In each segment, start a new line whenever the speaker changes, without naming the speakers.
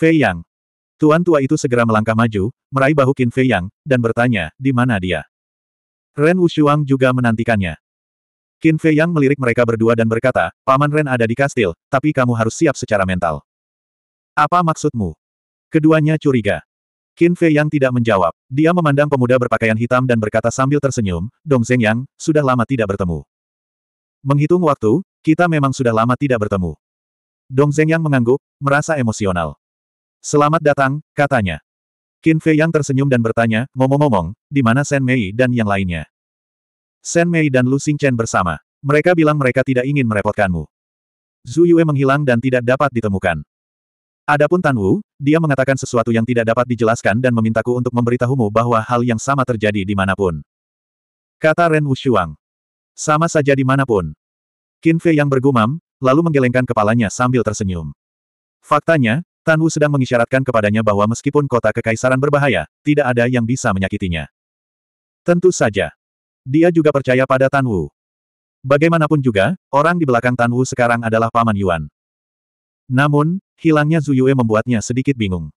Fei Yang. Tuan tua itu segera melangkah maju, meraih bahu Qin Fei Yang, dan bertanya, di mana dia? Ren Wushuang juga menantikannya. Qin Fei Yang melirik mereka berdua dan berkata, Paman Ren ada di kastil, tapi kamu harus siap secara mental. Apa maksudmu? Keduanya curiga. Qin Fei Yang tidak menjawab. Dia memandang pemuda berpakaian hitam dan berkata sambil tersenyum, Dong Zeng Yang, sudah lama tidak bertemu. Menghitung waktu, kita memang sudah lama tidak bertemu. Dong Zeng Yang mengangguk, merasa emosional. Selamat datang, katanya. Qin Fei yang tersenyum dan bertanya, ngomong-ngomong, di mana Shen Mei dan yang lainnya? Shen Mei dan Lu Xingchen bersama. Mereka bilang mereka tidak ingin merepotkanmu. Zhu Yue menghilang dan tidak dapat ditemukan. Adapun Tan Wu, dia mengatakan sesuatu yang tidak dapat dijelaskan dan memintaku untuk memberitahumu bahwa hal yang sama terjadi di dimanapun. Kata Ren Wushuang. Sama saja di dimanapun. Qin Fei yang bergumam, lalu menggelengkan kepalanya sambil tersenyum. Faktanya, Tan Wu sedang mengisyaratkan kepadanya bahwa meskipun kota kekaisaran berbahaya, tidak ada yang bisa menyakitinya. Tentu saja. Dia juga percaya pada Tan Wu. Bagaimanapun juga, orang di belakang Tan Wu sekarang adalah Paman Yuan. Namun, hilangnya Zhu Yue membuatnya sedikit bingung.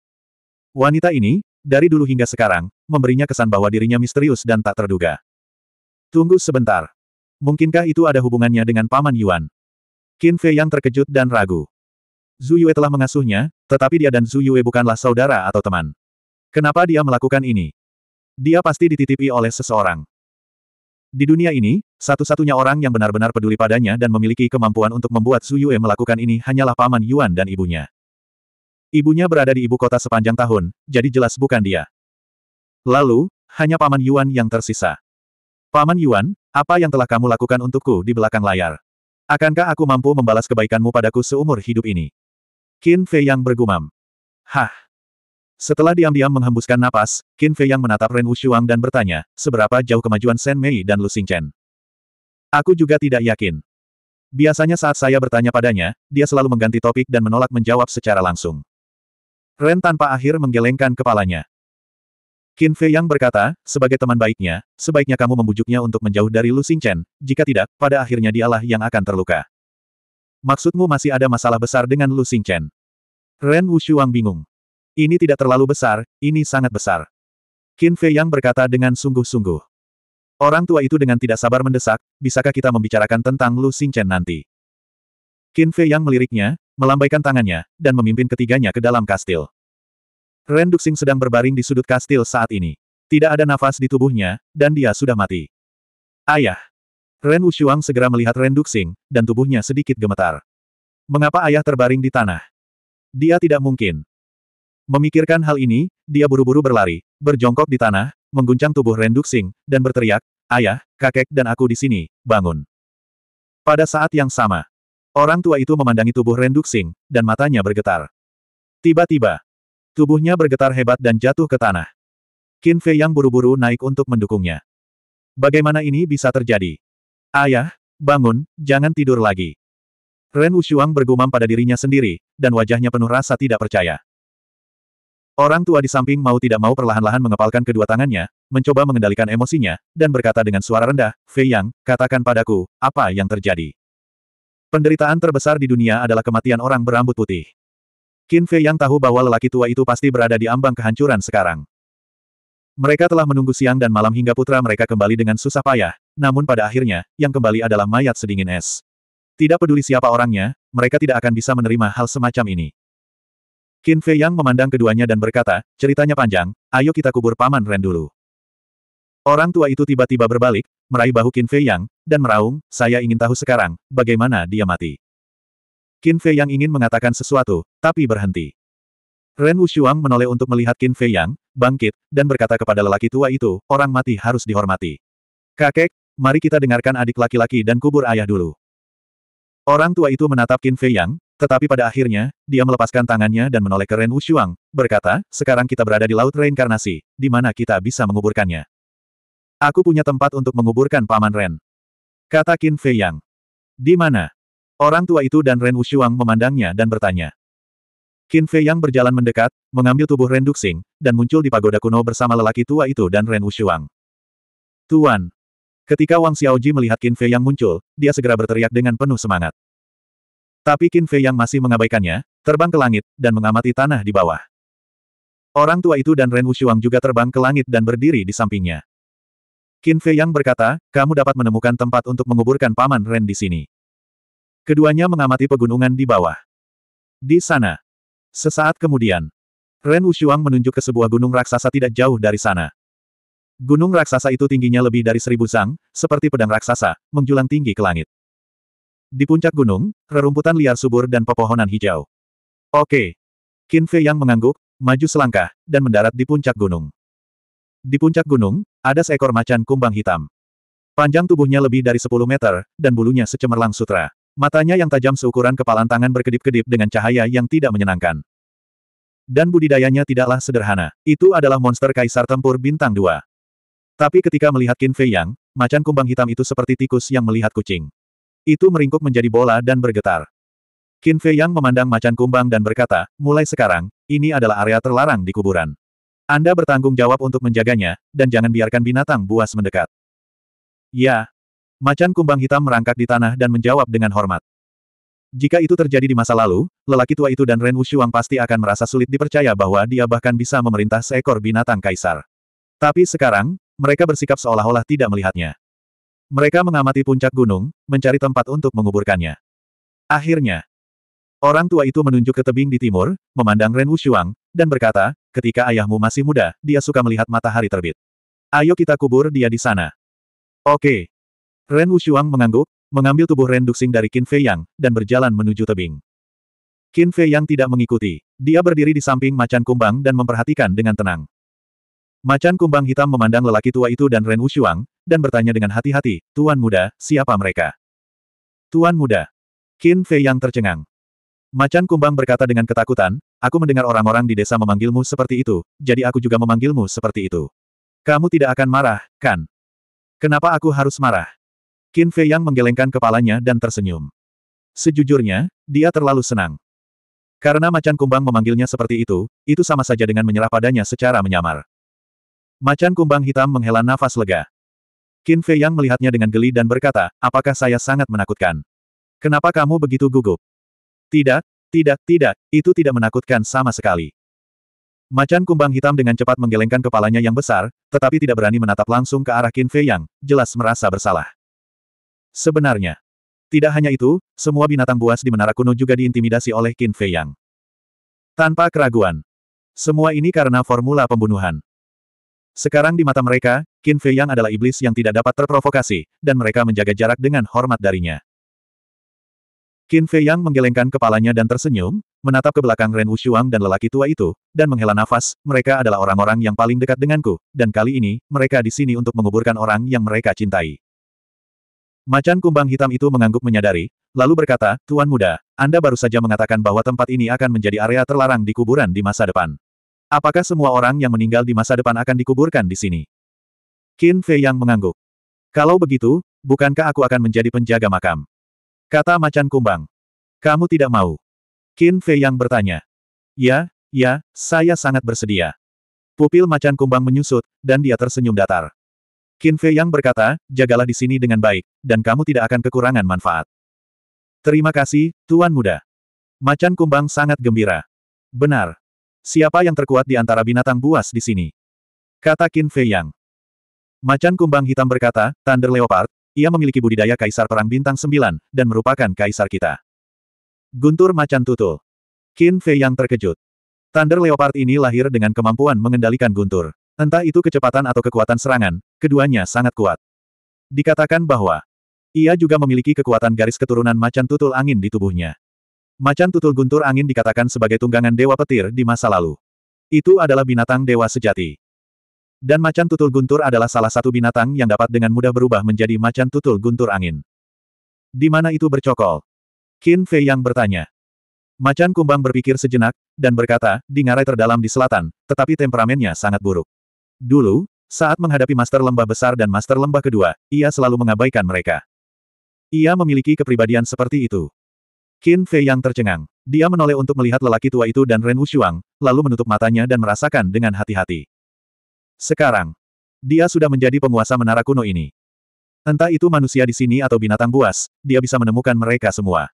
Wanita ini, dari dulu hingga sekarang, memberinya kesan bahwa dirinya misterius dan tak terduga. Tunggu sebentar. Mungkinkah itu ada hubungannya dengan Paman Yuan? Qin Fei yang terkejut dan ragu. Zhu Yue telah mengasuhnya, tetapi dia dan Zhu Yue bukanlah saudara atau teman. Kenapa dia melakukan ini? Dia pasti dititipi oleh seseorang. Di dunia ini, satu-satunya orang yang benar-benar peduli padanya dan memiliki kemampuan untuk membuat Zhu Yue melakukan ini hanyalah Paman Yuan dan ibunya. Ibunya berada di ibu kota sepanjang tahun, jadi jelas bukan dia. Lalu, hanya Paman Yuan yang tersisa. Paman Yuan, apa yang telah kamu lakukan untukku di belakang layar? Akankah aku mampu membalas kebaikanmu padaku seumur hidup ini? Qin Fei yang bergumam. Hah. Setelah diam-diam menghembuskan napas, Qin Fei yang menatap Ren Wushuang dan bertanya, seberapa jauh kemajuan Shen Mei dan Lu Xingchen? Aku juga tidak yakin. Biasanya saat saya bertanya padanya, dia selalu mengganti topik dan menolak menjawab secara langsung. Ren tanpa akhir menggelengkan kepalanya. Qin Fei yang berkata, sebagai teman baiknya, sebaiknya kamu membujuknya untuk menjauh dari Lu Xingchen, jika tidak, pada akhirnya dialah yang akan terluka. Maksudmu masih ada masalah besar dengan Lu Xingchen? Ren Wushuang bingung. Ini tidak terlalu besar, ini sangat besar. Qin Fei Yang berkata dengan sungguh-sungguh. Orang tua itu dengan tidak sabar mendesak, bisakah kita membicarakan tentang Lu Xingchen nanti? Qin Fei Yang meliriknya, melambaikan tangannya, dan memimpin ketiganya ke dalam kastil. Ren Duxing sedang berbaring di sudut kastil saat ini. Tidak ada nafas di tubuhnya, dan dia sudah mati. Ayah! Ren Wuxuang segera melihat Ren Duxing, dan tubuhnya sedikit gemetar. Mengapa ayah terbaring di tanah? Dia tidak mungkin. Memikirkan hal ini, dia buru-buru berlari, berjongkok di tanah, mengguncang tubuh Ren Duxing, dan berteriak, Ayah, kakek dan aku di sini, bangun. Pada saat yang sama, orang tua itu memandangi tubuh Ren Duxing, dan matanya bergetar. Tiba-tiba, tubuhnya bergetar hebat dan jatuh ke tanah. Qin Fei yang buru-buru naik untuk mendukungnya. Bagaimana ini bisa terjadi? Ayah, bangun, jangan tidur lagi. Ren Wushuang bergumam pada dirinya sendiri, dan wajahnya penuh rasa tidak percaya. Orang tua di samping mau tidak mau perlahan-lahan mengepalkan kedua tangannya, mencoba mengendalikan emosinya, dan berkata dengan suara rendah, Fei Yang, katakan padaku, apa yang terjadi? Penderitaan terbesar di dunia adalah kematian orang berambut putih. Qin Fei Yang tahu bahwa lelaki tua itu pasti berada di ambang kehancuran sekarang. Mereka telah menunggu siang dan malam hingga putra mereka kembali dengan susah payah, namun pada akhirnya, yang kembali adalah mayat sedingin es. Tidak peduli siapa orangnya, mereka tidak akan bisa menerima hal semacam ini. Qin Fei Yang memandang keduanya dan berkata, ceritanya panjang, ayo kita kubur Paman Ren dulu. Orang tua itu tiba-tiba berbalik, meraih bahu Qin Fei Yang, dan meraung, saya ingin tahu sekarang, bagaimana dia mati. Qin Fei Yang ingin mengatakan sesuatu, tapi berhenti. Ren Wushuang menoleh untuk melihat Qin Fei Yang, bangkit, dan berkata kepada lelaki tua itu, orang mati harus dihormati. Kakek, mari kita dengarkan adik laki-laki dan kubur ayah dulu. Orang tua itu menatap Qin Fei Yang, tetapi pada akhirnya, dia melepaskan tangannya dan menoleh ke Ren Wushuang, berkata, sekarang kita berada di Laut Reinkarnasi, di mana kita bisa menguburkannya. Aku punya tempat untuk menguburkan Paman Ren. Kata Qin Fei Yang. Di mana? Orang tua itu dan Ren Wushuang memandangnya dan bertanya. Qin Fei Yang berjalan mendekat, mengambil tubuh Ren Duxing, dan muncul di pagoda kuno bersama lelaki tua itu dan Ren Wushuang. Tuan, Ketika Wang Xiaoji melihat Qin Fei yang muncul, dia segera berteriak dengan penuh semangat. Tapi Qin Fei yang masih mengabaikannya, terbang ke langit, dan mengamati tanah di bawah. Orang tua itu dan Ren Wushuang juga terbang ke langit dan berdiri di sampingnya. Qin Fei yang berkata, kamu dapat menemukan tempat untuk menguburkan paman Ren di sini. Keduanya mengamati pegunungan di bawah. Di sana. Sesaat kemudian, Ren Wushuang menunjuk ke sebuah gunung raksasa tidak jauh dari sana. Gunung raksasa itu tingginya lebih dari seribu zang, seperti pedang raksasa, menjulang tinggi ke langit. Di puncak gunung, rerumputan liar subur dan pepohonan hijau. Oke. Qin Fei yang mengangguk, maju selangkah, dan mendarat di puncak gunung. Di puncak gunung, ada seekor macan kumbang hitam. Panjang tubuhnya lebih dari 10 meter, dan bulunya secemerlang sutra. Matanya yang tajam seukuran kepalan tangan berkedip-kedip dengan cahaya yang tidak menyenangkan. Dan budidayanya tidaklah sederhana. Itu adalah monster kaisar tempur bintang 2. Tapi ketika melihat Qin Fei Yang, macan kumbang hitam itu seperti tikus yang melihat kucing. Itu meringkuk menjadi bola dan bergetar. Qin Fei Yang memandang macan kumbang dan berkata, mulai sekarang, ini adalah area terlarang di kuburan. Anda bertanggung jawab untuk menjaganya, dan jangan biarkan binatang buas mendekat. Ya. Macan kumbang hitam merangkak di tanah dan menjawab dengan hormat. Jika itu terjadi di masa lalu, lelaki tua itu dan Ren Wushuang pasti akan merasa sulit dipercaya bahwa dia bahkan bisa memerintah seekor binatang kaisar. Tapi sekarang, mereka bersikap seolah-olah tidak melihatnya. Mereka mengamati puncak gunung, mencari tempat untuk menguburkannya. Akhirnya, orang tua itu menunjuk ke tebing di timur, memandang Ren Wushuang, dan berkata, ketika ayahmu masih muda, dia suka melihat matahari terbit. Ayo kita kubur dia di sana. Oke. Ren Wushuang mengangguk, mengambil tubuh Ren Duxing dari Qin Fei Yang, dan berjalan menuju tebing. Qin Fei Yang tidak mengikuti. Dia berdiri di samping macan kumbang dan memperhatikan dengan tenang. Macan kumbang hitam memandang lelaki tua itu dan Ren Wushuang, dan bertanya dengan hati-hati, Tuan Muda, siapa mereka? Tuan Muda. Qin Fei yang tercengang. Macan kumbang berkata dengan ketakutan, aku mendengar orang-orang di desa memanggilmu seperti itu, jadi aku juga memanggilmu seperti itu. Kamu tidak akan marah, kan? Kenapa aku harus marah? Qin Fei yang menggelengkan kepalanya dan tersenyum. Sejujurnya, dia terlalu senang. Karena macan kumbang memanggilnya seperti itu, itu sama saja dengan menyerah padanya secara menyamar. Macan kumbang hitam menghela nafas lega. Qin Fei Yang melihatnya dengan geli dan berkata, apakah saya sangat menakutkan? Kenapa kamu begitu gugup? Tidak, tidak, tidak, itu tidak menakutkan sama sekali. Macan kumbang hitam dengan cepat menggelengkan kepalanya yang besar, tetapi tidak berani menatap langsung ke arah Qin Fei Yang, jelas merasa bersalah. Sebenarnya, tidak hanya itu, semua binatang buas di menara kuno juga diintimidasi oleh Qin Fei Yang. Tanpa keraguan, semua ini karena formula pembunuhan. Sekarang di mata mereka, Qin Fei Yang adalah iblis yang tidak dapat terprovokasi, dan mereka menjaga jarak dengan hormat darinya. Qin Fei Yang menggelengkan kepalanya dan tersenyum, menatap ke belakang Ren Wushuang dan lelaki tua itu, dan menghela nafas, mereka adalah orang-orang yang paling dekat denganku, dan kali ini, mereka di sini untuk menguburkan orang yang mereka cintai. Macan kumbang hitam itu mengangguk menyadari, lalu berkata, Tuan Muda, Anda baru saja mengatakan bahwa tempat ini akan menjadi area terlarang di kuburan di masa depan. Apakah semua orang yang meninggal di masa depan akan dikuburkan di sini? Qin Fei yang mengangguk. Kalau begitu, bukankah aku akan menjadi penjaga makam? Kata macan kumbang. Kamu tidak mau? Qin Fei yang bertanya. Ya, ya, saya sangat bersedia. Pupil macan kumbang menyusut, dan dia tersenyum datar. Qin Fei Yang berkata, jagalah di sini dengan baik, dan kamu tidak akan kekurangan manfaat. Terima kasih, Tuan Muda. Macan Kumbang sangat gembira. Benar. Siapa yang terkuat di antara binatang buas di sini? Kata Qin Fei Yang. Macan kumbang hitam berkata, Thunder Leopard, ia memiliki budidaya Kaisar Perang Bintang Sembilan dan merupakan Kaisar kita. Guntur macan tutul. Qin Fei Yang terkejut. Thunder Leopard ini lahir dengan kemampuan mengendalikan guntur. Entah itu kecepatan atau kekuatan serangan, keduanya sangat kuat. Dikatakan bahwa ia juga memiliki kekuatan garis keturunan macan tutul angin di tubuhnya. Macan tutul guntur angin dikatakan sebagai tunggangan dewa petir di masa lalu. Itu adalah binatang dewa sejati. Dan macan tutul guntur adalah salah satu binatang yang dapat dengan mudah berubah menjadi macan tutul guntur angin. Di mana itu bercokol? Qin Fei yang bertanya. Macan kumbang berpikir sejenak, dan berkata, di ngarai terdalam di selatan, tetapi temperamennya sangat buruk. Dulu, saat menghadapi Master Lembah Besar dan Master Lembah Kedua, ia selalu mengabaikan mereka. Ia memiliki kepribadian seperti itu. Qin Fei yang tercengang. Dia menoleh untuk melihat lelaki tua itu dan Ren Wushuang, lalu menutup matanya dan merasakan dengan hati-hati. Sekarang, dia sudah menjadi penguasa menara kuno ini. Entah itu manusia di sini atau binatang buas, dia bisa menemukan mereka semua.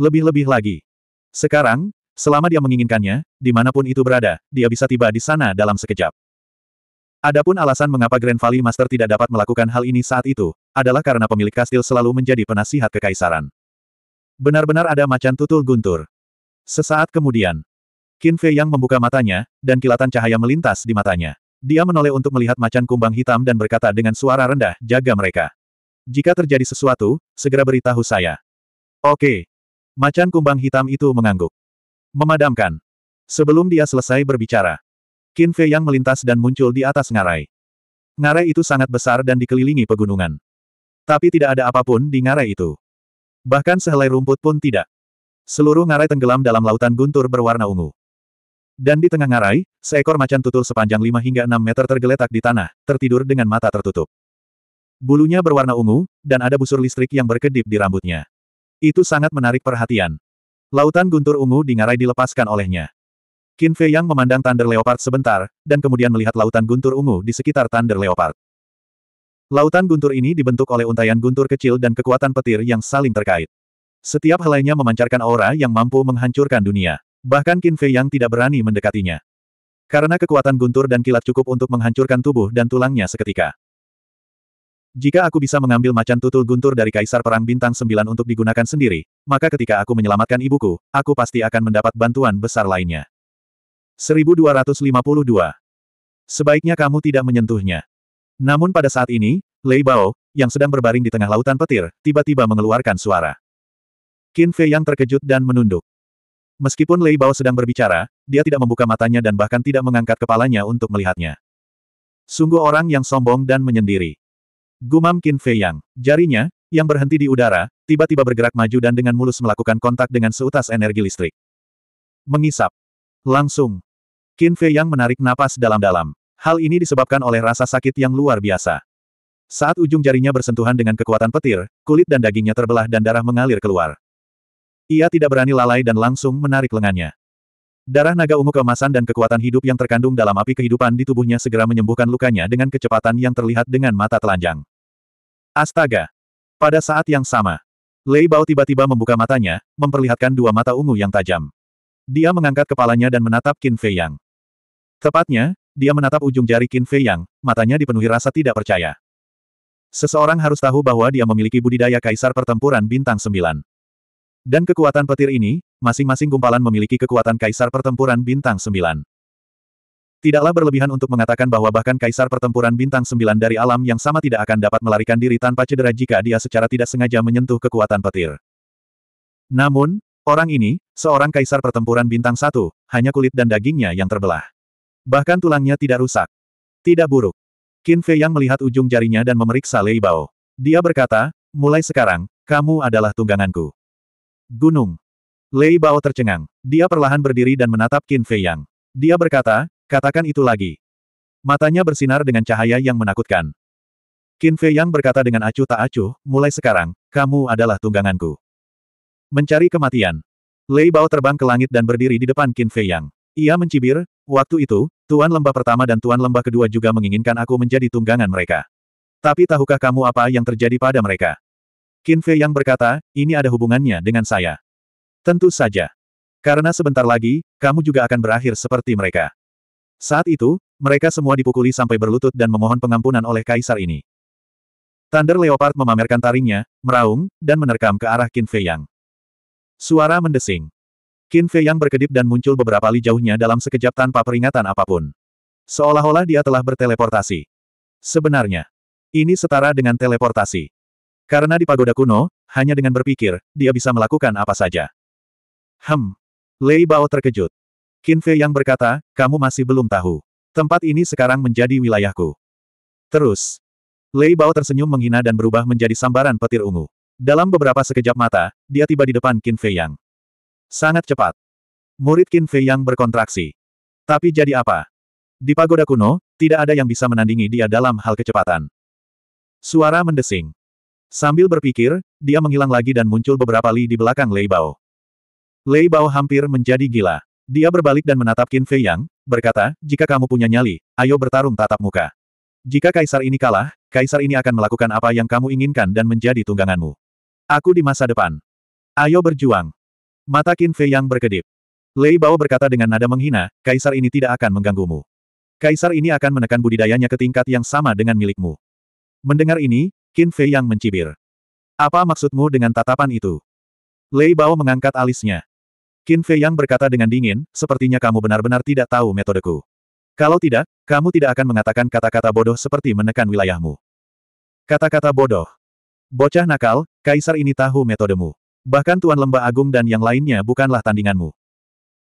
Lebih-lebih lagi. Sekarang, selama dia menginginkannya, dimanapun itu berada, dia bisa tiba di sana dalam sekejap. Adapun alasan mengapa Grand Valley Master tidak dapat melakukan hal ini saat itu, adalah karena pemilik kastil selalu menjadi penasihat kekaisaran. Benar-benar ada macan tutul guntur. Sesaat kemudian, Qin Fei yang membuka matanya, dan kilatan cahaya melintas di matanya. Dia menoleh untuk melihat macan kumbang hitam dan berkata dengan suara rendah, jaga mereka. Jika terjadi sesuatu, segera beritahu saya. Oke. Macan kumbang hitam itu mengangguk. Memadamkan. Sebelum dia selesai berbicara, Qin Fei yang melintas dan muncul di atas ngarai. Ngarai itu sangat besar dan dikelilingi pegunungan. Tapi tidak ada apapun di ngarai itu. Bahkan sehelai rumput pun tidak. Seluruh ngarai tenggelam dalam lautan guntur berwarna ungu. Dan di tengah ngarai, seekor macan tutul sepanjang 5 hingga 6 meter tergeletak di tanah, tertidur dengan mata tertutup. Bulunya berwarna ungu, dan ada busur listrik yang berkedip di rambutnya. Itu sangat menarik perhatian. Lautan guntur ungu di ngarai dilepaskan olehnya. Qin Fei Yang memandang Thunder Leopard sebentar, dan kemudian melihat lautan guntur ungu di sekitar Thunder Leopard. Lautan guntur ini dibentuk oleh untaian guntur kecil dan kekuatan petir yang saling terkait. Setiap helainya memancarkan aura yang mampu menghancurkan dunia. Bahkan Qin Fei yang tidak berani mendekatinya. Karena kekuatan guntur dan kilat cukup untuk menghancurkan tubuh dan tulangnya seketika. Jika aku bisa mengambil macan tutul guntur dari Kaisar Perang Bintang 9 untuk digunakan sendiri, maka ketika aku menyelamatkan ibuku, aku pasti akan mendapat bantuan besar lainnya. 1252. Sebaiknya kamu tidak menyentuhnya. Namun pada saat ini, Lei Bao, yang sedang berbaring di tengah lautan petir, tiba-tiba mengeluarkan suara. Qin Fei yang terkejut dan menunduk. Meskipun Lei Bao sedang berbicara, dia tidak membuka matanya dan bahkan tidak mengangkat kepalanya untuk melihatnya. Sungguh orang yang sombong dan menyendiri. Gumam Qin Fei Yang, jarinya, yang berhenti di udara, tiba-tiba bergerak maju dan dengan mulus melakukan kontak dengan seutas energi listrik. Mengisap. Langsung. Qin Fei Yang menarik napas dalam-dalam. Hal ini disebabkan oleh rasa sakit yang luar biasa. Saat ujung jarinya bersentuhan dengan kekuatan petir, kulit dan dagingnya terbelah dan darah mengalir keluar. Ia tidak berani lalai dan langsung menarik lengannya. Darah naga ungu kemasan dan kekuatan hidup yang terkandung dalam api kehidupan di tubuhnya segera menyembuhkan lukanya dengan kecepatan yang terlihat dengan mata telanjang. Astaga! Pada saat yang sama, Lei Bao tiba-tiba membuka matanya, memperlihatkan dua mata ungu yang tajam. Dia mengangkat kepalanya dan menatap Qin Fei Yang. Tepatnya, dia menatap ujung jari Qin Fei Yang, matanya dipenuhi rasa tidak percaya. Seseorang harus tahu bahwa dia memiliki budidaya kaisar pertempuran bintang 9. Dan kekuatan petir ini, masing-masing gumpalan memiliki kekuatan kaisar pertempuran bintang 9. Tidaklah berlebihan untuk mengatakan bahwa bahkan kaisar pertempuran bintang 9 dari alam yang sama tidak akan dapat melarikan diri tanpa cedera jika dia secara tidak sengaja menyentuh kekuatan petir. Namun, orang ini, seorang kaisar pertempuran bintang 1, hanya kulit dan dagingnya yang terbelah. Bahkan tulangnya tidak rusak. Tidak buruk. Qin Fei yang melihat ujung jarinya dan memeriksa Lei Bao. Dia berkata, mulai sekarang, kamu adalah tungganganku. Gunung. Lei Bao tercengang. Dia perlahan berdiri dan menatap Qin Fei Yang. Dia berkata, katakan itu lagi. Matanya bersinar dengan cahaya yang menakutkan. Qin Fei Yang berkata dengan acuh tak acuh, mulai sekarang, kamu adalah tungganganku. Mencari kematian. Lei Bao terbang ke langit dan berdiri di depan Qin Fei Yang. Ia mencibir, Waktu itu, Tuan Lembah pertama dan Tuan Lembah kedua juga menginginkan aku menjadi tunggangan mereka. Tapi tahukah kamu apa yang terjadi pada mereka? Qin Fei yang berkata, ini ada hubungannya dengan saya. Tentu saja. Karena sebentar lagi, kamu juga akan berakhir seperti mereka. Saat itu, mereka semua dipukuli sampai berlutut dan memohon pengampunan oleh kaisar ini. Thunder Leopard memamerkan taringnya, meraung, dan menerkam ke arah Qin Fei Yang. Suara mendesing. Qin Fei yang berkedip dan muncul beberapa li jauhnya dalam sekejap tanpa peringatan apapun. Seolah-olah dia telah berteleportasi. Sebenarnya, ini setara dengan teleportasi. Karena di pagoda kuno, hanya dengan berpikir, dia bisa melakukan apa saja. Hem. Lei Bao terkejut. Qin Fei yang berkata, kamu masih belum tahu. Tempat ini sekarang menjadi wilayahku. Terus. Lei Bao tersenyum menghina dan berubah menjadi sambaran petir ungu. Dalam beberapa sekejap mata, dia tiba di depan Qin Fei Yang. Sangat cepat. Murid Qin Fei yang berkontraksi. Tapi jadi apa? Di pagoda kuno, tidak ada yang bisa menandingi dia dalam hal kecepatan. Suara mendesing. Sambil berpikir, dia menghilang lagi dan muncul beberapa li di belakang Lei Bao. Lei Bao hampir menjadi gila. Dia berbalik dan menatap Qin Fei Yang, berkata, jika kamu punya nyali, ayo bertarung tatap muka. Jika kaisar ini kalah, kaisar ini akan melakukan apa yang kamu inginkan dan menjadi tungganganmu. Aku di masa depan. Ayo berjuang. Mata Qin Fei yang berkedip. Lei Bao berkata dengan nada menghina, kaisar ini tidak akan mengganggumu. Kaisar ini akan menekan budidayanya ke tingkat yang sama dengan milikmu. Mendengar ini, Qin Fei yang mencibir. Apa maksudmu dengan tatapan itu? Lei Bao mengangkat alisnya. Qin Fei yang berkata dengan dingin, sepertinya kamu benar-benar tidak tahu metodeku. Kalau tidak, kamu tidak akan mengatakan kata-kata bodoh seperti menekan wilayahmu. Kata-kata bodoh. Bocah nakal, kaisar ini tahu metodemu. Bahkan Tuan Lembah Agung dan yang lainnya bukanlah tandinganmu.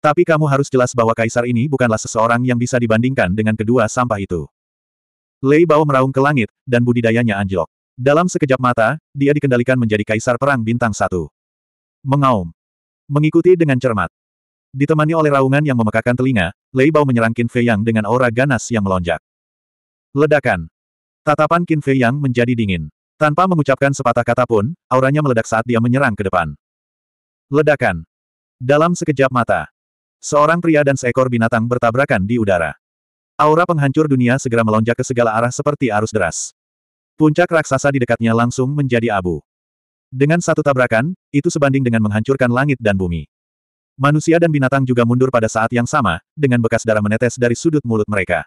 Tapi kamu harus jelas bahwa kaisar ini bukanlah seseorang yang bisa dibandingkan dengan kedua sampah itu. Lei Bao meraung ke langit, dan budidayanya anjlok. Dalam sekejap mata, dia dikendalikan menjadi kaisar perang bintang satu. Mengaum. Mengikuti dengan cermat. Ditemani oleh raungan yang memekakan telinga, Lei Bao menyerang Qin Fei Yang dengan aura ganas yang melonjak. Ledakan. Tatapan Qin Fei Yang menjadi dingin. Tanpa mengucapkan sepatah kata pun, auranya meledak saat dia menyerang ke depan. Ledakan. Dalam sekejap mata, seorang pria dan seekor binatang bertabrakan di udara. Aura penghancur dunia segera melonjak ke segala arah seperti arus deras. Puncak raksasa di dekatnya langsung menjadi abu. Dengan satu tabrakan, itu sebanding dengan menghancurkan langit dan bumi. Manusia dan binatang juga mundur pada saat yang sama, dengan bekas darah menetes dari sudut mulut mereka.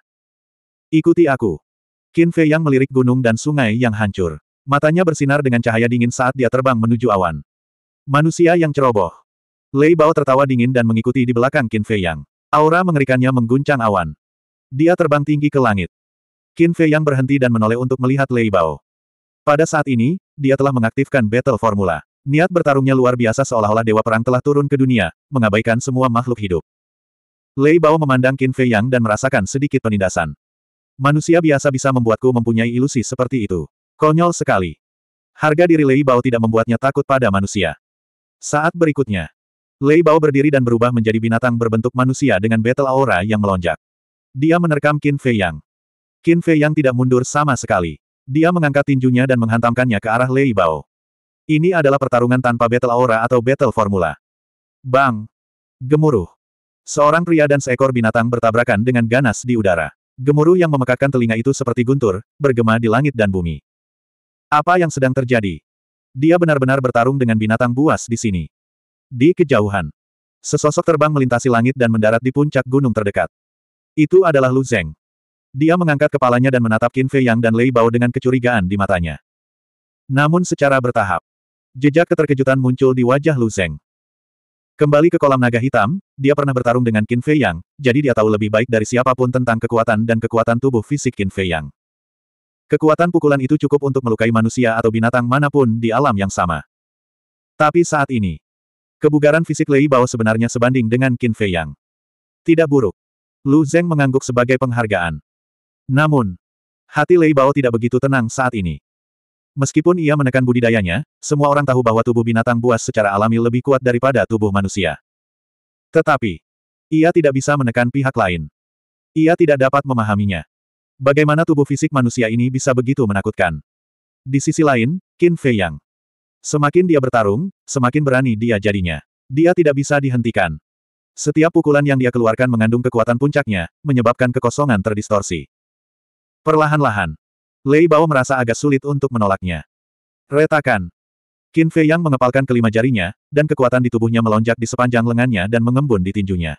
Ikuti aku. Qin Fei yang melirik gunung dan sungai yang hancur. Matanya bersinar dengan cahaya dingin saat dia terbang menuju awan. Manusia yang ceroboh. Lei Bao tertawa dingin dan mengikuti di belakang Qin Fei Yang. Aura mengerikannya mengguncang awan. Dia terbang tinggi ke langit. Qin Fei Yang berhenti dan menoleh untuk melihat Lei Bao. Pada saat ini, dia telah mengaktifkan battle formula. Niat bertarungnya luar biasa seolah-olah dewa perang telah turun ke dunia, mengabaikan semua makhluk hidup. Lei Bao memandang Qin Fei Yang dan merasakan sedikit penindasan. Manusia biasa bisa membuatku mempunyai ilusi seperti itu. Konyol sekali. Harga diri Lei Bao tidak membuatnya takut pada manusia. Saat berikutnya, Lei Bao berdiri dan berubah menjadi binatang berbentuk manusia dengan battle aura yang melonjak. Dia menerkam Qin Fei Yang. Qin Fei Yang tidak mundur sama sekali. Dia mengangkat tinjunya dan menghantamkannya ke arah Lei Bao. Ini adalah pertarungan tanpa battle aura atau battle formula. Bang! Gemuruh. Seorang pria dan seekor binatang bertabrakan dengan ganas di udara. Gemuruh yang memekakkan telinga itu seperti guntur, bergema di langit dan bumi. Apa yang sedang terjadi? Dia benar-benar bertarung dengan binatang buas di sini. Di kejauhan. Sesosok terbang melintasi langit dan mendarat di puncak gunung terdekat. Itu adalah Lu Zeng. Dia mengangkat kepalanya dan menatap Qin Fei Yang dan Lei Bao dengan kecurigaan di matanya. Namun secara bertahap, jejak keterkejutan muncul di wajah Lu Zeng. Kembali ke kolam naga hitam, dia pernah bertarung dengan Qin Fei Yang, jadi dia tahu lebih baik dari siapapun tentang kekuatan dan kekuatan tubuh fisik Qin Fei Yang. Kekuatan pukulan itu cukup untuk melukai manusia atau binatang manapun di alam yang sama. Tapi saat ini, kebugaran fisik Lei Bao sebenarnya sebanding dengan Qin Fei Yang. Tidak buruk. Lu Zeng mengangguk sebagai penghargaan. Namun, hati Lei Bao tidak begitu tenang saat ini. Meskipun ia menekan budidayanya, semua orang tahu bahwa tubuh binatang buas secara alami lebih kuat daripada tubuh manusia. Tetapi, ia tidak bisa menekan pihak lain. Ia tidak dapat memahaminya. Bagaimana tubuh fisik manusia ini bisa begitu menakutkan? Di sisi lain, Qin Fei Yang. Semakin dia bertarung, semakin berani dia jadinya. Dia tidak bisa dihentikan. Setiap pukulan yang dia keluarkan mengandung kekuatan puncaknya, menyebabkan kekosongan terdistorsi. Perlahan-lahan, Lei Bao merasa agak sulit untuk menolaknya. Retakan. Qin Fei Yang mengepalkan kelima jarinya, dan kekuatan di tubuhnya melonjak di sepanjang lengannya dan mengembun di tinjunya.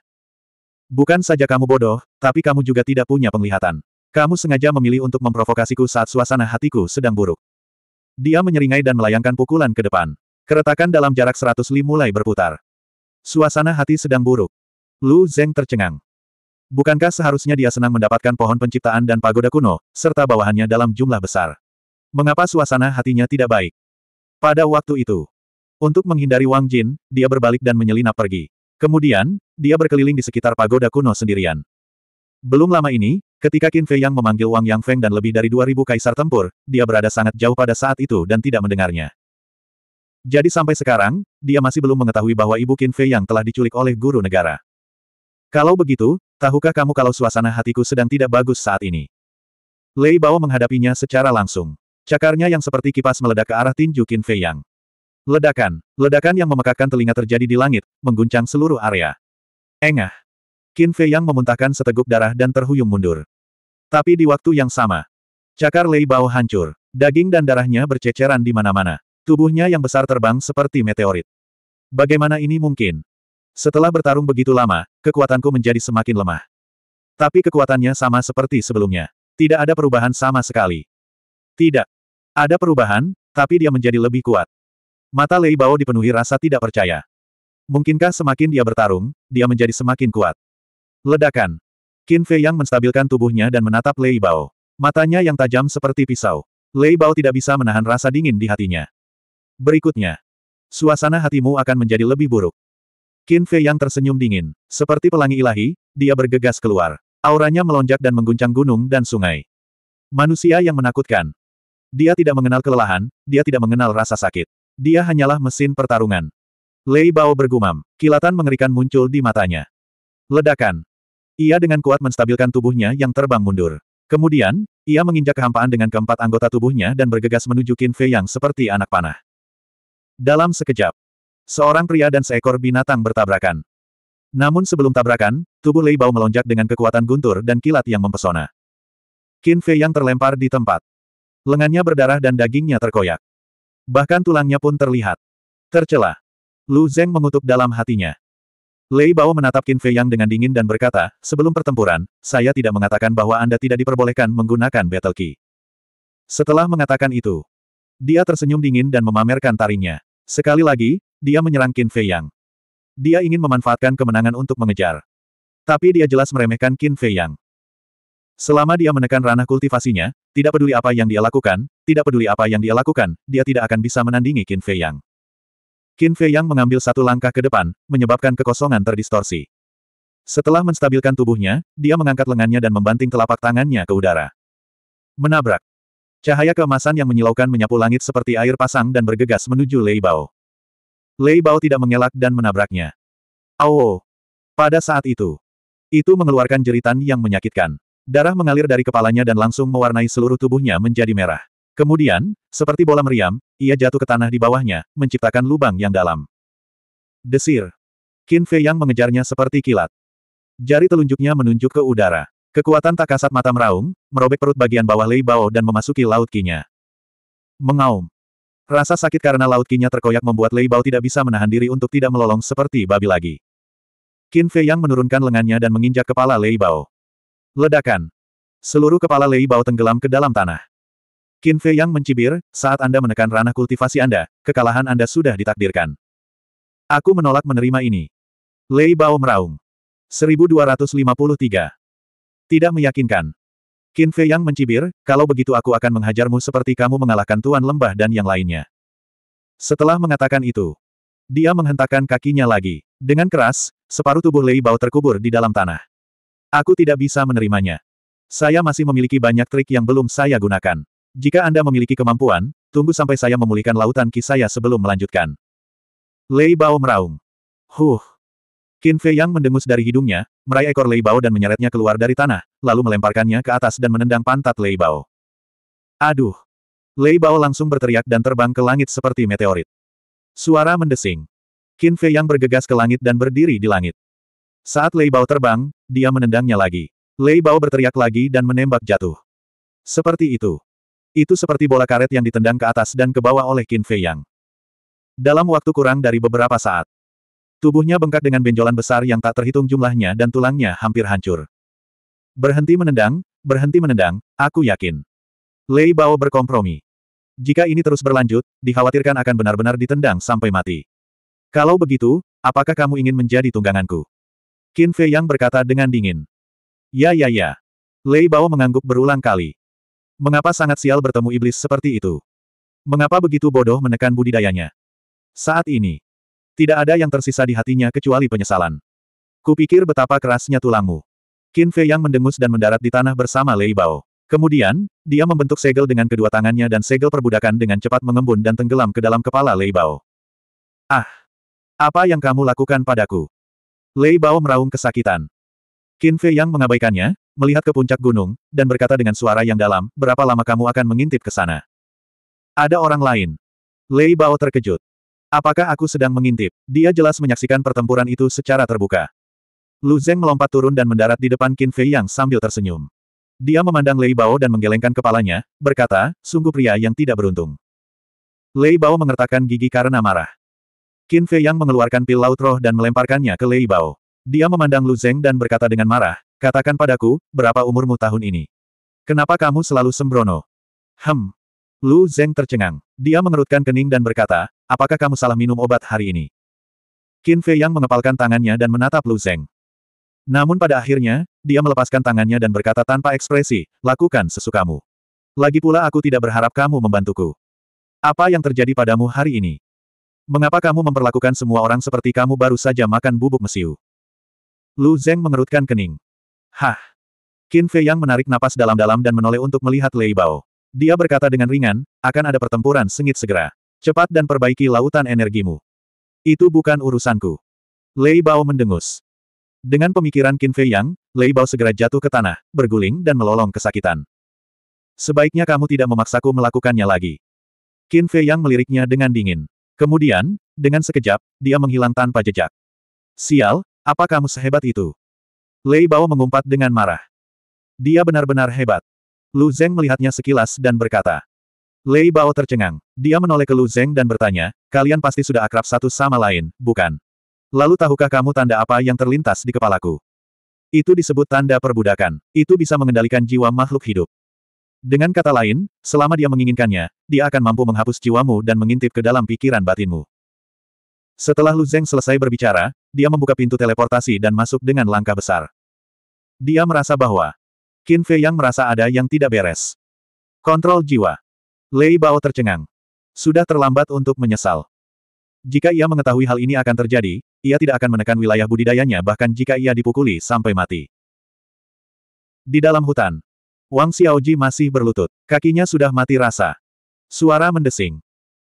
Bukan saja kamu bodoh, tapi kamu juga tidak punya penglihatan. Kamu sengaja memilih untuk memprovokasiku saat suasana hatiku sedang buruk. Dia menyeringai dan melayangkan pukulan ke depan. Keretakan dalam jarak seratus li mulai berputar. Suasana hati sedang buruk. Lu Zeng tercengang. Bukankah seharusnya dia senang mendapatkan pohon penciptaan dan pagoda kuno, serta bawahannya dalam jumlah besar? Mengapa suasana hatinya tidak baik? Pada waktu itu, untuk menghindari Wang Jin, dia berbalik dan menyelinap pergi. Kemudian, dia berkeliling di sekitar pagoda kuno sendirian. Belum lama ini, Ketika Qin Fei Yang memanggil Wang Yang Feng dan lebih dari 2000 kaisar tempur, dia berada sangat jauh pada saat itu dan tidak mendengarnya. Jadi sampai sekarang, dia masih belum mengetahui bahwa ibu Qin Fei Yang telah diculik oleh guru negara. Kalau begitu, tahukah kamu kalau suasana hatiku sedang tidak bagus saat ini? Lei Bao menghadapinya secara langsung. Cakarnya yang seperti kipas meledak ke arah tinju Qin Fei Yang. Ledakan, ledakan yang memekakan telinga terjadi di langit, mengguncang seluruh area. Engah, Qin Fei Yang memuntahkan seteguk darah dan terhuyung mundur. Tapi di waktu yang sama, cakar Lei Bao hancur. Daging dan darahnya berceceran di mana-mana. Tubuhnya yang besar terbang seperti meteorit. Bagaimana ini mungkin? Setelah bertarung begitu lama, kekuatanku menjadi semakin lemah. Tapi kekuatannya sama seperti sebelumnya. Tidak ada perubahan sama sekali. Tidak. Ada perubahan, tapi dia menjadi lebih kuat. Mata Lei Bao dipenuhi rasa tidak percaya. Mungkinkah semakin dia bertarung, dia menjadi semakin kuat. Ledakan. Qin Fei Yang menstabilkan tubuhnya dan menatap Lei Bao. Matanya yang tajam seperti pisau. Lei Bao tidak bisa menahan rasa dingin di hatinya. Berikutnya. Suasana hatimu akan menjadi lebih buruk. Qin Fei Yang tersenyum dingin. Seperti pelangi ilahi, dia bergegas keluar. Auranya melonjak dan mengguncang gunung dan sungai. Manusia yang menakutkan. Dia tidak mengenal kelelahan, dia tidak mengenal rasa sakit. Dia hanyalah mesin pertarungan. Lei Bao bergumam. Kilatan mengerikan muncul di matanya. Ledakan. Ia dengan kuat menstabilkan tubuhnya yang terbang mundur. Kemudian, ia menginjak kehampaan dengan keempat anggota tubuhnya dan bergegas menuju Qin Fei yang seperti anak panah. Dalam sekejap, seorang pria dan seekor binatang bertabrakan. Namun sebelum tabrakan, tubuh Lei Bao melonjak dengan kekuatan guntur dan kilat yang mempesona. Qin Fei yang terlempar di tempat. Lengannya berdarah dan dagingnya terkoyak. Bahkan tulangnya pun terlihat. tercelah. Lu Zeng mengutuk dalam hatinya. Lei Bao menatap Qin Fei Yang dengan dingin dan berkata, sebelum pertempuran, saya tidak mengatakan bahwa Anda tidak diperbolehkan menggunakan Battle Key. Setelah mengatakan itu, dia tersenyum dingin dan memamerkan taringnya. Sekali lagi, dia menyerang Qin Fei Yang. Dia ingin memanfaatkan kemenangan untuk mengejar. Tapi dia jelas meremehkan Qin Fei Yang. Selama dia menekan ranah kultivasinya, tidak peduli apa yang dia lakukan, tidak peduli apa yang dia lakukan, dia tidak akan bisa menandingi Qin Fei Yang. Qin Fei Yang mengambil satu langkah ke depan, menyebabkan kekosongan terdistorsi. Setelah menstabilkan tubuhnya, dia mengangkat lengannya dan membanting telapak tangannya ke udara. Menabrak. Cahaya keemasan yang menyilaukan menyapu langit seperti air pasang dan bergegas menuju Lei Bao. Lei Bao tidak mengelak dan menabraknya. Ao! Pada saat itu, itu mengeluarkan jeritan yang menyakitkan. Darah mengalir dari kepalanya dan langsung mewarnai seluruh tubuhnya menjadi merah. Kemudian, seperti bola meriam, ia jatuh ke tanah di bawahnya, menciptakan lubang yang dalam. Desir. Qin Fei Yang mengejarnya seperti kilat. Jari telunjuknya menunjuk ke udara. Kekuatan tak kasat mata meraung, merobek perut bagian bawah Lei Bao dan memasuki laut kinya. Mengaum. Rasa sakit karena laut kinya terkoyak membuat Lei Bao tidak bisa menahan diri untuk tidak melolong seperti babi lagi. Qin Fei Yang menurunkan lengannya dan menginjak kepala Lei Bao. Ledakan. Seluruh kepala Lei Bao tenggelam ke dalam tanah. Qin Fei yang mencibir, saat Anda menekan ranah kultivasi Anda, kekalahan Anda sudah ditakdirkan. Aku menolak menerima ini. Lei Bao meraung. 1253. Tidak meyakinkan. Qin Fei yang mencibir, kalau begitu aku akan menghajarmu seperti kamu mengalahkan Tuan Lembah dan yang lainnya. Setelah mengatakan itu, dia menghentakkan kakinya lagi. Dengan keras, separuh tubuh Lei Bao terkubur di dalam tanah. Aku tidak bisa menerimanya. Saya masih memiliki banyak trik yang belum saya gunakan. Jika Anda memiliki kemampuan, tunggu sampai saya memulihkan lautan ki saya sebelum melanjutkan. Lei Bao meraung. Huh. Qin Fei Yang mendengus dari hidungnya, meraih ekor Lei Bao dan menyeretnya keluar dari tanah, lalu melemparkannya ke atas dan menendang pantat Lei Bao. Aduh. Lei Bao langsung berteriak dan terbang ke langit seperti meteorit. Suara mendesing. Qin Fei Yang bergegas ke langit dan berdiri di langit. Saat Lei Bao terbang, dia menendangnya lagi. Lei Bao berteriak lagi dan menembak jatuh. Seperti itu. Itu seperti bola karet yang ditendang ke atas dan ke bawah oleh Qin Fei Yang. Dalam waktu kurang dari beberapa saat, tubuhnya bengkak dengan benjolan besar yang tak terhitung jumlahnya dan tulangnya hampir hancur. Berhenti menendang, berhenti menendang, aku yakin. Lei Bao berkompromi. Jika ini terus berlanjut, dikhawatirkan akan benar-benar ditendang sampai mati. Kalau begitu, apakah kamu ingin menjadi tungganganku? Qin Fei Yang berkata dengan dingin. Ya ya ya. Lei Bao mengangguk berulang kali. Mengapa sangat sial bertemu iblis seperti itu? Mengapa begitu bodoh menekan budidayanya? Saat ini, tidak ada yang tersisa di hatinya kecuali penyesalan. Kupikir betapa kerasnya tulangmu. Qin Fei yang mendengus dan mendarat di tanah bersama Lei Bao. Kemudian, dia membentuk segel dengan kedua tangannya dan segel perbudakan dengan cepat mengembun dan tenggelam ke dalam kepala Lei Bao. Ah! Apa yang kamu lakukan padaku? Lei Bao meraung kesakitan. Qin Fei yang mengabaikannya, melihat ke puncak gunung, dan berkata dengan suara yang dalam, berapa lama kamu akan mengintip ke sana? Ada orang lain. Lei Bao terkejut. Apakah aku sedang mengintip? Dia jelas menyaksikan pertempuran itu secara terbuka. Lu Zeng melompat turun dan mendarat di depan Qin Fei Yang sambil tersenyum. Dia memandang Lei Bao dan menggelengkan kepalanya, berkata, sungguh pria yang tidak beruntung. Lei Bao mengertakkan gigi karena marah. Qin Fei Yang mengeluarkan pil laut roh dan melemparkannya ke Lei Bao. Dia memandang Lu Zeng dan berkata dengan marah, Katakan padaku, berapa umurmu tahun ini? Kenapa kamu selalu sembrono? Hem. Lu Zeng tercengang. Dia mengerutkan kening dan berkata, apakah kamu salah minum obat hari ini? Qin Fei yang mengepalkan tangannya dan menatap Lu Zeng. Namun pada akhirnya, dia melepaskan tangannya dan berkata tanpa ekspresi, lakukan sesukamu. Lagi pula aku tidak berharap kamu membantuku. Apa yang terjadi padamu hari ini? Mengapa kamu memperlakukan semua orang seperti kamu baru saja makan bubuk mesiu? Lu Zeng mengerutkan kening. Hah! Qin Fei Yang menarik napas dalam-dalam dan menoleh untuk melihat Lei Bao. Dia berkata dengan ringan, akan ada pertempuran sengit segera. Cepat dan perbaiki lautan energimu. Itu bukan urusanku. Lei Bao mendengus. Dengan pemikiran Qin Fei Yang, Lei Bao segera jatuh ke tanah, berguling dan melolong kesakitan. Sebaiknya kamu tidak memaksaku melakukannya lagi. Qin Fei Yang meliriknya dengan dingin. Kemudian, dengan sekejap, dia menghilang tanpa jejak. Sial, apa kamu sehebat itu? Lei Bao mengumpat dengan marah. Dia benar-benar hebat. Lu Zeng melihatnya sekilas dan berkata. Lei Bao tercengang. Dia menoleh ke Lu Zeng dan bertanya, kalian pasti sudah akrab satu sama lain, bukan? Lalu tahukah kamu tanda apa yang terlintas di kepalaku? Itu disebut tanda perbudakan. Itu bisa mengendalikan jiwa makhluk hidup. Dengan kata lain, selama dia menginginkannya, dia akan mampu menghapus jiwamu dan mengintip ke dalam pikiran batinmu. Setelah Lu Zeng selesai berbicara, dia membuka pintu teleportasi dan masuk dengan langkah besar. Dia merasa bahwa Qin Fei yang merasa ada yang tidak beres. Kontrol jiwa. Lei Bao tercengang. Sudah terlambat untuk menyesal. Jika ia mengetahui hal ini akan terjadi, ia tidak akan menekan wilayah budidayanya bahkan jika ia dipukuli sampai mati. Di dalam hutan, Wang Xiaoji masih berlutut. Kakinya sudah mati rasa. Suara mendesing.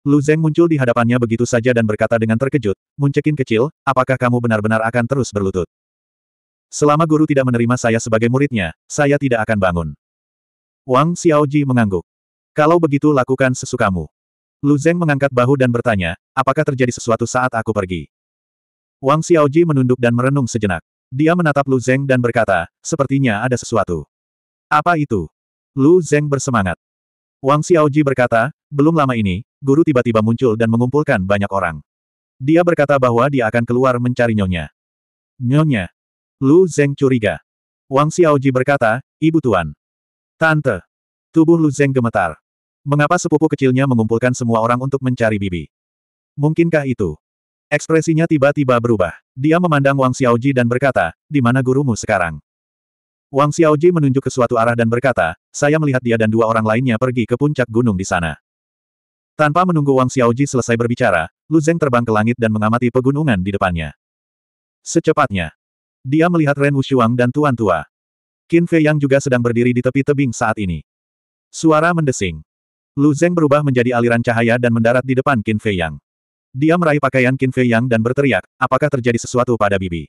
Lu Zeng muncul di hadapannya begitu saja dan berkata dengan terkejut, Muncekin kecil, apakah kamu benar-benar akan terus berlutut? Selama guru tidak menerima saya sebagai muridnya, saya tidak akan bangun. Wang Xiaoji mengangguk. Kalau begitu lakukan sesukamu. Lu Zeng mengangkat bahu dan bertanya, apakah terjadi sesuatu saat aku pergi? Wang Xiaoji menunduk dan merenung sejenak. Dia menatap Lu Zeng dan berkata, sepertinya ada sesuatu. Apa itu? Lu Zeng bersemangat. Wang Xiaoji berkata, belum lama ini, guru tiba-tiba muncul dan mengumpulkan banyak orang. Dia berkata bahwa dia akan keluar mencari nyonya. Nyonya, Lu Zeng curiga. Wang Xiaoji berkata, Ibu Tuan. Tante. Tubuh Lu Zeng gemetar. Mengapa sepupu kecilnya mengumpulkan semua orang untuk mencari bibi? Mungkinkah itu? Ekspresinya tiba-tiba berubah. Dia memandang Wang Xiaoji dan berkata, di mana gurumu sekarang? Wang Xiaoji menunjuk ke suatu arah dan berkata, saya melihat dia dan dua orang lainnya pergi ke puncak gunung di sana. Tanpa menunggu Wang Xiaoji selesai berbicara, Lu Zeng terbang ke langit dan mengamati pegunungan di depannya. Secepatnya, dia melihat Ren Wushuang dan Tuan Tua. Qin Fei yang juga sedang berdiri di tepi tebing saat ini. Suara mendesing. Lu Zeng berubah menjadi aliran cahaya dan mendarat di depan Qin Fei Yang. Dia meraih pakaian Qin Fei Yang dan berteriak, apakah terjadi sesuatu pada bibi?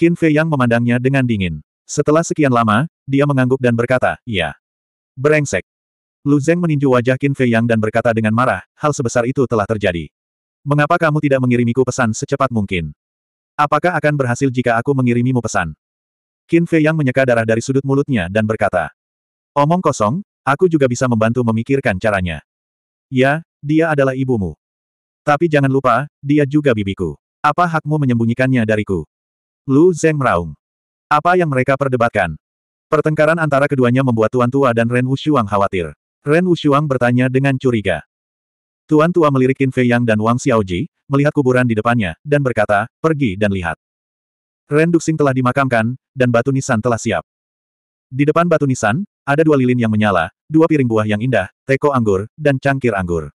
Qin Fei Yang memandangnya dengan dingin. Setelah sekian lama, dia mengangguk dan berkata, iya. Berengsek. Lu Zeng meninju wajah Qin Fei Yang dan berkata dengan marah, hal sebesar itu telah terjadi. Mengapa kamu tidak mengirimiku pesan secepat mungkin? Apakah akan berhasil jika aku mengirimimu pesan? Qin Fei yang menyeka darah dari sudut mulutnya dan berkata. Omong kosong, aku juga bisa membantu memikirkan caranya. Ya, dia adalah ibumu. Tapi jangan lupa, dia juga bibiku. Apa hakmu menyembunyikannya dariku? Lu Zeng meraung. Apa yang mereka perdebatkan? Pertengkaran antara keduanya membuat Tuan Tua dan Ren Wushuang khawatir. Ren Wushuang bertanya dengan curiga. Tuan tua melirik Qin Fei Yang dan Wang Xiaoji, melihat kuburan di depannya, dan berkata, pergi dan lihat. Ren Duxing telah dimakamkan, dan batu nisan telah siap. Di depan batu nisan, ada dua lilin yang menyala, dua piring buah yang indah, teko anggur, dan cangkir anggur.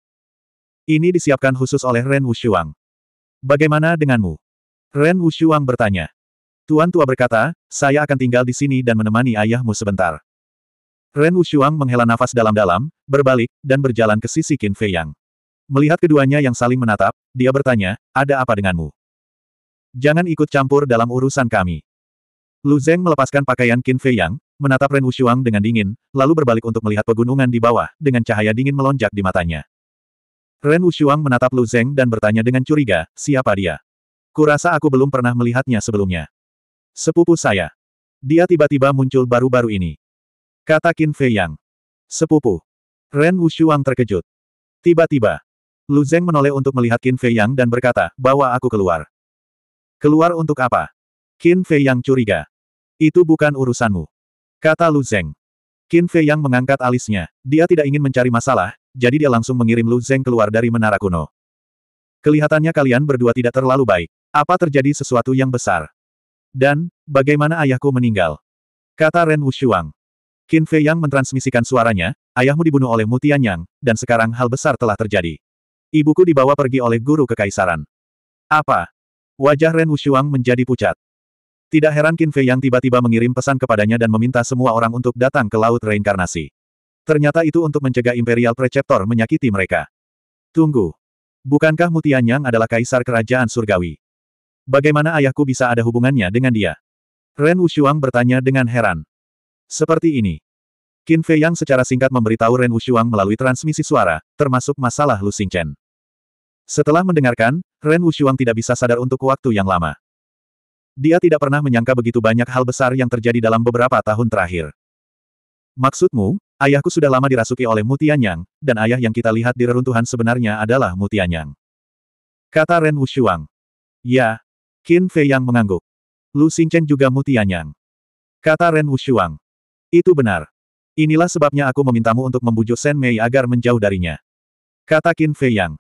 Ini disiapkan khusus oleh Ren Wushuang. Bagaimana denganmu? Ren Wushuang bertanya. Tuan tua berkata, saya akan tinggal di sini dan menemani ayahmu sebentar. Ren Wushuang menghela nafas dalam-dalam, berbalik, dan berjalan ke sisi Qin Fei Yang. Melihat keduanya yang saling menatap, dia bertanya, ada apa denganmu? Jangan ikut campur dalam urusan kami. Lu Zeng melepaskan pakaian Qin Fei Yang, menatap Ren Wushuang dengan dingin, lalu berbalik untuk melihat pegunungan di bawah, dengan cahaya dingin melonjak di matanya. Ren Wushuang menatap Lu Zeng dan bertanya dengan curiga, siapa dia? Kurasa aku belum pernah melihatnya sebelumnya. Sepupu saya. Dia tiba-tiba muncul baru-baru ini. Kata Qin Fei Yang. Sepupu. Ren Wushuang terkejut. Tiba-tiba, Lu Zeng menoleh untuk melihat Qin Fei Yang dan berkata, bawa aku keluar. Keluar untuk apa? Qin Fei Yang curiga. Itu bukan urusanmu. Kata Lu Zeng. Qin Fei Yang mengangkat alisnya. Dia tidak ingin mencari masalah, jadi dia langsung mengirim Lu Zeng keluar dari menara kuno. Kelihatannya kalian berdua tidak terlalu baik. Apa terjadi sesuatu yang besar? Dan, bagaimana ayahku meninggal? Kata Ren Wushuang. Qin Fei Yang mentransmisikan suaranya, ayahmu dibunuh oleh Mutian Yang, dan sekarang hal besar telah terjadi. Ibuku dibawa pergi oleh guru kekaisaran. Apa? Wajah Ren Wushuang menjadi pucat. Tidak heran Qin Fei yang tiba-tiba mengirim pesan kepadanya dan meminta semua orang untuk datang ke Laut Reinkarnasi. Ternyata itu untuk mencegah Imperial Preceptor menyakiti mereka. Tunggu. Bukankah Mutianyang adalah kaisar kerajaan surgawi? Bagaimana ayahku bisa ada hubungannya dengan dia? Ren Wushuang bertanya dengan heran. Seperti ini. Qin Fei Yang secara singkat memberitahu Ren Wushuang melalui transmisi suara, termasuk masalah Lu Xingchen. Setelah mendengarkan, Ren Wushuang tidak bisa sadar untuk waktu yang lama. Dia tidak pernah menyangka begitu banyak hal besar yang terjadi dalam beberapa tahun terakhir. Maksudmu, ayahku sudah lama dirasuki oleh Mutianyang, dan ayah yang kita lihat di reruntuhan sebenarnya adalah Mutianyang. Kata Ren Wushuang. Ya. Qin Fei Yang mengangguk. Lu Xingchen juga Mutianyang. Kata Ren Wushuang. Itu benar. Inilah sebabnya aku memintamu untuk membujuk Shen Mei agar menjauh darinya. Kata Qin Fei Yang.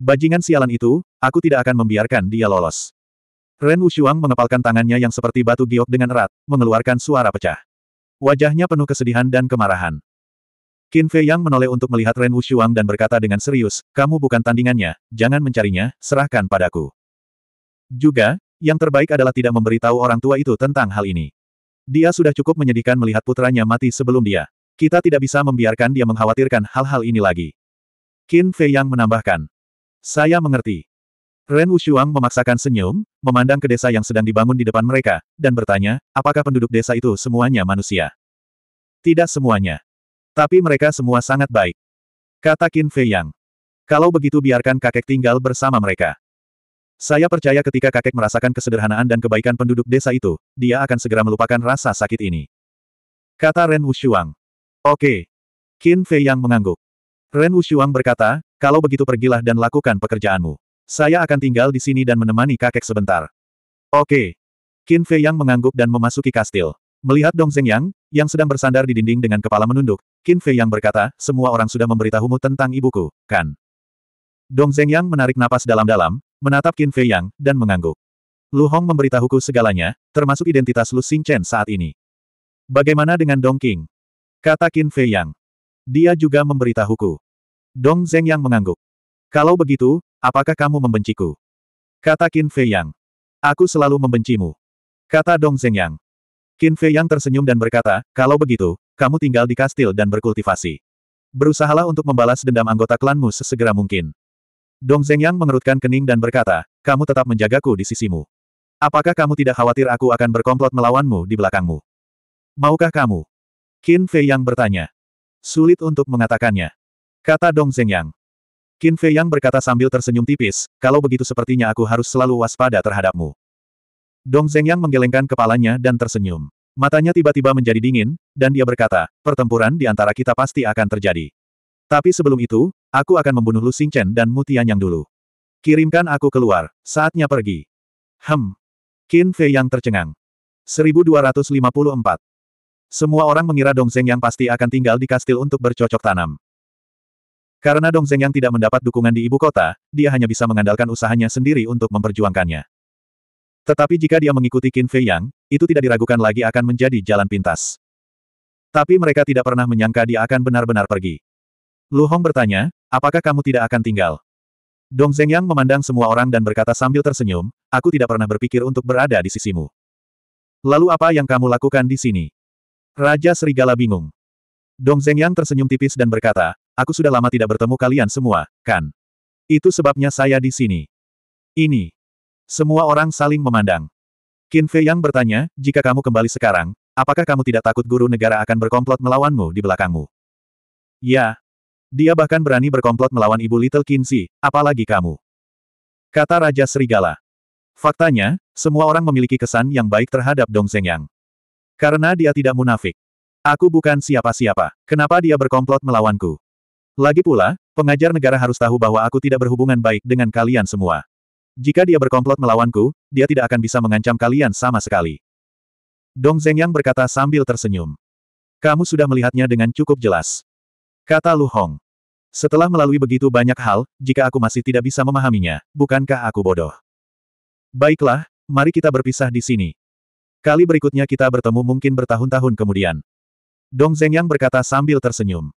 Bajingan sialan itu, aku tidak akan membiarkan dia lolos. Ren Wushuang mengepalkan tangannya yang seperti batu giok dengan erat, mengeluarkan suara pecah. Wajahnya penuh kesedihan dan kemarahan. Qin Fei Yang menoleh untuk melihat Ren Wushuang dan berkata dengan serius, kamu bukan tandingannya, jangan mencarinya, serahkan padaku. Juga, yang terbaik adalah tidak memberitahu orang tua itu tentang hal ini. Dia sudah cukup menyedihkan melihat putranya mati sebelum dia. Kita tidak bisa membiarkan dia mengkhawatirkan hal-hal ini lagi. Qin Fei Yang menambahkan. Saya mengerti. Ren Wushuang memaksakan senyum, memandang ke desa yang sedang dibangun di depan mereka, dan bertanya, apakah penduduk desa itu semuanya manusia? Tidak semuanya. Tapi mereka semua sangat baik. Kata Qin Fei Yang. Kalau begitu biarkan kakek tinggal bersama mereka. Saya percaya ketika kakek merasakan kesederhanaan dan kebaikan penduduk desa itu, dia akan segera melupakan rasa sakit ini. Kata Ren Wushuang. Oke. Qin Fei yang mengangguk. Ren Wushuang berkata, kalau begitu pergilah dan lakukan pekerjaanmu. Saya akan tinggal di sini dan menemani kakek sebentar. Oke. Qin Fei yang mengangguk dan memasuki kastil. Melihat Dong Zeng Yang, yang sedang bersandar di dinding dengan kepala menunduk, Qin Fei yang berkata, semua orang sudah memberitahumu tentang ibuku, kan? Dong Zeng Yang menarik napas dalam-dalam, menatap Qin Fei Yang, dan mengangguk. Lu Hong memberitahuku segalanya, termasuk identitas Lu Xing Chen saat ini. Bagaimana dengan Dong King? Kata Qin Fei Yang. Dia juga memberitahuku. Dong Zeng Yang mengangguk. Kalau begitu, apakah kamu membenciku? Kata Qin Fei Yang. Aku selalu membencimu. Kata Dong Zeng Yang. Qin Fei Yang tersenyum dan berkata, kalau begitu, kamu tinggal di kastil dan berkultivasi. Berusahalah untuk membalas dendam anggota klanmu sesegera mungkin. Dong Zengyang mengerutkan kening dan berkata, kamu tetap menjagaku di sisimu. Apakah kamu tidak khawatir aku akan berkomplot melawanmu di belakangmu? Maukah kamu? Qin Fei Yang bertanya. Sulit untuk mengatakannya. Kata Dong Yang. Qin Fei Yang berkata sambil tersenyum tipis, kalau begitu sepertinya aku harus selalu waspada terhadapmu. Dong Yang menggelengkan kepalanya dan tersenyum. Matanya tiba-tiba menjadi dingin, dan dia berkata, pertempuran di antara kita pasti akan terjadi. Tapi sebelum itu, Aku akan membunuh Lu Xingchen dan Mutian yang dulu. Kirimkan aku keluar, saatnya pergi. Hem. Qin Fei yang tercengang. 1254. Semua orang mengira Dong Zeng yang pasti akan tinggal di kastil untuk bercocok tanam. Karena Dong Zeng yang tidak mendapat dukungan di ibu kota, dia hanya bisa mengandalkan usahanya sendiri untuk memperjuangkannya. Tetapi jika dia mengikuti Qin Fei Yang, itu tidak diragukan lagi akan menjadi jalan pintas. Tapi mereka tidak pernah menyangka dia akan benar-benar pergi. Lu Hong bertanya, apakah kamu tidak akan tinggal? Dong Zhengyang memandang semua orang dan berkata sambil tersenyum, aku tidak pernah berpikir untuk berada di sisimu. Lalu apa yang kamu lakukan di sini? Raja Serigala bingung. Dong Zhengyang tersenyum tipis dan berkata, aku sudah lama tidak bertemu kalian semua, kan? Itu sebabnya saya di sini. Ini. Semua orang saling memandang. Qin Fei Yang bertanya, jika kamu kembali sekarang, apakah kamu tidak takut guru negara akan berkomplot melawanmu di belakangmu? Ya, dia bahkan berani berkomplot melawan ibu Little Kinsey, apalagi kamu. Kata Raja Serigala. Faktanya, semua orang memiliki kesan yang baik terhadap Dong Yang. Karena dia tidak munafik. Aku bukan siapa-siapa. Kenapa dia berkomplot melawanku? Lagi pula, pengajar negara harus tahu bahwa aku tidak berhubungan baik dengan kalian semua. Jika dia berkomplot melawanku, dia tidak akan bisa mengancam kalian sama sekali. Dong Yang berkata sambil tersenyum. Kamu sudah melihatnya dengan cukup jelas. Kata Lu Hong. Setelah melalui begitu banyak hal, jika aku masih tidak bisa memahaminya, bukankah aku bodoh? Baiklah, mari kita berpisah di sini. Kali berikutnya kita bertemu mungkin bertahun-tahun kemudian. Dong Zeng Yang berkata sambil tersenyum.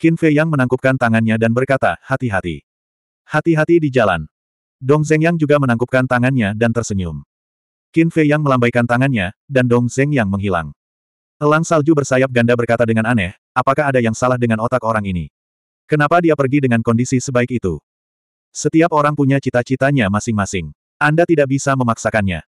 Qin Fei Yang menangkupkan tangannya dan berkata, hati-hati. Hati-hati di jalan. Dong Zeng Yang juga menangkupkan tangannya dan tersenyum. Qin Fei Yang melambaikan tangannya, dan Dong Zeng Yang menghilang. Elang salju bersayap ganda berkata dengan aneh, apakah ada yang salah dengan otak orang ini? Kenapa dia pergi dengan kondisi sebaik itu? Setiap orang punya cita-citanya masing-masing. Anda tidak bisa memaksakannya.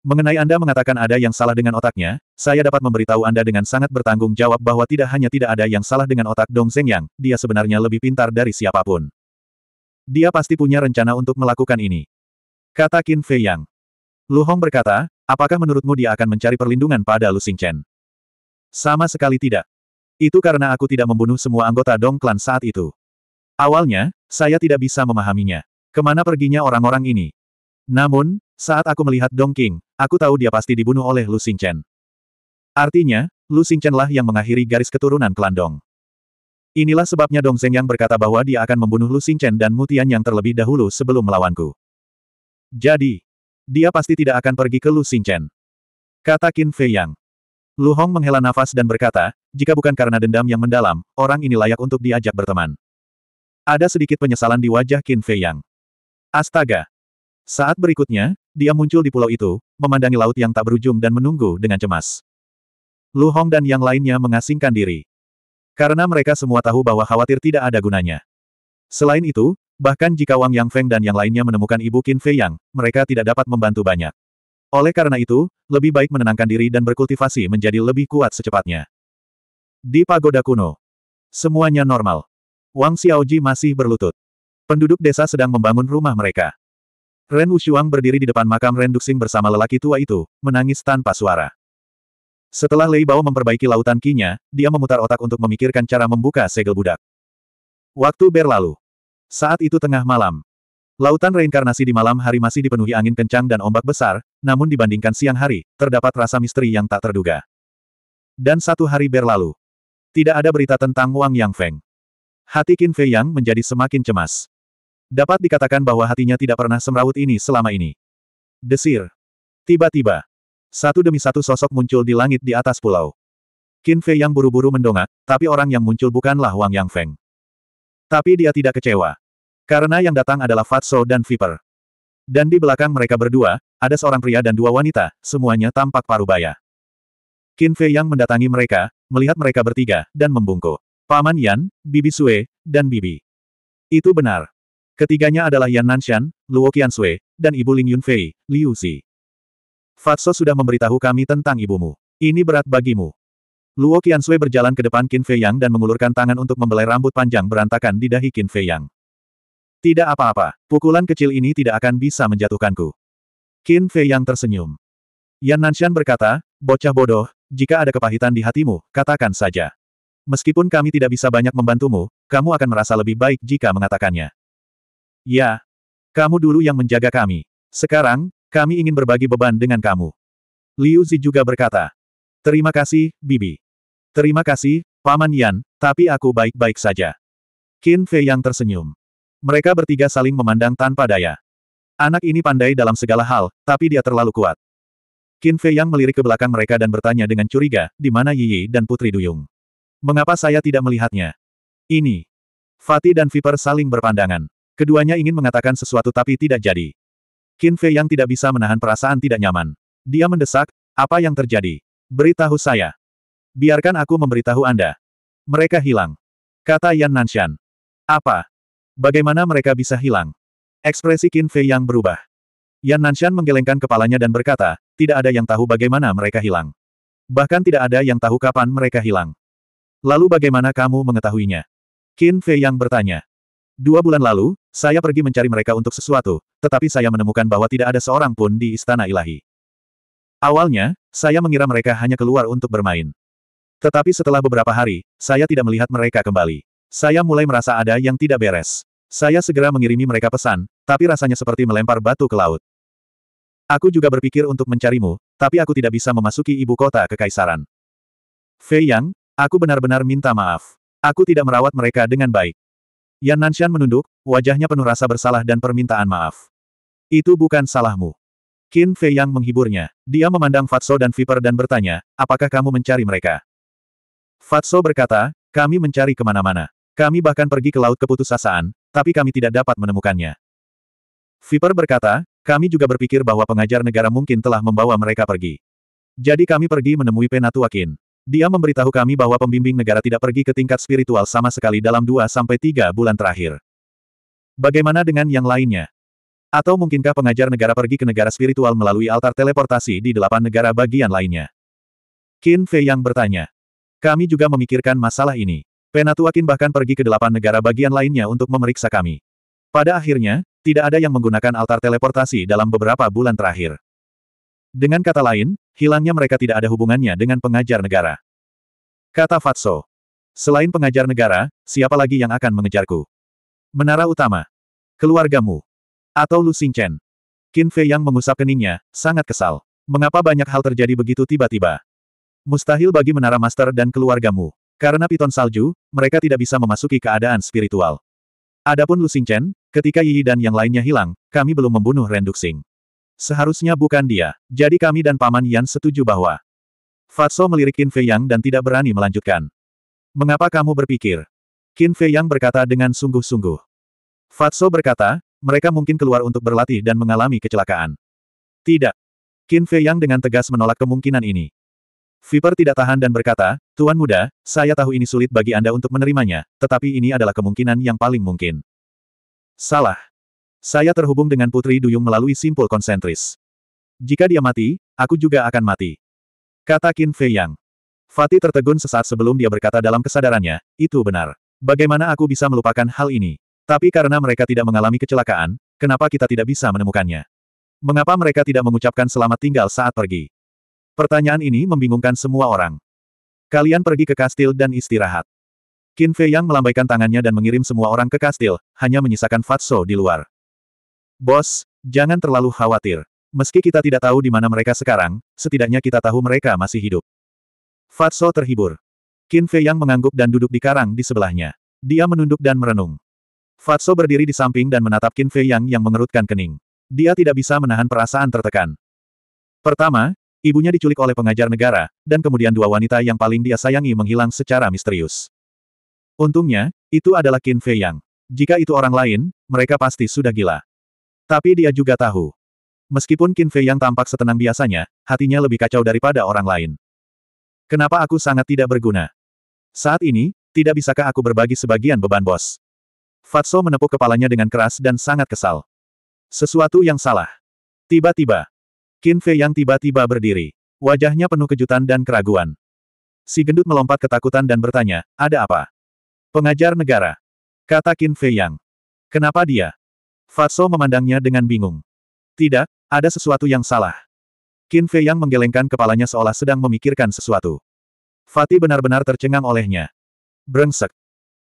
Mengenai Anda mengatakan ada yang salah dengan otaknya, saya dapat memberitahu Anda dengan sangat bertanggung jawab bahwa tidak hanya tidak ada yang salah dengan otak Dong Zhengyang, dia sebenarnya lebih pintar dari siapapun. Dia pasti punya rencana untuk melakukan ini. Kata Qin Fei Yang. Lu Hong berkata, apakah menurutmu dia akan mencari perlindungan pada Lu Xing Chen? Sama sekali tidak. Itu karena aku tidak membunuh semua anggota Dong Klan saat itu. Awalnya, saya tidak bisa memahaminya. Kemana perginya orang-orang ini? Namun, saat aku melihat Dong King, aku tahu dia pasti dibunuh oleh Lu Xingchen. Artinya, Lu Xingchen lah yang mengakhiri garis keturunan klan Dong. Inilah sebabnya Dong Zeng yang berkata bahwa dia akan membunuh Lu Xingchen dan Mutian yang terlebih dahulu sebelum melawanku. Jadi, dia pasti tidak akan pergi ke Lu Xingchen. Kata Qin Fei Yang. Lu Hong menghela nafas dan berkata, jika bukan karena dendam yang mendalam, orang ini layak untuk diajak berteman. Ada sedikit penyesalan di wajah Qin Fei Yang. Astaga! Saat berikutnya, dia muncul di pulau itu, memandangi laut yang tak berujung dan menunggu dengan cemas. Lu Hong dan yang lainnya mengasingkan diri. Karena mereka semua tahu bahwa khawatir tidak ada gunanya. Selain itu, bahkan jika Wang Yang Feng dan yang lainnya menemukan ibu Qin Fei Yang, mereka tidak dapat membantu banyak. Oleh karena itu, lebih baik menenangkan diri dan berkultivasi menjadi lebih kuat secepatnya. Di pagoda kuno, semuanya normal. Wang Xiaoji masih berlutut. Penduduk desa sedang membangun rumah mereka. Ren Wushuang berdiri di depan makam Ren Duxing bersama lelaki tua itu, menangis tanpa suara. Setelah Lei Bao memperbaiki lautan kinya, dia memutar otak untuk memikirkan cara membuka segel budak. Waktu berlalu. Saat itu tengah malam. Lautan reinkarnasi di malam hari masih dipenuhi angin kencang dan ombak besar, namun dibandingkan siang hari, terdapat rasa misteri yang tak terduga. Dan satu hari berlalu. Tidak ada berita tentang Wang Yang Feng. Hati Qin Fei Yang menjadi semakin cemas. Dapat dikatakan bahwa hatinya tidak pernah semrawut ini selama ini. Desir. Tiba-tiba. Satu demi satu sosok muncul di langit di atas pulau. Qin Fei Yang buru-buru mendongak, tapi orang yang muncul bukanlah Wang Yang Feng. Tapi dia tidak kecewa. Karena yang datang adalah Fatso dan Viper. Dan di belakang mereka berdua, ada seorang pria dan dua wanita, semuanya tampak parubaya. Qin Fei yang mendatangi mereka, melihat mereka bertiga, dan membungkuk. Paman Yan, Bibi Sue, dan Bibi. Itu benar. Ketiganya adalah Yan Nanshan, Luo Qian Sue, dan Ibu Ling Fei, Liu Xi. Fatso sudah memberitahu kami tentang ibumu. Ini berat bagimu. Luo Qian Sue berjalan ke depan Qin Fei Yang dan mengulurkan tangan untuk membelai rambut panjang berantakan di dahi Qin Fei Yang. Tidak apa-apa, pukulan kecil ini tidak akan bisa menjatuhkanku. Qin Fei yang tersenyum. Yan Nanshan berkata, bocah bodoh, jika ada kepahitan di hatimu, katakan saja. Meskipun kami tidak bisa banyak membantumu, kamu akan merasa lebih baik jika mengatakannya. Ya. Kamu dulu yang menjaga kami. Sekarang, kami ingin berbagi beban dengan kamu. Liu Zi juga berkata. Terima kasih, Bibi. Terima kasih, Paman Yan, tapi aku baik-baik saja. Qin Fei yang tersenyum. Mereka bertiga saling memandang tanpa daya. Anak ini pandai dalam segala hal, tapi dia terlalu kuat. Qin Fei Yang melirik ke belakang mereka dan bertanya dengan curiga, di mana Yi Yi dan Putri Duyung. Mengapa saya tidak melihatnya? Ini. Fatih dan Viper saling berpandangan. Keduanya ingin mengatakan sesuatu tapi tidak jadi. Qin Fei Yang tidak bisa menahan perasaan tidak nyaman. Dia mendesak, apa yang terjadi? Beritahu saya. Biarkan aku memberitahu Anda. Mereka hilang. Kata Yan Nanshan. Apa? Bagaimana mereka bisa hilang? Ekspresi Qin Fei yang berubah. Yan Nanshan menggelengkan kepalanya dan berkata, tidak ada yang tahu bagaimana mereka hilang. Bahkan tidak ada yang tahu kapan mereka hilang. Lalu bagaimana kamu mengetahuinya? Qin Fei yang bertanya. Dua bulan lalu, saya pergi mencari mereka untuk sesuatu, tetapi saya menemukan bahwa tidak ada seorang pun di Istana Ilahi. Awalnya, saya mengira mereka hanya keluar untuk bermain. Tetapi setelah beberapa hari, saya tidak melihat mereka kembali. Saya mulai merasa ada yang tidak beres. Saya segera mengirimi mereka pesan, tapi rasanya seperti melempar batu ke laut. Aku juga berpikir untuk mencarimu, tapi aku tidak bisa memasuki ibu kota kekaisaran. Fei Yang, aku benar-benar minta maaf. Aku tidak merawat mereka dengan baik. Yan Nanshan menunduk, wajahnya penuh rasa bersalah dan permintaan maaf. Itu bukan salahmu. Qin Fei Yang menghiburnya. Dia memandang Fatso dan Viper dan bertanya, apakah kamu mencari mereka? Fatso berkata, kami mencari kemana-mana. Kami bahkan pergi ke Laut Keputusasaan, tapi kami tidak dapat menemukannya. Viper berkata, kami juga berpikir bahwa pengajar negara mungkin telah membawa mereka pergi. Jadi kami pergi menemui Penatuakin. Dia memberitahu kami bahwa pembimbing negara tidak pergi ke tingkat spiritual sama sekali dalam 2-3 bulan terakhir. Bagaimana dengan yang lainnya? Atau mungkinkah pengajar negara pergi ke negara spiritual melalui altar teleportasi di delapan negara bagian lainnya? Qin Fei yang bertanya. Kami juga memikirkan masalah ini. Penatuakin bahkan pergi ke delapan negara bagian lainnya untuk memeriksa kami. Pada akhirnya, tidak ada yang menggunakan altar teleportasi dalam beberapa bulan terakhir. Dengan kata lain, hilangnya mereka tidak ada hubungannya dengan pengajar negara. Kata Fatso. Selain pengajar negara, siapa lagi yang akan mengejarku? Menara utama. Keluargamu. Atau Lu Xingchen. Qin Fei yang mengusap keningnya, sangat kesal. Mengapa banyak hal terjadi begitu tiba-tiba? Mustahil bagi menara master dan keluargamu. Karena piton salju, mereka tidak bisa memasuki keadaan spiritual. Adapun Lu Xingchen, ketika Yi dan yang lainnya hilang, kami belum membunuh Renduk Seharusnya bukan dia. Jadi kami dan Paman Yan setuju bahwa Fatso melirik Qin Fei Yang dan tidak berani melanjutkan. Mengapa kamu berpikir? Qin Fei Yang berkata dengan sungguh-sungguh. Fatso berkata, mereka mungkin keluar untuk berlatih dan mengalami kecelakaan. Tidak. Qin Fei Yang dengan tegas menolak kemungkinan ini. Viper tidak tahan dan berkata, Tuan muda, saya tahu ini sulit bagi Anda untuk menerimanya, tetapi ini adalah kemungkinan yang paling mungkin. Salah. Saya terhubung dengan Putri Duyung melalui simpul konsentris. Jika dia mati, aku juga akan mati. Kata Qin Fei Yang. Fatih tertegun sesaat sebelum dia berkata dalam kesadarannya, itu benar. Bagaimana aku bisa melupakan hal ini? Tapi karena mereka tidak mengalami kecelakaan, kenapa kita tidak bisa menemukannya? Mengapa mereka tidak mengucapkan selamat tinggal saat pergi? Pertanyaan ini membingungkan semua orang. Kalian pergi ke kastil dan istirahat. Qin Fei Yang melambaikan tangannya dan mengirim semua orang ke kastil, hanya menyisakan Fatso di luar. Bos, jangan terlalu khawatir. Meski kita tidak tahu di mana mereka sekarang, setidaknya kita tahu mereka masih hidup. Fatso terhibur. Qin Fei Yang mengangguk dan duduk di karang di sebelahnya. Dia menunduk dan merenung. Fatso berdiri di samping dan menatap Qin Fei Yang yang mengerutkan kening. Dia tidak bisa menahan perasaan tertekan. Pertama, Ibunya diculik oleh pengajar negara, dan kemudian dua wanita yang paling dia sayangi menghilang secara misterius. Untungnya, itu adalah Qin Fei Yang. Jika itu orang lain, mereka pasti sudah gila. Tapi dia juga tahu. Meskipun Qin Fei Yang tampak setenang biasanya, hatinya lebih kacau daripada orang lain. Kenapa aku sangat tidak berguna? Saat ini, tidak bisakah aku berbagi sebagian beban bos? Fatso menepuk kepalanya dengan keras dan sangat kesal. Sesuatu yang salah. Tiba-tiba, Qin Fei yang tiba-tiba berdiri. Wajahnya penuh kejutan dan keraguan. Si gendut melompat ketakutan dan bertanya, ada apa? Pengajar negara. Kata Qin Fei yang. Kenapa dia? Fatso memandangnya dengan bingung. Tidak, ada sesuatu yang salah. Qin Fei yang menggelengkan kepalanya seolah sedang memikirkan sesuatu. Fatih benar-benar tercengang olehnya. Brengsek.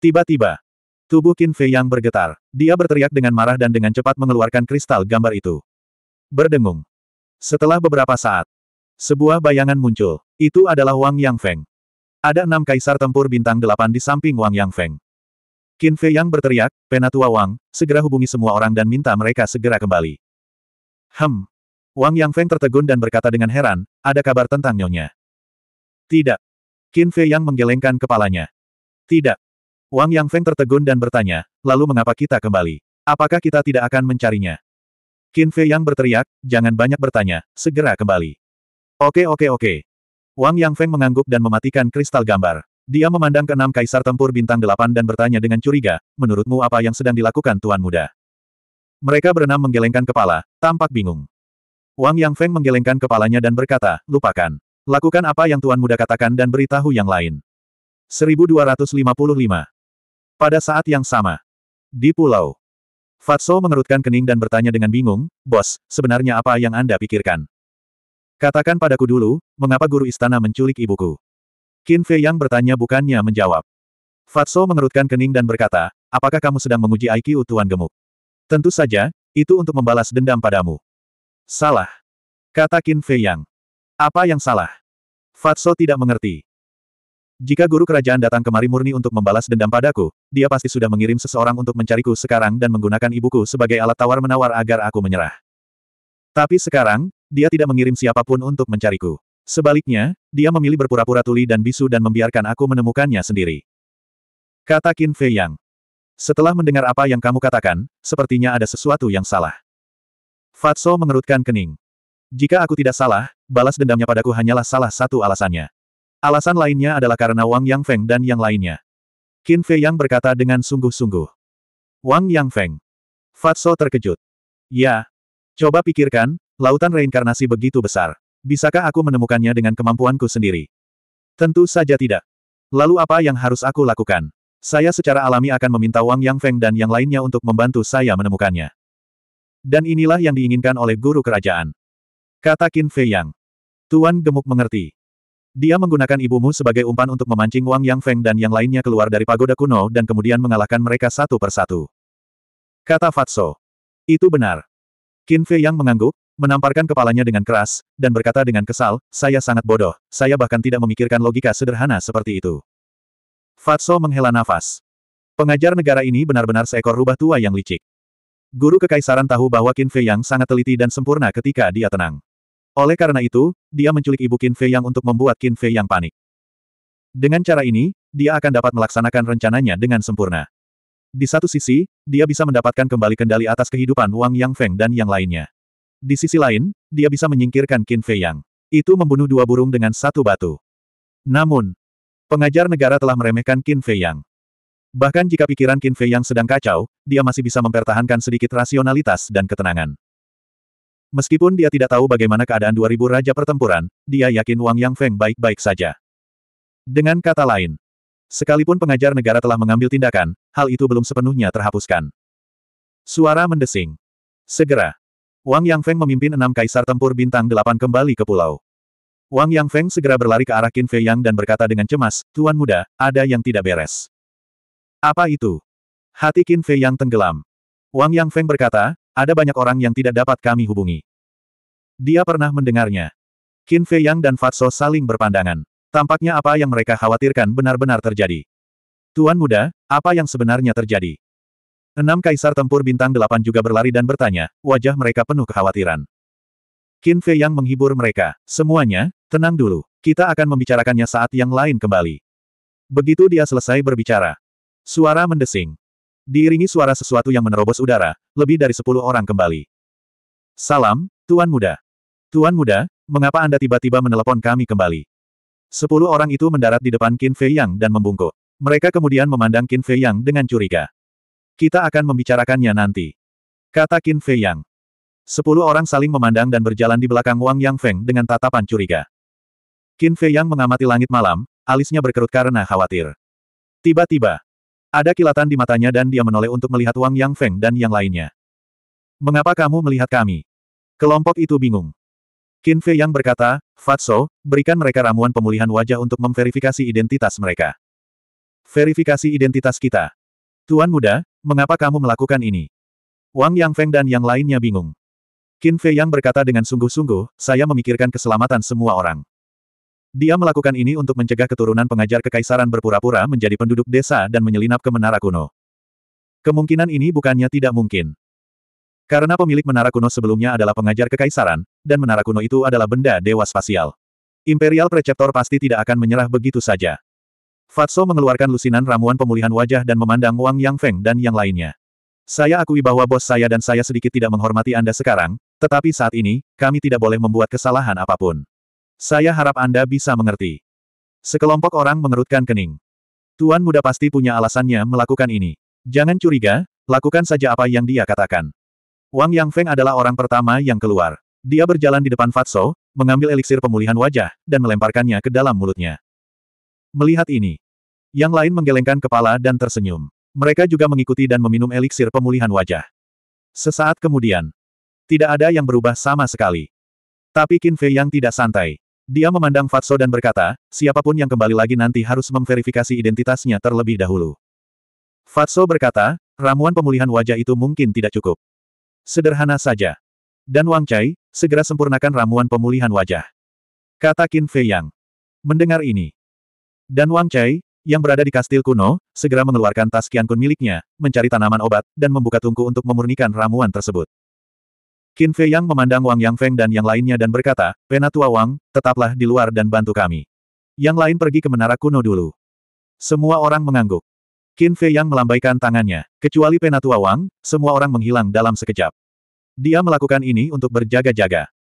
Tiba-tiba, tubuh Qin Fei yang bergetar. Dia berteriak dengan marah dan dengan cepat mengeluarkan kristal gambar itu. Berdengung. Setelah beberapa saat, sebuah bayangan muncul. Itu adalah Wang Yang Feng. Ada enam kaisar tempur bintang delapan di samping Wang Yang Feng. Qin Fei Yang berteriak, Penatua Wang, segera hubungi semua orang dan minta mereka segera kembali. Hem. Wang Yang Feng tertegun dan berkata dengan heran, ada kabar tentang nyonya. Tidak. Qin Fei Yang menggelengkan kepalanya. Tidak. Wang Yang Feng tertegun dan bertanya, lalu mengapa kita kembali? Apakah kita tidak akan mencarinya? Qin Fei yang berteriak, jangan banyak bertanya, segera kembali. Oke oke oke. Wang Yang Feng mengangguk dan mematikan kristal gambar. Dia memandang ke enam kaisar tempur bintang delapan dan bertanya dengan curiga, menurutmu apa yang sedang dilakukan Tuan Muda? Mereka berenam menggelengkan kepala, tampak bingung. Wang Yang Feng menggelengkan kepalanya dan berkata, lupakan. Lakukan apa yang Tuan Muda katakan dan beritahu yang lain. 1255. Pada saat yang sama. Di pulau. Fatso mengerutkan kening dan bertanya dengan bingung, Bos, sebenarnya apa yang Anda pikirkan? Katakan padaku dulu, mengapa guru istana menculik ibuku? Qin Fei yang bertanya bukannya menjawab. Fatso mengerutkan kening dan berkata, apakah kamu sedang menguji IQ Tuan Gemuk? Tentu saja, itu untuk membalas dendam padamu. Salah. Kata Qin Fei Yang. Apa yang salah? Fatso tidak mengerti. Jika guru kerajaan datang kemari murni untuk membalas dendam padaku, dia pasti sudah mengirim seseorang untuk mencariku sekarang dan menggunakan ibuku sebagai alat tawar-menawar agar aku menyerah. Tapi sekarang, dia tidak mengirim siapapun untuk mencariku. Sebaliknya, dia memilih berpura-pura tuli dan bisu dan membiarkan aku menemukannya sendiri. Kata Qin Fei Yang. Setelah mendengar apa yang kamu katakan, sepertinya ada sesuatu yang salah. Fatso mengerutkan kening. Jika aku tidak salah, balas dendamnya padaku hanyalah salah satu alasannya. Alasan lainnya adalah karena Wang Yang Feng dan yang lainnya. Qin Fei Yang berkata dengan sungguh-sungguh. Wang Yang Feng. Fatso terkejut. Ya. Coba pikirkan, lautan reinkarnasi begitu besar. Bisakah aku menemukannya dengan kemampuanku sendiri? Tentu saja tidak. Lalu apa yang harus aku lakukan? Saya secara alami akan meminta Wang Yang Feng dan yang lainnya untuk membantu saya menemukannya. Dan inilah yang diinginkan oleh guru kerajaan. Kata Qin Fei Yang. Tuan Gemuk mengerti. Dia menggunakan ibumu sebagai umpan untuk memancing Wang Yang Feng dan yang lainnya keluar dari pagoda kuno dan kemudian mengalahkan mereka satu persatu. Kata Fatso. Itu benar. Qin Fei yang mengangguk, menamparkan kepalanya dengan keras, dan berkata dengan kesal, saya sangat bodoh, saya bahkan tidak memikirkan logika sederhana seperti itu. Fatso menghela nafas. Pengajar negara ini benar-benar seekor rubah tua yang licik. Guru kekaisaran tahu bahwa Qin Fei yang sangat teliti dan sempurna ketika dia tenang. Oleh karena itu, dia menculik ibu Qin Fei Yang untuk membuat Qin Fei Yang panik. Dengan cara ini, dia akan dapat melaksanakan rencananya dengan sempurna. Di satu sisi, dia bisa mendapatkan kembali kendali atas kehidupan Wang Yang Feng dan yang lainnya. Di sisi lain, dia bisa menyingkirkan Qin Fei Yang. Itu membunuh dua burung dengan satu batu. Namun, pengajar negara telah meremehkan Qin Fei Yang. Bahkan jika pikiran Qin Fei Yang sedang kacau, dia masih bisa mempertahankan sedikit rasionalitas dan ketenangan. Meskipun dia tidak tahu bagaimana keadaan 2000 Raja Pertempuran, dia yakin Wang Yang Feng baik-baik saja. Dengan kata lain, sekalipun pengajar negara telah mengambil tindakan, hal itu belum sepenuhnya terhapuskan. Suara mendesing. Segera, Wang Yang Feng memimpin enam kaisar tempur bintang delapan kembali ke pulau. Wang Yang Feng segera berlari ke arah Qin Fei Yang dan berkata dengan cemas, Tuan muda, ada yang tidak beres. Apa itu? Hati Qin Fei Yang tenggelam. Wang Yang Feng berkata, ada banyak orang yang tidak dapat kami hubungi. Dia pernah mendengarnya. Qin Fei Yang dan Fatso saling berpandangan. Tampaknya apa yang mereka khawatirkan benar-benar terjadi. Tuan muda, apa yang sebenarnya terjadi? Enam kaisar tempur bintang delapan juga berlari dan bertanya, wajah mereka penuh kekhawatiran. Qin Fei Yang menghibur mereka, semuanya, tenang dulu, kita akan membicarakannya saat yang lain kembali. Begitu dia selesai berbicara, suara mendesing, Diiringi suara sesuatu yang menerobos udara, lebih dari sepuluh orang kembali. Salam, Tuan Muda. Tuan Muda, mengapa Anda tiba-tiba menelepon kami kembali? Sepuluh orang itu mendarat di depan Qin Fei Yang dan membungkuk. Mereka kemudian memandang Qin Fei Yang dengan curiga. Kita akan membicarakannya nanti. Kata Qin Fei Yang. Sepuluh orang saling memandang dan berjalan di belakang Wang Yang Feng dengan tatapan curiga. Qin Fei Yang mengamati langit malam, alisnya berkerut karena khawatir. Tiba-tiba, ada kilatan di matanya dan dia menoleh untuk melihat Wang Yang Feng dan yang lainnya. Mengapa kamu melihat kami? Kelompok itu bingung. Qin Fei Yang berkata, Fatso, berikan mereka ramuan pemulihan wajah untuk memverifikasi identitas mereka. Verifikasi identitas kita. Tuan muda, mengapa kamu melakukan ini? Wang Yang Feng dan yang lainnya bingung. Qin Fei Yang berkata dengan sungguh-sungguh, saya memikirkan keselamatan semua orang. Dia melakukan ini untuk mencegah keturunan pengajar kekaisaran berpura-pura menjadi penduduk desa dan menyelinap ke menara kuno. Kemungkinan ini bukannya tidak mungkin. Karena pemilik menara kuno sebelumnya adalah pengajar kekaisaran, dan menara kuno itu adalah benda dewa spasial. Imperial Preceptor pasti tidak akan menyerah begitu saja. Fatso mengeluarkan lusinan ramuan pemulihan wajah dan memandang Wang Yang Feng dan yang lainnya. Saya akui bahwa bos saya dan saya sedikit tidak menghormati Anda sekarang, tetapi saat ini, kami tidak boleh membuat kesalahan apapun. Saya harap Anda bisa mengerti. Sekelompok orang mengerutkan kening. Tuan muda pasti punya alasannya melakukan ini. Jangan curiga, lakukan saja apa yang dia katakan. Wang Yang Feng adalah orang pertama yang keluar. Dia berjalan di depan Fatso, mengambil eliksir pemulihan wajah, dan melemparkannya ke dalam mulutnya. Melihat ini, yang lain menggelengkan kepala dan tersenyum. Mereka juga mengikuti dan meminum eliksir pemulihan wajah. Sesaat kemudian, tidak ada yang berubah sama sekali. Tapi Qin Fei yang tidak santai. Dia memandang Fatso dan berkata, siapapun yang kembali lagi nanti harus memverifikasi identitasnya terlebih dahulu. Fatso berkata, ramuan pemulihan wajah itu mungkin tidak cukup. Sederhana saja. Dan Wang Chai, segera sempurnakan ramuan pemulihan wajah. Kata Qin Fei Yang. Mendengar ini. Dan Wang Chai, yang berada di kastil kuno, segera mengeluarkan tas kian Kun miliknya, mencari tanaman obat, dan membuka tungku untuk memurnikan ramuan tersebut. Qin Fei Yang memandang Wang Yang Feng dan yang lainnya dan berkata, Penatua Wang, tetaplah di luar dan bantu kami. Yang lain pergi ke menara kuno dulu. Semua orang mengangguk. Qin Fei Yang melambaikan tangannya. Kecuali Penatua Wang, semua orang menghilang dalam sekejap. Dia melakukan ini untuk berjaga-jaga.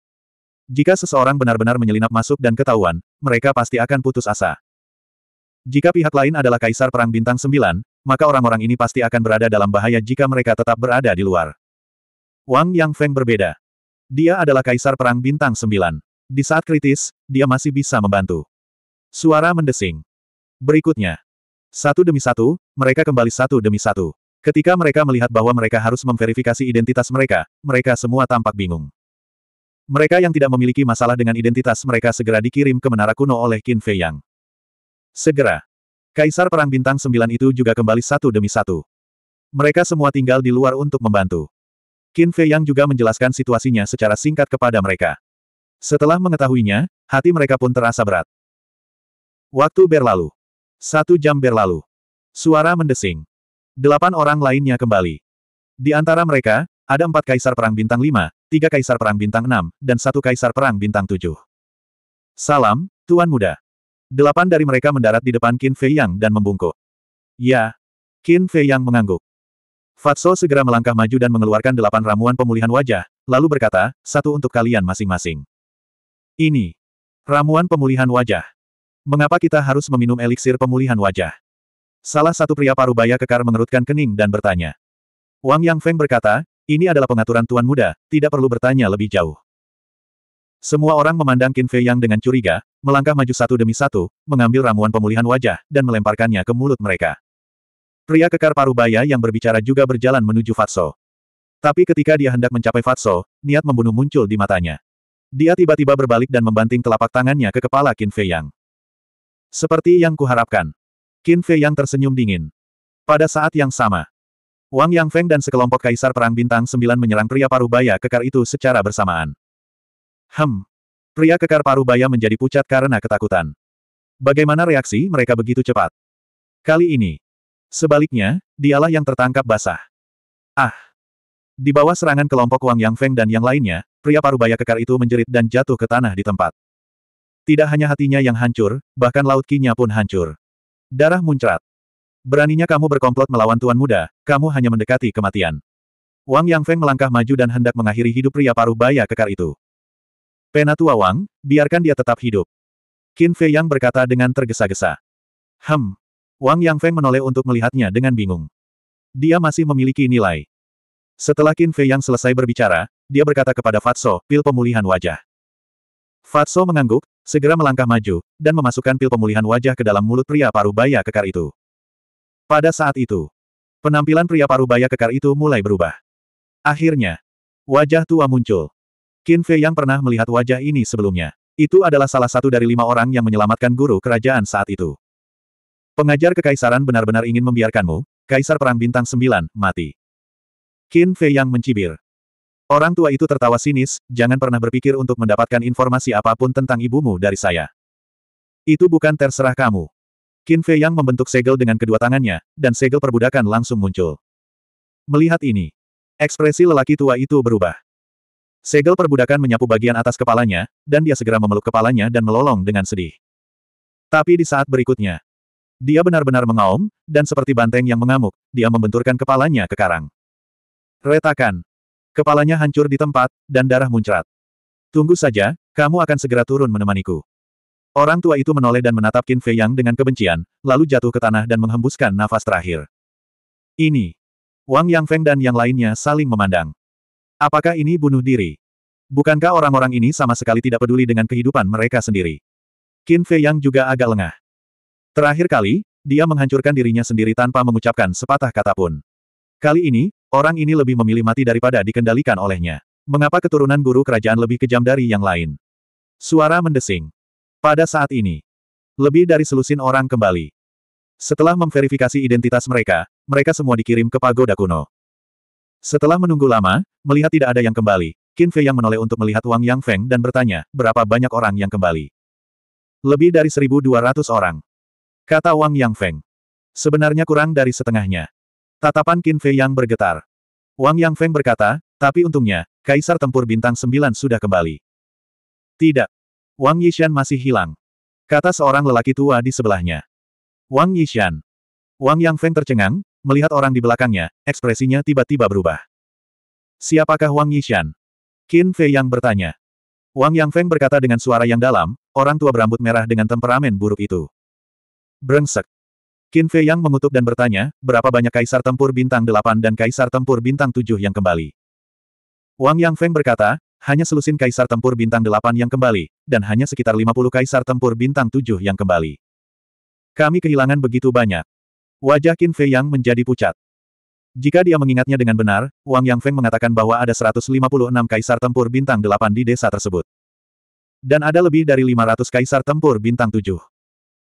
Jika seseorang benar-benar menyelinap masuk dan ketahuan, mereka pasti akan putus asa. Jika pihak lain adalah Kaisar Perang Bintang Sembilan, maka orang-orang ini pasti akan berada dalam bahaya jika mereka tetap berada di luar. Wang Yang Feng berbeda. Dia adalah kaisar perang bintang sembilan. Di saat kritis, dia masih bisa membantu. Suara mendesing. Berikutnya. Satu demi satu, mereka kembali satu demi satu. Ketika mereka melihat bahwa mereka harus memverifikasi identitas mereka, mereka semua tampak bingung. Mereka yang tidak memiliki masalah dengan identitas mereka segera dikirim ke menara kuno oleh Qin Fei Yang. Segera. Kaisar Perang Bintang Sembilan itu juga kembali satu demi satu. Mereka semua tinggal di luar untuk membantu. Qin Fei Yang juga menjelaskan situasinya secara singkat kepada mereka. Setelah mengetahuinya, hati mereka pun terasa berat. Waktu berlalu. Satu jam berlalu. Suara mendesing. Delapan orang lainnya kembali. Di antara mereka, ada empat kaisar perang bintang lima, tiga kaisar perang bintang enam, dan satu kaisar perang bintang tujuh. Salam, Tuan Muda. Delapan dari mereka mendarat di depan Qin Fei Yang dan membungkuk. Ya. Qin Fei Yang mengangguk. Fatso segera melangkah maju dan mengeluarkan delapan ramuan pemulihan wajah, lalu berkata, satu untuk kalian masing-masing. Ini. Ramuan pemulihan wajah. Mengapa kita harus meminum eliksir pemulihan wajah? Salah satu pria parubaya kekar mengerutkan kening dan bertanya. Wang Yang Feng berkata, ini adalah pengaturan Tuan Muda, tidak perlu bertanya lebih jauh. Semua orang memandang Qin Fei Yang dengan curiga, melangkah maju satu demi satu, mengambil ramuan pemulihan wajah, dan melemparkannya ke mulut mereka. Pria kekar Parubaya yang berbicara juga berjalan menuju Fatso. Tapi ketika dia hendak mencapai Fatso, niat membunuh muncul di matanya. Dia tiba-tiba berbalik dan membanting telapak tangannya ke kepala Qin Fei Yang. Seperti yang kuharapkan. Qin Fei Yang tersenyum dingin. Pada saat yang sama, Wang Yang Feng dan sekelompok kaisar perang bintang sembilan menyerang pria Parubaya kekar itu secara bersamaan. Hem. Pria kekar Parubaya menjadi pucat karena ketakutan. Bagaimana reaksi mereka begitu cepat? Kali ini, Sebaliknya, dialah yang tertangkap basah. Ah! Di bawah serangan kelompok Wang Yang Feng dan yang lainnya, pria parubaya kekar itu menjerit dan jatuh ke tanah di tempat. Tidak hanya hatinya yang hancur, bahkan laut kinya pun hancur. Darah muncrat. Beraninya kamu berkomplot melawan tuan muda, kamu hanya mendekati kematian. Wang Yang Feng melangkah maju dan hendak mengakhiri hidup pria parubaya kekar itu. Penatua Wang, biarkan dia tetap hidup. Qin Fei Yang berkata dengan tergesa-gesa. Hem, Wang Yang Feng menoleh untuk melihatnya dengan bingung. Dia masih memiliki nilai. Setelah Qin Fei Yang selesai berbicara, dia berkata kepada Fatso, pil pemulihan wajah. Fatso mengangguk, segera melangkah maju, dan memasukkan pil pemulihan wajah ke dalam mulut pria paruh baya kekar itu. Pada saat itu, penampilan pria paruh baya kekar itu mulai berubah. Akhirnya, wajah tua muncul. Qin Fei yang pernah melihat wajah ini sebelumnya. Itu adalah salah satu dari lima orang yang menyelamatkan guru kerajaan saat itu. Pengajar kekaisaran benar-benar ingin membiarkanmu, Kaisar Perang Bintang Sembilan, mati. Qin Fei yang mencibir. Orang tua itu tertawa sinis, jangan pernah berpikir untuk mendapatkan informasi apapun tentang ibumu dari saya. Itu bukan terserah kamu. Qin Fei yang membentuk segel dengan kedua tangannya, dan segel perbudakan langsung muncul. Melihat ini, ekspresi lelaki tua itu berubah. Segel perbudakan menyapu bagian atas kepalanya, dan dia segera memeluk kepalanya dan melolong dengan sedih. Tapi di saat berikutnya, dia benar-benar mengaum, dan seperti banteng yang mengamuk, dia membenturkan kepalanya ke karang. Retakan. Kepalanya hancur di tempat, dan darah muncrat. Tunggu saja, kamu akan segera turun menemaniku. Orang tua itu menoleh dan menatap Qin Fei Yang dengan kebencian, lalu jatuh ke tanah dan menghembuskan nafas terakhir. Ini. Wang Yang Feng dan yang lainnya saling memandang. Apakah ini bunuh diri? Bukankah orang-orang ini sama sekali tidak peduli dengan kehidupan mereka sendiri? Qin Fei Yang juga agak lengah. Terakhir kali, dia menghancurkan dirinya sendiri tanpa mengucapkan sepatah kata pun. Kali ini, orang ini lebih memilih mati daripada dikendalikan olehnya. Mengapa keturunan guru kerajaan lebih kejam dari yang lain? Suara mendesing. Pada saat ini, lebih dari selusin orang kembali. Setelah memverifikasi identitas mereka, mereka semua dikirim ke pagoda kuno. Setelah menunggu lama, melihat tidak ada yang kembali, Qin Fei yang menoleh untuk melihat Wang Yang Feng dan bertanya, berapa banyak orang yang kembali? Lebih dari 1.200 orang. Kata Wang Yang Feng. Sebenarnya kurang dari setengahnya. Tatapan Qin Fei yang bergetar. Wang Yang Feng berkata, tapi untungnya, Kaisar Tempur Bintang Sembilan sudah kembali. Tidak. Wang Yishan masih hilang. Kata seorang lelaki tua di sebelahnya. Wang Yishan. Wang Yang Feng tercengang, melihat orang di belakangnya, ekspresinya tiba-tiba berubah. Siapakah Wang Yishan? Qin Fei yang bertanya. Wang Yang Feng berkata dengan suara yang dalam, orang tua berambut merah dengan temperamen buruk itu. Brengsek. Qin Fei Yang mengutuk dan bertanya, berapa banyak kaisar tempur bintang 8 dan kaisar tempur bintang 7 yang kembali? Wang Yang Feng berkata, hanya selusin kaisar tempur bintang 8 yang kembali, dan hanya sekitar 50 kaisar tempur bintang 7 yang kembali. Kami kehilangan begitu banyak. Wajah Qin Fei Yang menjadi pucat. Jika dia mengingatnya dengan benar, Wang Yang Feng mengatakan bahwa ada 156 kaisar tempur bintang 8 di desa tersebut. Dan ada lebih dari 500 kaisar tempur bintang 7.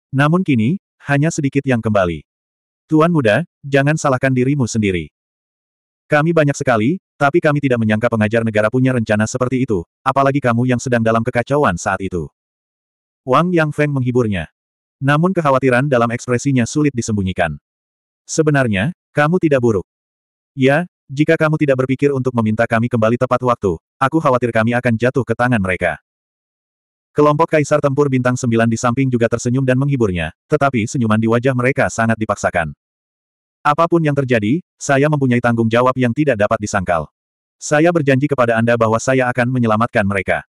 Namun kini, hanya sedikit yang kembali. Tuan muda, jangan salahkan dirimu sendiri. Kami banyak sekali, tapi kami tidak menyangka pengajar negara punya rencana seperti itu, apalagi kamu yang sedang dalam kekacauan saat itu. Wang Yang Feng menghiburnya. Namun kekhawatiran dalam ekspresinya sulit disembunyikan. Sebenarnya, kamu tidak buruk. Ya, jika kamu tidak berpikir untuk meminta kami kembali tepat waktu, aku khawatir kami akan jatuh ke tangan mereka. Kelompok kaisar tempur bintang sembilan di samping juga tersenyum dan menghiburnya, tetapi senyuman di wajah mereka sangat dipaksakan. Apapun yang terjadi, saya mempunyai tanggung jawab yang tidak dapat disangkal. Saya berjanji kepada Anda bahwa saya akan menyelamatkan mereka.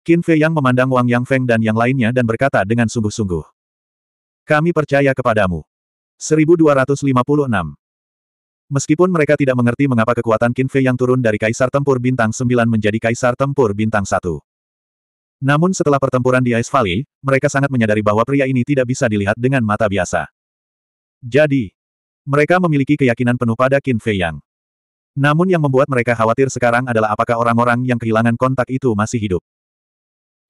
Qin Fei Yang memandang Wang Yang Feng dan yang lainnya dan berkata dengan sungguh-sungguh. Kami percaya kepadamu. 1256 Meskipun mereka tidak mengerti mengapa kekuatan Qin Fei yang turun dari Kaisar Tempur Bintang 9 menjadi Kaisar Tempur Bintang 1. Namun setelah pertempuran di Ice Valley, mereka sangat menyadari bahwa pria ini tidak bisa dilihat dengan mata biasa. Jadi, mereka memiliki keyakinan penuh pada Qin Fei Yang. Namun yang membuat mereka khawatir sekarang adalah apakah orang-orang yang kehilangan kontak itu masih hidup.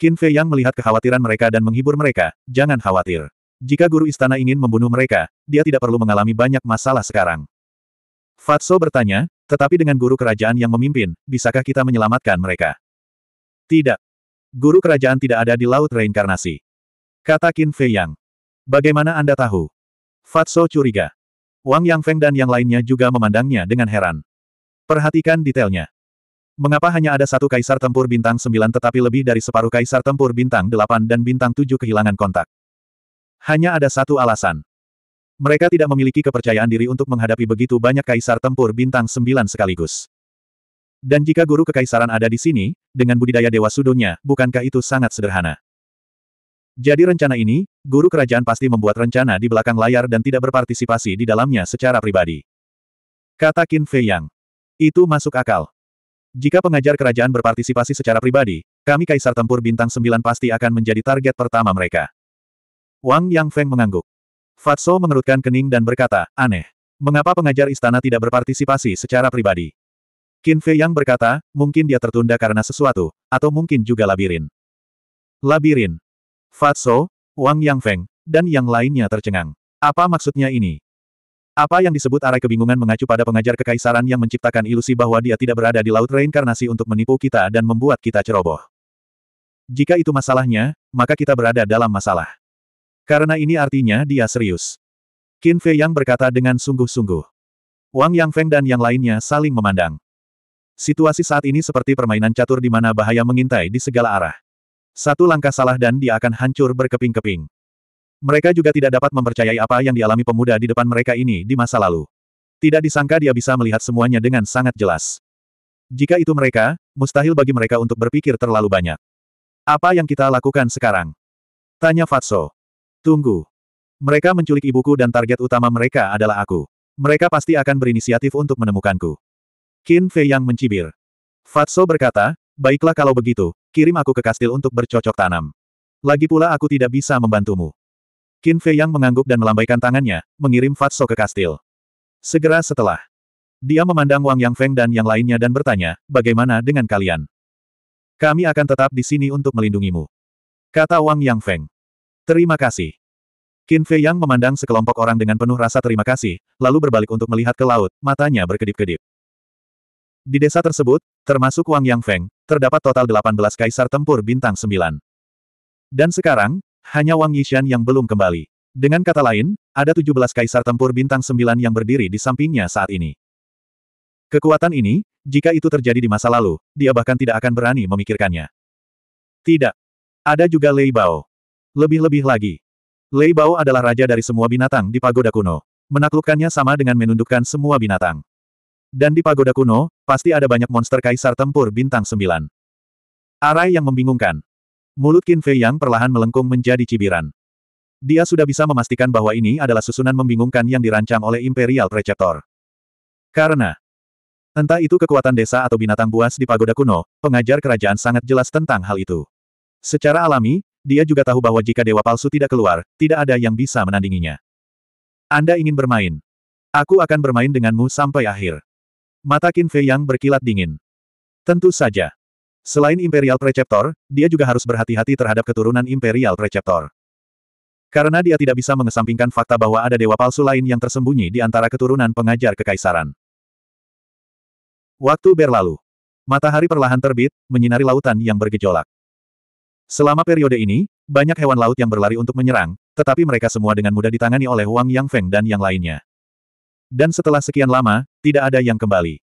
Qin Fei Yang melihat kekhawatiran mereka dan menghibur mereka, jangan khawatir. Jika guru istana ingin membunuh mereka, dia tidak perlu mengalami banyak masalah sekarang. Fatso bertanya, tetapi dengan guru kerajaan yang memimpin, bisakah kita menyelamatkan mereka? Tidak. Guru kerajaan tidak ada di laut reinkarnasi. Kata Qin Fei Yang. Bagaimana Anda tahu? Fatso curiga. Wang Yang Feng dan yang lainnya juga memandangnya dengan heran. Perhatikan detailnya. Mengapa hanya ada satu kaisar tempur bintang Sembilan tetapi lebih dari separuh kaisar tempur bintang Delapan dan bintang Tujuh kehilangan kontak? Hanya ada satu alasan. Mereka tidak memiliki kepercayaan diri untuk menghadapi begitu banyak kaisar tempur bintang Sembilan sekaligus. Dan jika guru kekaisaran ada di sini, dengan budidaya Dewa Sudonya, bukankah itu sangat sederhana? Jadi rencana ini, guru kerajaan pasti membuat rencana di belakang layar dan tidak berpartisipasi di dalamnya secara pribadi. Kata Qin Fei Yang. Itu masuk akal. Jika pengajar kerajaan berpartisipasi secara pribadi, kami kaisar tempur bintang 9 pasti akan menjadi target pertama mereka. Wang Yang Feng mengangguk. Fatso mengerutkan kening dan berkata, aneh. Mengapa pengajar istana tidak berpartisipasi secara pribadi? Qin Fei Yang berkata, mungkin dia tertunda karena sesuatu, atau mungkin juga labirin. Labirin. Fatso, Wang Yang Feng, dan yang lainnya tercengang. Apa maksudnya ini? Apa yang disebut arai kebingungan mengacu pada pengajar kekaisaran yang menciptakan ilusi bahwa dia tidak berada di laut reinkarnasi untuk menipu kita dan membuat kita ceroboh. Jika itu masalahnya, maka kita berada dalam masalah. Karena ini artinya dia serius. Qin Fei Yang berkata dengan sungguh-sungguh. Wang Yang Feng dan yang lainnya saling memandang. Situasi saat ini seperti permainan catur di mana bahaya mengintai di segala arah. Satu langkah salah dan dia akan hancur berkeping-keping. Mereka juga tidak dapat mempercayai apa yang dialami pemuda di depan mereka ini di masa lalu. Tidak disangka dia bisa melihat semuanya dengan sangat jelas. Jika itu mereka, mustahil bagi mereka untuk berpikir terlalu banyak. Apa yang kita lakukan sekarang? Tanya Fatso. Tunggu. Mereka menculik ibuku dan target utama mereka adalah aku. Mereka pasti akan berinisiatif untuk menemukanku. Qin Fei yang mencibir. Fatso berkata, baiklah kalau begitu, kirim aku ke kastil untuk bercocok tanam. Lagi pula aku tidak bisa membantumu. Qin Fei yang mengangguk dan melambaikan tangannya, mengirim Fatso ke kastil. Segera setelah, dia memandang Wang Yang Feng dan yang lainnya dan bertanya, bagaimana dengan kalian? Kami akan tetap di sini untuk melindungimu. Kata Wang Yang Feng. Terima kasih. Qin Fei Yang memandang sekelompok orang dengan penuh rasa terima kasih, lalu berbalik untuk melihat ke laut, matanya berkedip-kedip. Di desa tersebut, termasuk Wang Yang Feng, terdapat total 18 kaisar tempur bintang 9. Dan sekarang, hanya Wang Yishan yang belum kembali. Dengan kata lain, ada 17 kaisar tempur bintang 9 yang berdiri di sampingnya saat ini. Kekuatan ini, jika itu terjadi di masa lalu, dia bahkan tidak akan berani memikirkannya. Tidak. Ada juga Lei Bao. Lebih-lebih lagi. Lei Bao adalah raja dari semua binatang di pagoda kuno. Menaklukkannya sama dengan menundukkan semua binatang. Dan di pagoda kuno, pasti ada banyak monster kaisar tempur bintang sembilan. Arai yang membingungkan. Mulut Qin Fei yang perlahan melengkung menjadi cibiran. Dia sudah bisa memastikan bahwa ini adalah susunan membingungkan yang dirancang oleh Imperial Preceptor. Karena entah itu kekuatan desa atau binatang buas di pagoda kuno, pengajar kerajaan sangat jelas tentang hal itu. Secara alami, dia juga tahu bahwa jika dewa palsu tidak keluar, tidak ada yang bisa menandinginya. Anda ingin bermain. Aku akan bermain denganmu sampai akhir. Mata Qin Fei yang berkilat dingin. Tentu saja. Selain Imperial Preceptor, dia juga harus berhati-hati terhadap keturunan Imperial Preceptor. Karena dia tidak bisa mengesampingkan fakta bahwa ada dewa palsu lain yang tersembunyi di antara keturunan pengajar kekaisaran. Waktu berlalu. Matahari perlahan terbit, menyinari lautan yang bergejolak. Selama periode ini, banyak hewan laut yang berlari untuk menyerang, tetapi mereka semua dengan mudah ditangani oleh Wang Yang Feng dan yang lainnya. Dan setelah sekian lama, tidak ada yang kembali.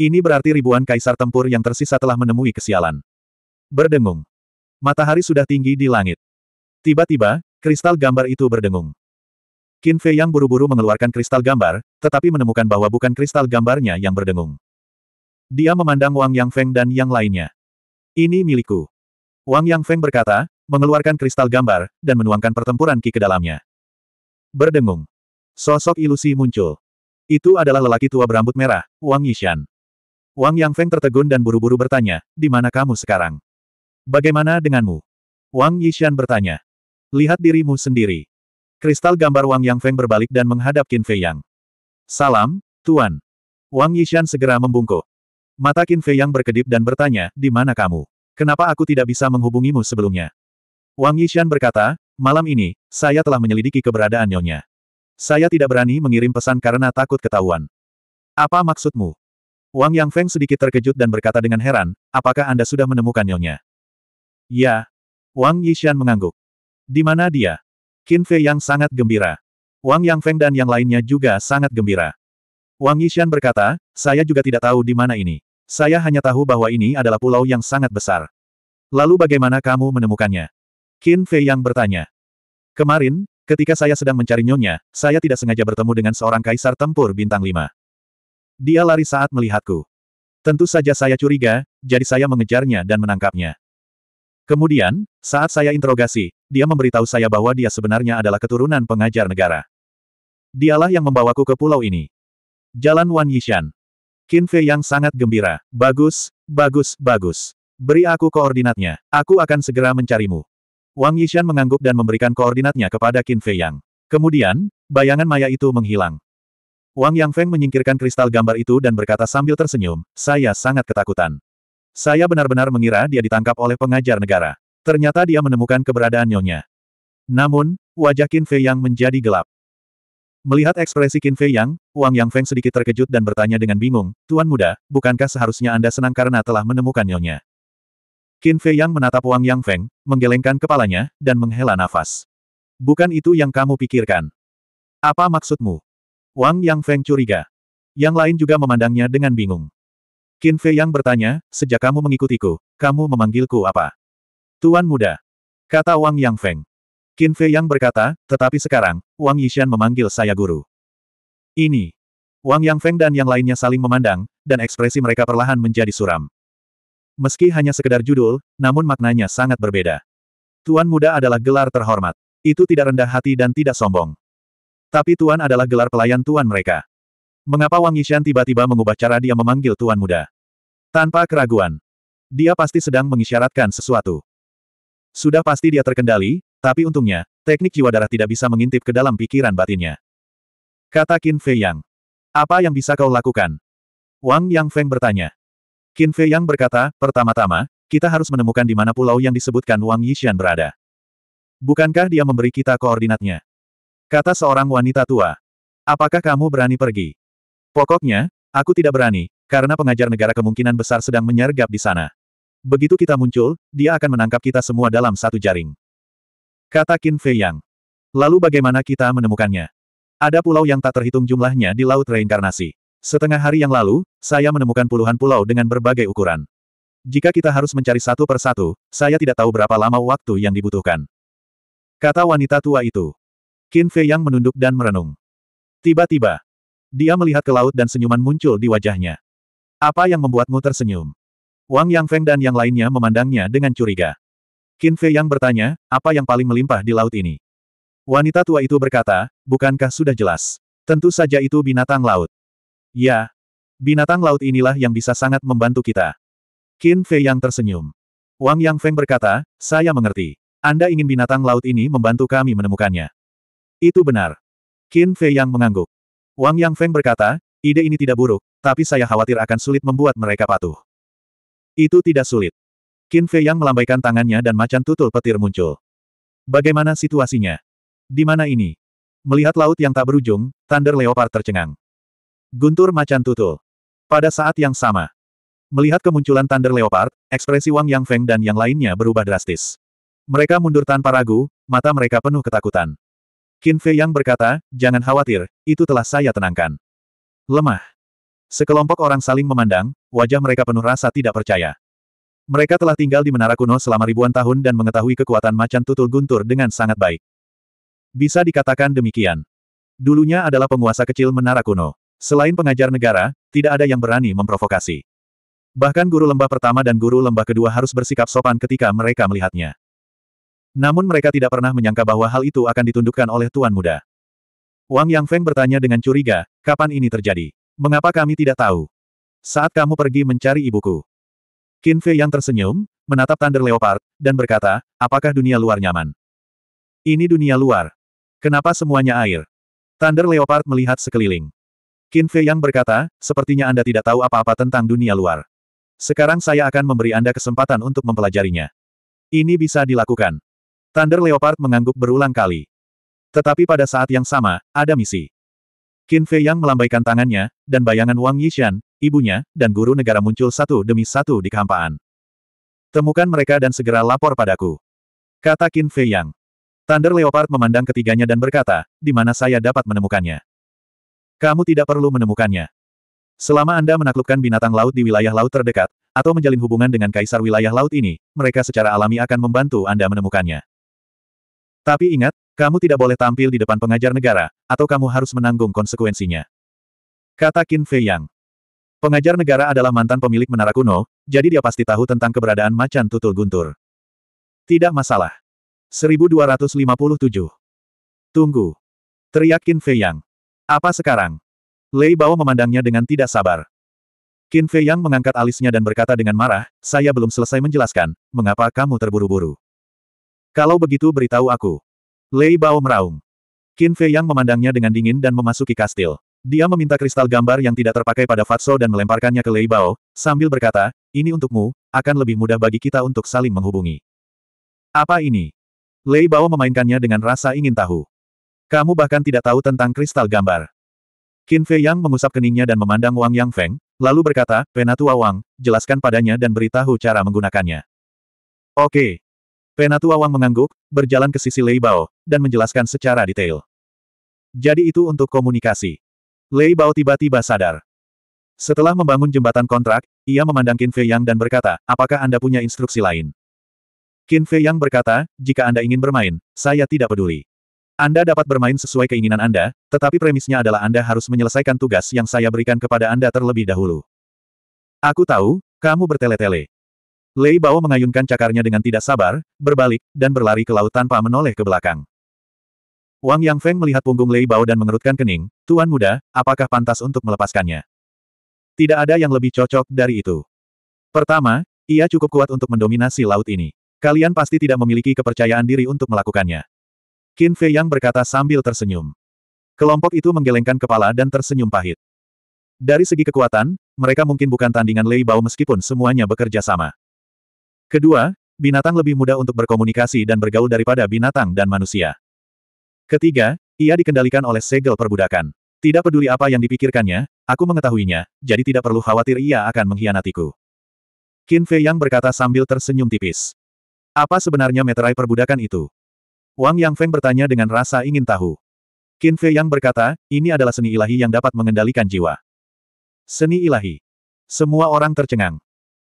Ini berarti ribuan kaisar tempur yang tersisa telah menemui kesialan. Berdengung. Matahari sudah tinggi di langit. Tiba-tiba, kristal gambar itu berdengung. Qin Fei yang buru-buru mengeluarkan kristal gambar, tetapi menemukan bahwa bukan kristal gambarnya yang berdengung. Dia memandang Wang Yang Feng dan yang lainnya. Ini milikku. Wang Yang Feng berkata, mengeluarkan kristal gambar, dan menuangkan pertempuran Qi ke dalamnya. Berdengung. Sosok ilusi muncul. Itu adalah lelaki tua berambut merah, Wang Yishan. Wang Yang Feng tertegun dan buru-buru bertanya, di mana kamu sekarang? Bagaimana denganmu? Wang Yishan bertanya. Lihat dirimu sendiri. Kristal gambar Wang Yang Feng berbalik dan menghadap Qin Fei Yang. Salam, Tuan. Wang Yishan segera membungkuk. Mata Qin Fei Yang berkedip dan bertanya, di mana kamu? Kenapa aku tidak bisa menghubungimu sebelumnya? Wang Yishan berkata, malam ini, saya telah menyelidiki keberadaan Nyonya. Saya tidak berani mengirim pesan karena takut ketahuan. Apa maksudmu? Wang Yang Feng sedikit terkejut dan berkata dengan heran, apakah Anda sudah menemukan Nyonya? Ya. Wang Yishan mengangguk. Di mana dia? Qin Fei yang sangat gembira. Wang Yang Feng dan yang lainnya juga sangat gembira. Wang Yishan berkata, saya juga tidak tahu di mana ini. Saya hanya tahu bahwa ini adalah pulau yang sangat besar. Lalu bagaimana kamu menemukannya? Qin Fei yang bertanya. Kemarin, Ketika saya sedang mencari nyonya, saya tidak sengaja bertemu dengan seorang kaisar tempur bintang Lima. Dia lari saat melihatku. Tentu saja saya curiga, jadi saya mengejarnya dan menangkapnya. Kemudian, saat saya interogasi, dia memberitahu saya bahwa dia sebenarnya adalah keturunan pengajar negara. Dialah yang membawaku ke pulau ini. Jalan Wan Yishan. Qin Fei yang sangat gembira. Bagus, bagus, bagus. Beri aku koordinatnya. Aku akan segera mencarimu. Wang Yishan mengangguk dan memberikan koordinatnya kepada Qin Fei Yang. Kemudian, bayangan maya itu menghilang. Wang Yang Feng menyingkirkan kristal gambar itu dan berkata sambil tersenyum, saya sangat ketakutan. Saya benar-benar mengira dia ditangkap oleh pengajar negara. Ternyata dia menemukan keberadaan nyonya. Namun, wajah Qin Fei Yang menjadi gelap. Melihat ekspresi Qin Fei Yang, Wang Yang Feng sedikit terkejut dan bertanya dengan bingung, Tuan Muda, bukankah seharusnya Anda senang karena telah menemukan nyonya? Qin Fei Yang menatap Wang Yang Feng, menggelengkan kepalanya, dan menghela nafas. Bukan itu yang kamu pikirkan. Apa maksudmu? Wang Yang Feng curiga. Yang lain juga memandangnya dengan bingung. Qin Fei Yang bertanya, sejak kamu mengikutiku, kamu memanggilku apa? Tuan muda. Kata Wang Yang Feng. Qin Fei Yang berkata, tetapi sekarang, Wang Yishan memanggil saya guru. Ini. Wang Yang Feng dan yang lainnya saling memandang, dan ekspresi mereka perlahan menjadi suram. Meski hanya sekedar judul, namun maknanya sangat berbeda. Tuan muda adalah gelar terhormat. Itu tidak rendah hati dan tidak sombong. Tapi Tuan adalah gelar pelayan Tuan mereka. Mengapa Wang Yishan tiba-tiba mengubah cara dia memanggil Tuan muda? Tanpa keraguan. Dia pasti sedang mengisyaratkan sesuatu. Sudah pasti dia terkendali, tapi untungnya, teknik jiwa darah tidak bisa mengintip ke dalam pikiran batinnya. Kata Qin Fei Yang. Apa yang bisa kau lakukan? Wang Yang Feng bertanya. Qin Fei Yang berkata, pertama-tama, kita harus menemukan di mana pulau yang disebutkan Wang Yixian berada. Bukankah dia memberi kita koordinatnya? Kata seorang wanita tua. Apakah kamu berani pergi? Pokoknya, aku tidak berani, karena pengajar negara kemungkinan besar sedang menyergap di sana. Begitu kita muncul, dia akan menangkap kita semua dalam satu jaring. Kata Qin Fei Yang. Lalu bagaimana kita menemukannya? Ada pulau yang tak terhitung jumlahnya di Laut Reinkarnasi. Setengah hari yang lalu, saya menemukan puluhan pulau dengan berbagai ukuran. Jika kita harus mencari satu persatu, saya tidak tahu berapa lama waktu yang dibutuhkan. Kata wanita tua itu. Qin Fei yang menunduk dan merenung. Tiba-tiba, dia melihat ke laut dan senyuman muncul di wajahnya. Apa yang membuatmu tersenyum? Wang Yang Feng dan yang lainnya memandangnya dengan curiga. Qin Fei yang bertanya, apa yang paling melimpah di laut ini? Wanita tua itu berkata, bukankah sudah jelas? Tentu saja itu binatang laut. Ya. Binatang laut inilah yang bisa sangat membantu kita. Qin Fei yang tersenyum. Wang Yang Feng berkata, saya mengerti. Anda ingin binatang laut ini membantu kami menemukannya. Itu benar. Qin Fei yang mengangguk. Wang Yang Feng berkata, ide ini tidak buruk, tapi saya khawatir akan sulit membuat mereka patuh. Itu tidak sulit. Qin Fei yang melambaikan tangannya dan macan tutul petir muncul. Bagaimana situasinya? Di mana ini? Melihat laut yang tak berujung, Thunder Leopard tercengang. Guntur macan tutul. Pada saat yang sama, melihat kemunculan Thunder Leopard, ekspresi Wang Yang Feng dan yang lainnya berubah drastis. Mereka mundur tanpa ragu, mata mereka penuh ketakutan. Qin Fei Yang berkata, jangan khawatir, itu telah saya tenangkan. Lemah. Sekelompok orang saling memandang, wajah mereka penuh rasa tidak percaya. Mereka telah tinggal di menara kuno selama ribuan tahun dan mengetahui kekuatan macan tutul guntur dengan sangat baik. Bisa dikatakan demikian. Dulunya adalah penguasa kecil menara kuno. Selain pengajar negara, tidak ada yang berani memprovokasi. Bahkan guru lembah pertama dan guru lembah kedua harus bersikap sopan ketika mereka melihatnya. Namun mereka tidak pernah menyangka bahwa hal itu akan ditundukkan oleh Tuan Muda. Wang Yang Feng bertanya dengan curiga, kapan ini terjadi? Mengapa kami tidak tahu? Saat kamu pergi mencari ibuku. Qin Fei yang tersenyum, menatap Thunder Leopard, dan berkata, apakah dunia luar nyaman? Ini dunia luar. Kenapa semuanya air? Thunder Leopard melihat sekeliling. Qin Fei yang berkata, sepertinya Anda tidak tahu apa-apa tentang dunia luar. Sekarang saya akan memberi Anda kesempatan untuk mempelajarinya. Ini bisa dilakukan. Thunder Leopard mengangguk berulang kali. Tetapi pada saat yang sama, ada misi. Qin Fei yang melambaikan tangannya, dan bayangan Wang Yishan, ibunya, dan guru negara muncul satu demi satu di kehampaan. Temukan mereka dan segera lapor padaku. Kata Qin Fei yang. Thunder Leopard memandang ketiganya dan berkata, di mana saya dapat menemukannya. Kamu tidak perlu menemukannya. Selama Anda menaklukkan binatang laut di wilayah laut terdekat, atau menjalin hubungan dengan kaisar wilayah laut ini, mereka secara alami akan membantu Anda menemukannya. Tapi ingat, kamu tidak boleh tampil di depan pengajar negara, atau kamu harus menanggung konsekuensinya. Kata Qin Fei Yang. Pengajar negara adalah mantan pemilik menara kuno, jadi dia pasti tahu tentang keberadaan macan tutul guntur. Tidak masalah. 1257. Tunggu. Teriak Qin Fei Yang. Apa sekarang? Lei Bao memandangnya dengan tidak sabar. Qin Fei Yang mengangkat alisnya dan berkata dengan marah, saya belum selesai menjelaskan, mengapa kamu terburu-buru. Kalau begitu beritahu aku. Lei Bao meraung. Qin Fei Yang memandangnya dengan dingin dan memasuki kastil. Dia meminta kristal gambar yang tidak terpakai pada Fatso dan melemparkannya ke Lei Bao, sambil berkata, ini untukmu, akan lebih mudah bagi kita untuk saling menghubungi. Apa ini? Lei Bao memainkannya dengan rasa ingin tahu. Kamu bahkan tidak tahu tentang kristal gambar. Qin Fei Yang mengusap keningnya dan memandang Wang Yang Feng, lalu berkata, Penatua Wang, jelaskan padanya dan beritahu cara menggunakannya. Oke. Penatua Wang mengangguk, berjalan ke sisi Lei Bao, dan menjelaskan secara detail. Jadi itu untuk komunikasi. Lei Bao tiba-tiba sadar. Setelah membangun jembatan kontrak, ia memandang Qin Fei Yang dan berkata, apakah Anda punya instruksi lain? Qin Fei Yang berkata, jika Anda ingin bermain, saya tidak peduli. Anda dapat bermain sesuai keinginan Anda, tetapi premisnya adalah Anda harus menyelesaikan tugas yang saya berikan kepada Anda terlebih dahulu. Aku tahu, kamu bertele-tele. Lei Bao mengayunkan cakarnya dengan tidak sabar, berbalik, dan berlari ke laut tanpa menoleh ke belakang. Wang Yang Feng melihat punggung Lei Bao dan mengerutkan kening, Tuan muda, apakah pantas untuk melepaskannya? Tidak ada yang lebih cocok dari itu. Pertama, ia cukup kuat untuk mendominasi laut ini. Kalian pasti tidak memiliki kepercayaan diri untuk melakukannya. Qin Fei Yang berkata sambil tersenyum. Kelompok itu menggelengkan kepala dan tersenyum pahit. Dari segi kekuatan, mereka mungkin bukan tandingan Lei Bao meskipun semuanya bekerja sama. Kedua, binatang lebih mudah untuk berkomunikasi dan bergaul daripada binatang dan manusia. Ketiga, ia dikendalikan oleh segel perbudakan. Tidak peduli apa yang dipikirkannya, aku mengetahuinya, jadi tidak perlu khawatir ia akan mengkhianatiku. Qin Fei Yang berkata sambil tersenyum tipis. Apa sebenarnya meterai perbudakan itu? Wang Yang Feng bertanya dengan rasa ingin tahu. Qin Fei Yang berkata, ini adalah seni ilahi yang dapat mengendalikan jiwa. Seni ilahi. Semua orang tercengang.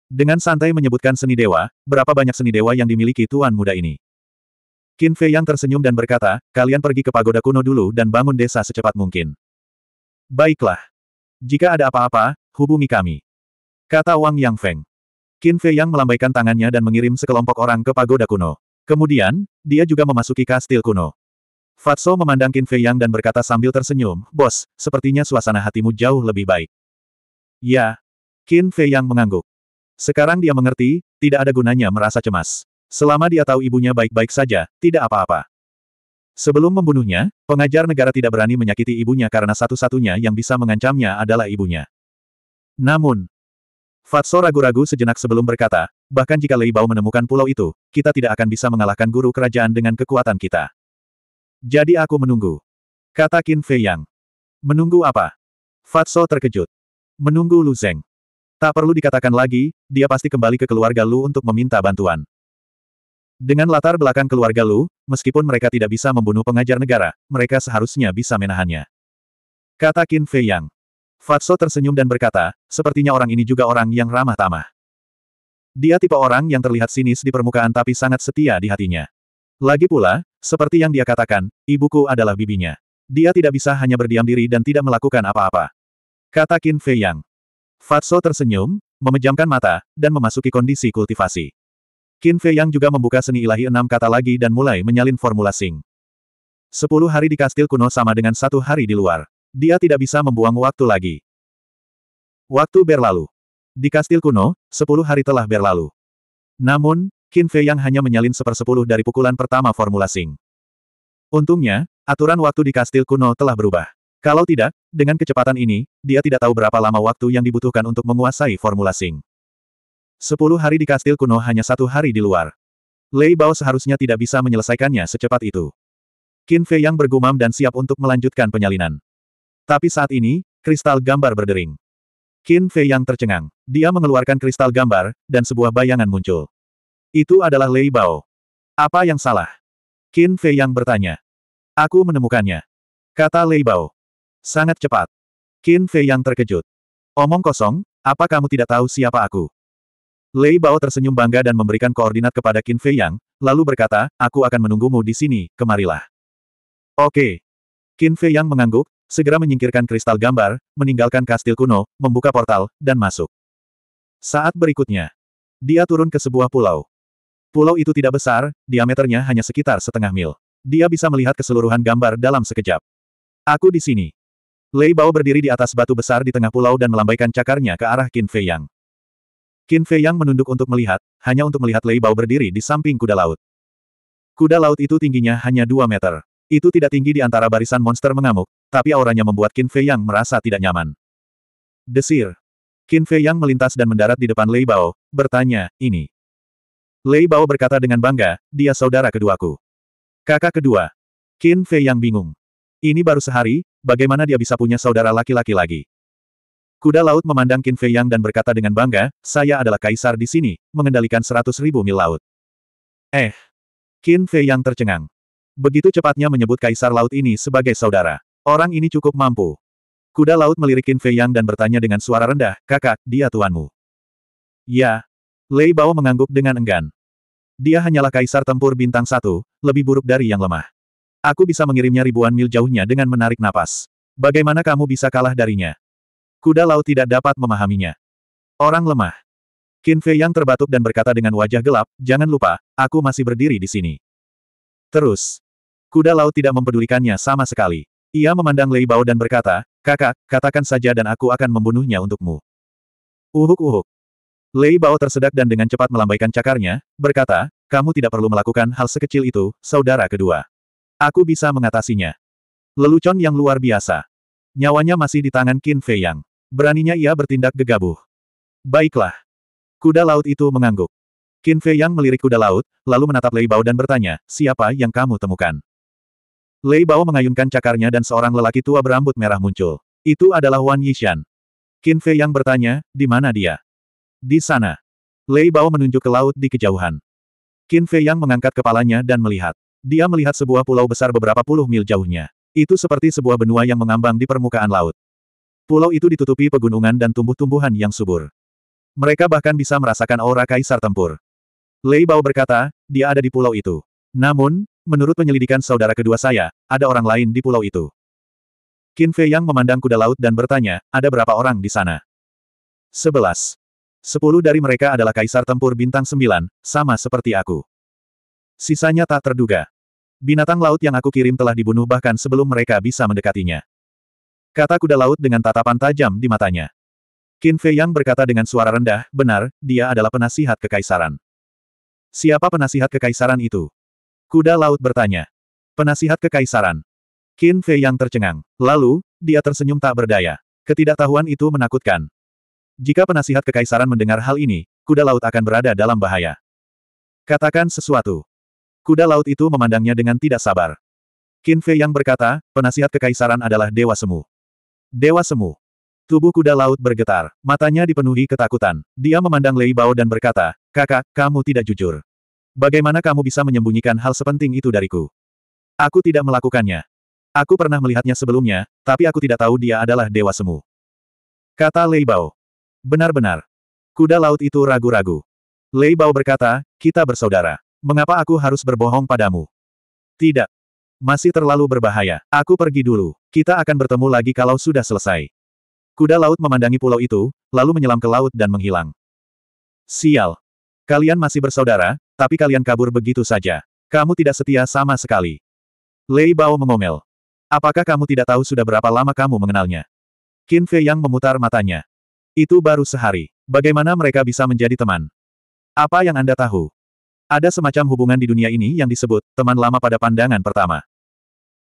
Dengan santai menyebutkan seni dewa, berapa banyak seni dewa yang dimiliki tuan muda ini. Qin Fei Yang tersenyum dan berkata, kalian pergi ke pagoda kuno dulu dan bangun desa secepat mungkin. Baiklah. Jika ada apa-apa, hubungi kami. Kata Wang Yang Feng. Qin Fei Yang melambaikan tangannya dan mengirim sekelompok orang ke pagoda kuno. Kemudian, dia juga memasuki kastil kuno. Fatso memandang Qin Fei Yang dan berkata sambil tersenyum, Bos, sepertinya suasana hatimu jauh lebih baik. Ya. Qin Fei Yang mengangguk. Sekarang dia mengerti, tidak ada gunanya merasa cemas. Selama dia tahu ibunya baik-baik saja, tidak apa-apa. Sebelum membunuhnya, pengajar negara tidak berani menyakiti ibunya karena satu-satunya yang bisa mengancamnya adalah ibunya. Namun, Fatso ragu-ragu sejenak sebelum berkata, bahkan jika Lei Bao menemukan pulau itu, kita tidak akan bisa mengalahkan guru kerajaan dengan kekuatan kita. Jadi aku menunggu. Kata Qin Fei Yang. Menunggu apa? Fatso terkejut. Menunggu Lu Zeng. Tak perlu dikatakan lagi, dia pasti kembali ke keluarga Lu untuk meminta bantuan. Dengan latar belakang keluarga Lu, meskipun mereka tidak bisa membunuh pengajar negara, mereka seharusnya bisa menahannya. Kata Qin Fei Yang. Fatso tersenyum dan berkata, sepertinya orang ini juga orang yang ramah tamah. Dia tipe orang yang terlihat sinis di permukaan tapi sangat setia di hatinya. Lagi pula, seperti yang dia katakan, ibuku adalah bibinya. Dia tidak bisa hanya berdiam diri dan tidak melakukan apa-apa. Kata Qin Fei Yang. Fatso tersenyum, memejamkan mata, dan memasuki kondisi kultivasi. Qin Fei Yang juga membuka seni ilahi enam kata lagi dan mulai menyalin formula Sing. Sepuluh hari di kastil kuno sama dengan satu hari di luar. Dia tidak bisa membuang waktu lagi. Waktu berlalu. Di kastil kuno, sepuluh hari telah berlalu. Namun, Qin Fei yang hanya menyalin sepersepuluh dari pukulan pertama Formula Sing. Untungnya, aturan waktu di kastil kuno telah berubah. Kalau tidak, dengan kecepatan ini, dia tidak tahu berapa lama waktu yang dibutuhkan untuk menguasai Formula Sing. Sepuluh hari di kastil kuno hanya satu hari di luar. Lei Bao seharusnya tidak bisa menyelesaikannya secepat itu. Qin Fei yang bergumam dan siap untuk melanjutkan penyalinan. Tapi saat ini, kristal gambar berdering. Qin Fei yang tercengang. Dia mengeluarkan kristal gambar, dan sebuah bayangan muncul. Itu adalah Lei Bao. Apa yang salah? Qin Fei yang bertanya. Aku menemukannya. Kata Lei Bao. Sangat cepat. Qin Fei yang terkejut. Omong kosong, apa kamu tidak tahu siapa aku? Lei Bao tersenyum bangga dan memberikan koordinat kepada Qin Fei Yang, lalu berkata, aku akan menunggumu di sini, kemarilah. Oke. Qin Fei Yang mengangguk, segera menyingkirkan kristal gambar, meninggalkan kastil kuno, membuka portal, dan masuk. Saat berikutnya, dia turun ke sebuah pulau. Pulau itu tidak besar, diameternya hanya sekitar setengah mil. Dia bisa melihat keseluruhan gambar dalam sekejap. Aku di sini. Lei Bao berdiri di atas batu besar di tengah pulau dan melambaikan cakarnya ke arah Qin Fei Yang. Qin Fei Yang menunduk untuk melihat, hanya untuk melihat Lei Bao berdiri di samping kuda laut. Kuda laut itu tingginya hanya 2 meter. Itu tidak tinggi di antara barisan monster mengamuk, tapi auranya membuat Qin Fei Yang merasa tidak nyaman. Desir. Qin Fei Yang melintas dan mendarat di depan Lei Bao, bertanya, ini. Lei Bao berkata dengan bangga, dia saudara keduaku. Kakak kedua. Qin Fei Yang bingung. Ini baru sehari, bagaimana dia bisa punya saudara laki-laki lagi? Kuda laut memandang Qin Fei Yang dan berkata dengan bangga, saya adalah kaisar di sini, mengendalikan seratus ribu mil laut. Eh. Qin Fei Yang tercengang. Begitu cepatnya menyebut kaisar laut ini sebagai saudara. Orang ini cukup mampu. Kuda laut melirikin Fei Yang dan bertanya dengan suara rendah, kakak, dia tuanmu. Ya. Lei Bao mengangguk dengan enggan. Dia hanyalah kaisar tempur bintang satu, lebih buruk dari yang lemah. Aku bisa mengirimnya ribuan mil jauhnya dengan menarik napas. Bagaimana kamu bisa kalah darinya? Kuda laut tidak dapat memahaminya. Orang lemah. Qin Fei Yang terbatuk dan berkata dengan wajah gelap, jangan lupa, aku masih berdiri di sini. Terus, Kuda laut tidak mempedulikannya sama sekali. Ia memandang Lei Bao dan berkata, kakak, katakan saja dan aku akan membunuhnya untukmu. Uhuk-uhuk. Lei Bao tersedak dan dengan cepat melambaikan cakarnya, berkata, kamu tidak perlu melakukan hal sekecil itu, saudara kedua. Aku bisa mengatasinya. Lelucon yang luar biasa. Nyawanya masih di tangan Qin Fei Yang. Beraninya ia bertindak gegabah. Baiklah. Kuda laut itu mengangguk. Qin Fei Yang melirik kuda laut, lalu menatap Lei Bao dan bertanya, siapa yang kamu temukan? Lei Bao mengayunkan cakarnya dan seorang lelaki tua berambut merah muncul. Itu adalah Wan Yishan. Qin Fei yang bertanya, di mana dia? Di sana. Lei Bao menunjuk ke laut di kejauhan. Qin Fei yang mengangkat kepalanya dan melihat. Dia melihat sebuah pulau besar beberapa puluh mil jauhnya. Itu seperti sebuah benua yang mengambang di permukaan laut. Pulau itu ditutupi pegunungan dan tumbuh-tumbuhan yang subur. Mereka bahkan bisa merasakan aura kaisar tempur. Lei Bao berkata, dia ada di pulau itu. Namun, Menurut penyelidikan saudara kedua saya, ada orang lain di pulau itu. Qin Fei Yang memandang kuda laut dan bertanya, ada berapa orang di sana? Sebelas. Sepuluh dari mereka adalah kaisar tempur bintang sembilan, sama seperti aku. Sisanya tak terduga. Binatang laut yang aku kirim telah dibunuh bahkan sebelum mereka bisa mendekatinya. Kata kuda laut dengan tatapan tajam di matanya. Qin Fei Yang berkata dengan suara rendah, benar, dia adalah penasihat kekaisaran. Siapa penasihat kekaisaran itu? Kuda laut bertanya. Penasihat kekaisaran. Qin Fei yang tercengang. Lalu, dia tersenyum tak berdaya. Ketidaktahuan itu menakutkan. Jika penasihat kekaisaran mendengar hal ini, kuda laut akan berada dalam bahaya. Katakan sesuatu. Kuda laut itu memandangnya dengan tidak sabar. Qin Fei yang berkata, penasihat kekaisaran adalah Dewa Semu. Dewa Semu. Tubuh kuda laut bergetar, matanya dipenuhi ketakutan. Dia memandang Lei Bao dan berkata, kakak, kamu tidak jujur. Bagaimana kamu bisa menyembunyikan hal sepenting itu dariku? Aku tidak melakukannya. Aku pernah melihatnya sebelumnya, tapi aku tidak tahu dia adalah dewa semu. Kata Lei Bao. Benar-benar. Kuda laut itu ragu-ragu. Lei Bao berkata, kita bersaudara. Mengapa aku harus berbohong padamu? Tidak. Masih terlalu berbahaya. Aku pergi dulu. Kita akan bertemu lagi kalau sudah selesai. Kuda laut memandangi pulau itu, lalu menyelam ke laut dan menghilang. Sial. Kalian masih bersaudara, tapi kalian kabur begitu saja. Kamu tidak setia sama sekali. Lei Bao mengomel. Apakah kamu tidak tahu sudah berapa lama kamu mengenalnya? Qin Fei Yang memutar matanya. Itu baru sehari. Bagaimana mereka bisa menjadi teman? Apa yang Anda tahu? Ada semacam hubungan di dunia ini yang disebut teman lama pada pandangan pertama.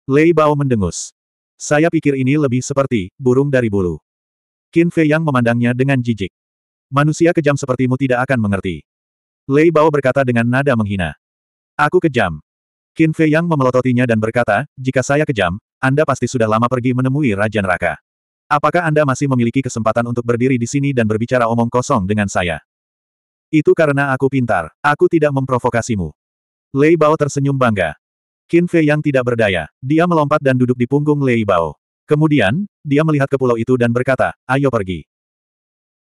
Lei Bao mendengus. Saya pikir ini lebih seperti burung dari bulu. Qin Fei Yang memandangnya dengan jijik. Manusia kejam sepertimu tidak akan mengerti. Lei Bao berkata dengan nada menghina. Aku kejam. Qin Fei Yang memelototinya dan berkata, jika saya kejam, Anda pasti sudah lama pergi menemui Raja Neraka. Apakah Anda masih memiliki kesempatan untuk berdiri di sini dan berbicara omong kosong dengan saya? Itu karena aku pintar, aku tidak memprovokasimu. Lei Bao tersenyum bangga. Qin Fei Yang tidak berdaya, dia melompat dan duduk di punggung Lei Bao. Kemudian, dia melihat ke pulau itu dan berkata, ayo pergi.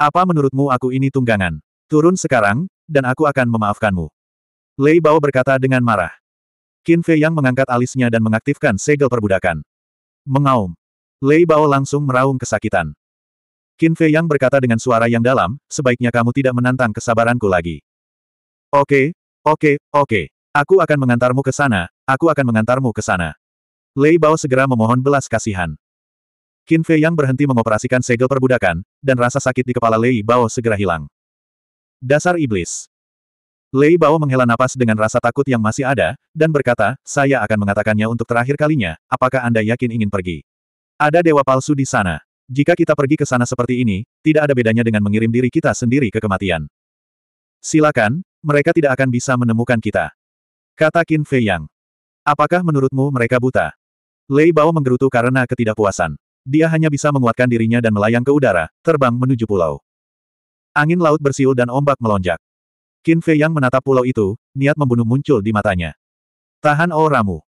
Apa menurutmu aku ini tunggangan? Turun sekarang, dan aku akan memaafkanmu. Lei Bao berkata dengan marah. Qin Fei yang mengangkat alisnya dan mengaktifkan segel perbudakan. Mengaum. Lei Bao langsung meraung kesakitan. Qin Fei yang berkata dengan suara yang dalam, sebaiknya kamu tidak menantang kesabaranku lagi. Oke, oke, oke. Aku akan mengantarmu ke sana, aku akan mengantarmu ke sana. Lei Bao segera memohon belas kasihan. Qin Fei yang berhenti mengoperasikan segel perbudakan, dan rasa sakit di kepala Lei Bao segera hilang. Dasar iblis. Lei Bao menghela napas dengan rasa takut yang masih ada, dan berkata, saya akan mengatakannya untuk terakhir kalinya, apakah Anda yakin ingin pergi? Ada dewa palsu di sana. Jika kita pergi ke sana seperti ini, tidak ada bedanya dengan mengirim diri kita sendiri ke kematian. Silakan, mereka tidak akan bisa menemukan kita. Kata Qin Fei Yang. Apakah menurutmu mereka buta? Lei Bao menggerutu karena ketidakpuasan. Dia hanya bisa menguatkan dirinya dan melayang ke udara, terbang menuju pulau. Angin laut bersiul dan ombak melonjak. Qin Fei yang menatap pulau itu, niat membunuh muncul di matanya. Tahan auramu.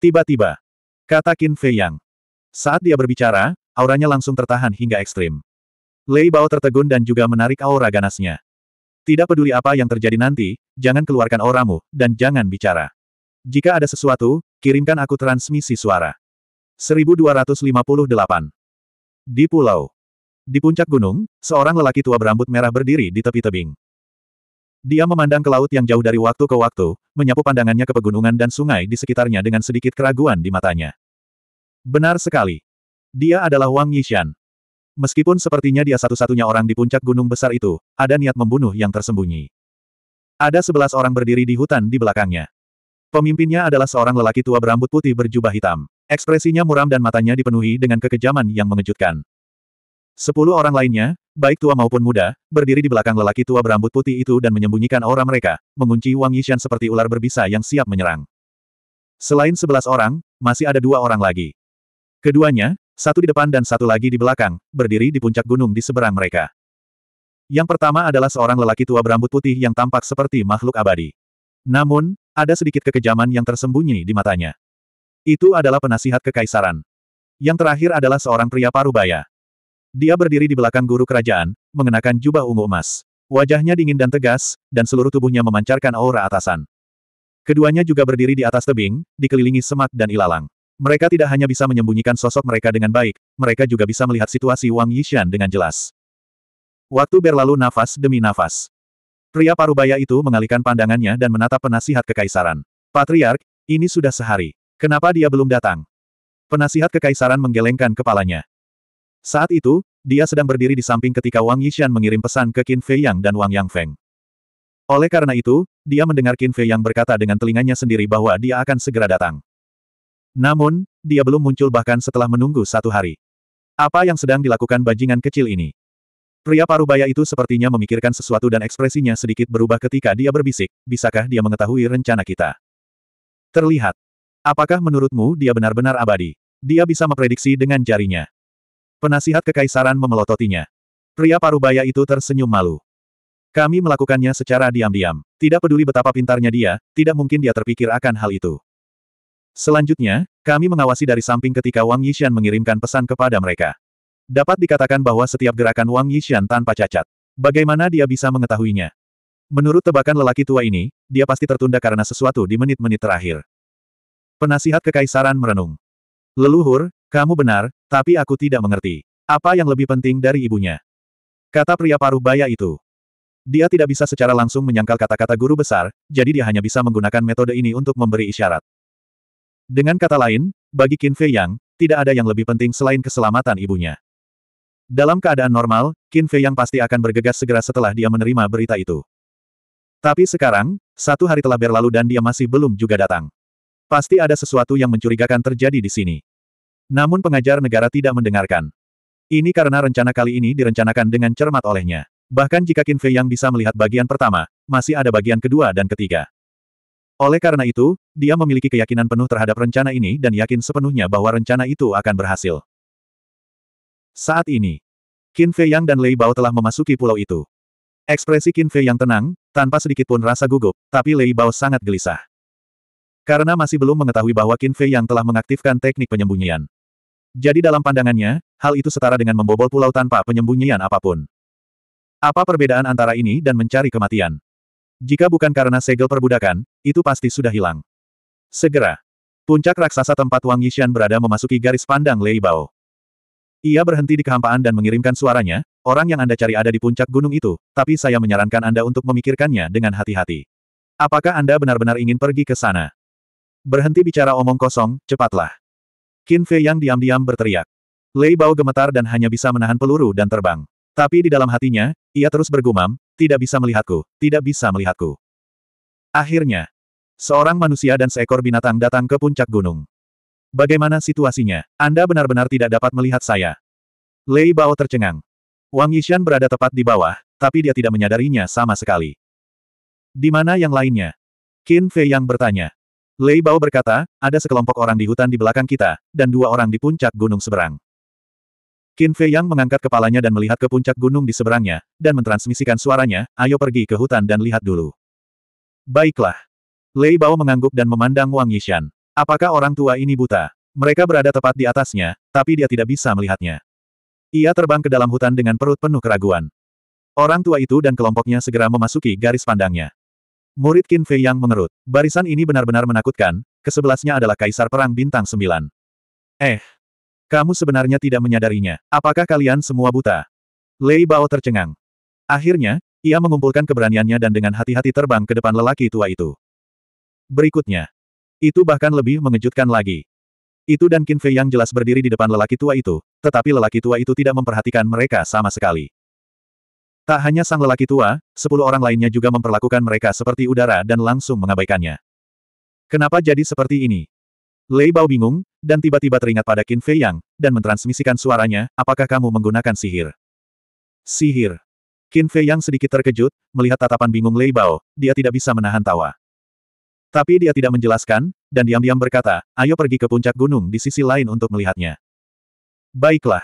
Tiba-tiba. Kata Qin Fei yang. Saat dia berbicara, auranya langsung tertahan hingga ekstrim. Lei Bao tertegun dan juga menarik aura ganasnya. Tidak peduli apa yang terjadi nanti, jangan keluarkan auramu, dan jangan bicara. Jika ada sesuatu, kirimkan aku transmisi suara. 1258 Di pulau di puncak gunung, seorang lelaki tua berambut merah berdiri di tepi tebing. Dia memandang ke laut yang jauh dari waktu ke waktu, menyapu pandangannya ke pegunungan dan sungai di sekitarnya dengan sedikit keraguan di matanya. Benar sekali. Dia adalah Wang Yishan. Meskipun sepertinya dia satu-satunya orang di puncak gunung besar itu, ada niat membunuh yang tersembunyi. Ada sebelas orang berdiri di hutan di belakangnya. Pemimpinnya adalah seorang lelaki tua berambut putih berjubah hitam. Ekspresinya muram dan matanya dipenuhi dengan kekejaman yang mengejutkan. Sepuluh orang lainnya, baik tua maupun muda, berdiri di belakang lelaki tua berambut putih itu dan menyembunyikan aura mereka, mengunci Wang Yishan seperti ular berbisa yang siap menyerang. Selain sebelas orang, masih ada dua orang lagi. Keduanya, satu di depan dan satu lagi di belakang, berdiri di puncak gunung di seberang mereka. Yang pertama adalah seorang lelaki tua berambut putih yang tampak seperti makhluk abadi. Namun, ada sedikit kekejaman yang tersembunyi di matanya. Itu adalah penasihat kekaisaran. Yang terakhir adalah seorang pria parubaya. Dia berdiri di belakang guru kerajaan, mengenakan jubah ungu emas. Wajahnya dingin dan tegas, dan seluruh tubuhnya memancarkan aura atasan. Keduanya juga berdiri di atas tebing, dikelilingi semak dan ilalang. Mereka tidak hanya bisa menyembunyikan sosok mereka dengan baik, mereka juga bisa melihat situasi Wang Yishan dengan jelas. Waktu berlalu nafas demi nafas. Pria parubaya itu mengalihkan pandangannya dan menatap penasihat kekaisaran. Patriark, ini sudah sehari. Kenapa dia belum datang? Penasihat kekaisaran menggelengkan kepalanya. Saat itu, dia sedang berdiri di samping ketika Wang Yishan mengirim pesan ke Qin Fei Yang dan Wang Yang Feng. Oleh karena itu, dia mendengar Qin Fei Yang berkata dengan telinganya sendiri bahwa dia akan segera datang. Namun, dia belum muncul bahkan setelah menunggu satu hari. Apa yang sedang dilakukan bajingan kecil ini? Pria parubaya itu sepertinya memikirkan sesuatu dan ekspresinya sedikit berubah ketika dia berbisik, bisakah dia mengetahui rencana kita? Terlihat. Apakah menurutmu dia benar-benar abadi? Dia bisa memprediksi dengan jarinya. Penasihat kekaisaran memelototinya. Pria parubaya itu tersenyum malu. Kami melakukannya secara diam-diam. Tidak peduli betapa pintarnya dia, tidak mungkin dia terpikir akan hal itu. Selanjutnya, kami mengawasi dari samping ketika Wang Yishan mengirimkan pesan kepada mereka. Dapat dikatakan bahwa setiap gerakan Wang Yishan tanpa cacat. Bagaimana dia bisa mengetahuinya? Menurut tebakan lelaki tua ini, dia pasti tertunda karena sesuatu di menit-menit terakhir. Penasihat kekaisaran merenung. Leluhur, kamu benar, tapi aku tidak mengerti. Apa yang lebih penting dari ibunya? Kata pria paruh baya itu. Dia tidak bisa secara langsung menyangkal kata-kata guru besar, jadi dia hanya bisa menggunakan metode ini untuk memberi isyarat. Dengan kata lain, bagi Qin Fei Yang, tidak ada yang lebih penting selain keselamatan ibunya. Dalam keadaan normal, Qin Fei Yang pasti akan bergegas segera setelah dia menerima berita itu. Tapi sekarang, satu hari telah berlalu dan dia masih belum juga datang. Pasti ada sesuatu yang mencurigakan terjadi di sini. Namun pengajar negara tidak mendengarkan. Ini karena rencana kali ini direncanakan dengan cermat olehnya. Bahkan jika Qin Fei yang bisa melihat bagian pertama, masih ada bagian kedua dan ketiga. Oleh karena itu, dia memiliki keyakinan penuh terhadap rencana ini dan yakin sepenuhnya bahwa rencana itu akan berhasil. Saat ini, Qin Fei Yang dan Lei Bao telah memasuki pulau itu. Ekspresi Qin Fei Yang tenang, tanpa sedikit pun rasa gugup, tapi Lei Bao sangat gelisah. Karena masih belum mengetahui bahwa Qin Fei Yang telah mengaktifkan teknik penyembunyian. Jadi dalam pandangannya, hal itu setara dengan membobol pulau tanpa penyembunyian apapun. Apa perbedaan antara ini dan mencari kematian? Jika bukan karena segel perbudakan, itu pasti sudah hilang. Segera. Puncak raksasa tempat Wang Yishan berada memasuki garis pandang Lei Bao. Ia berhenti di kehampaan dan mengirimkan suaranya, orang yang Anda cari ada di puncak gunung itu, tapi saya menyarankan Anda untuk memikirkannya dengan hati-hati. Apakah Anda benar-benar ingin pergi ke sana? Berhenti bicara omong kosong, cepatlah. Qin Fei yang diam-diam berteriak. Lei Bao gemetar dan hanya bisa menahan peluru dan terbang. Tapi di dalam hatinya, ia terus bergumam, tidak bisa melihatku, tidak bisa melihatku. Akhirnya, seorang manusia dan seekor binatang datang ke puncak gunung. Bagaimana situasinya? Anda benar-benar tidak dapat melihat saya. Lei Bao tercengang. Wang Yishan berada tepat di bawah, tapi dia tidak menyadarinya sama sekali. Di mana yang lainnya? Qin Fei yang bertanya. Lei Bao berkata, ada sekelompok orang di hutan di belakang kita, dan dua orang di puncak gunung seberang. Qin Fei Yang mengangkat kepalanya dan melihat ke puncak gunung di seberangnya, dan mentransmisikan suaranya, ayo pergi ke hutan dan lihat dulu. Baiklah. Lei Bao mengangguk dan memandang Wang Yishan. Apakah orang tua ini buta? Mereka berada tepat di atasnya, tapi dia tidak bisa melihatnya. Ia terbang ke dalam hutan dengan perut penuh keraguan. Orang tua itu dan kelompoknya segera memasuki garis pandangnya. Murid Qin Fei yang mengerut. Barisan ini benar-benar menakutkan, kesebelasnya adalah Kaisar Perang Bintang Sembilan. Eh. Kamu sebenarnya tidak menyadarinya. Apakah kalian semua buta? Lei Bao tercengang. Akhirnya, ia mengumpulkan keberaniannya dan dengan hati-hati terbang ke depan lelaki tua itu. Berikutnya. Itu bahkan lebih mengejutkan lagi. Itu dan Qin Fei yang jelas berdiri di depan lelaki tua itu, tetapi lelaki tua itu tidak memperhatikan mereka sama sekali. Tak hanya sang lelaki tua, sepuluh orang lainnya juga memperlakukan mereka seperti udara dan langsung mengabaikannya. Kenapa jadi seperti ini? Lei Bao bingung, dan tiba-tiba teringat pada Qin Fei Yang, dan mentransmisikan suaranya, apakah kamu menggunakan sihir? Sihir. Qin Fei Yang sedikit terkejut, melihat tatapan bingung Lei Bao, dia tidak bisa menahan tawa. Tapi dia tidak menjelaskan, dan diam-diam berkata, ayo pergi ke puncak gunung di sisi lain untuk melihatnya. Baiklah.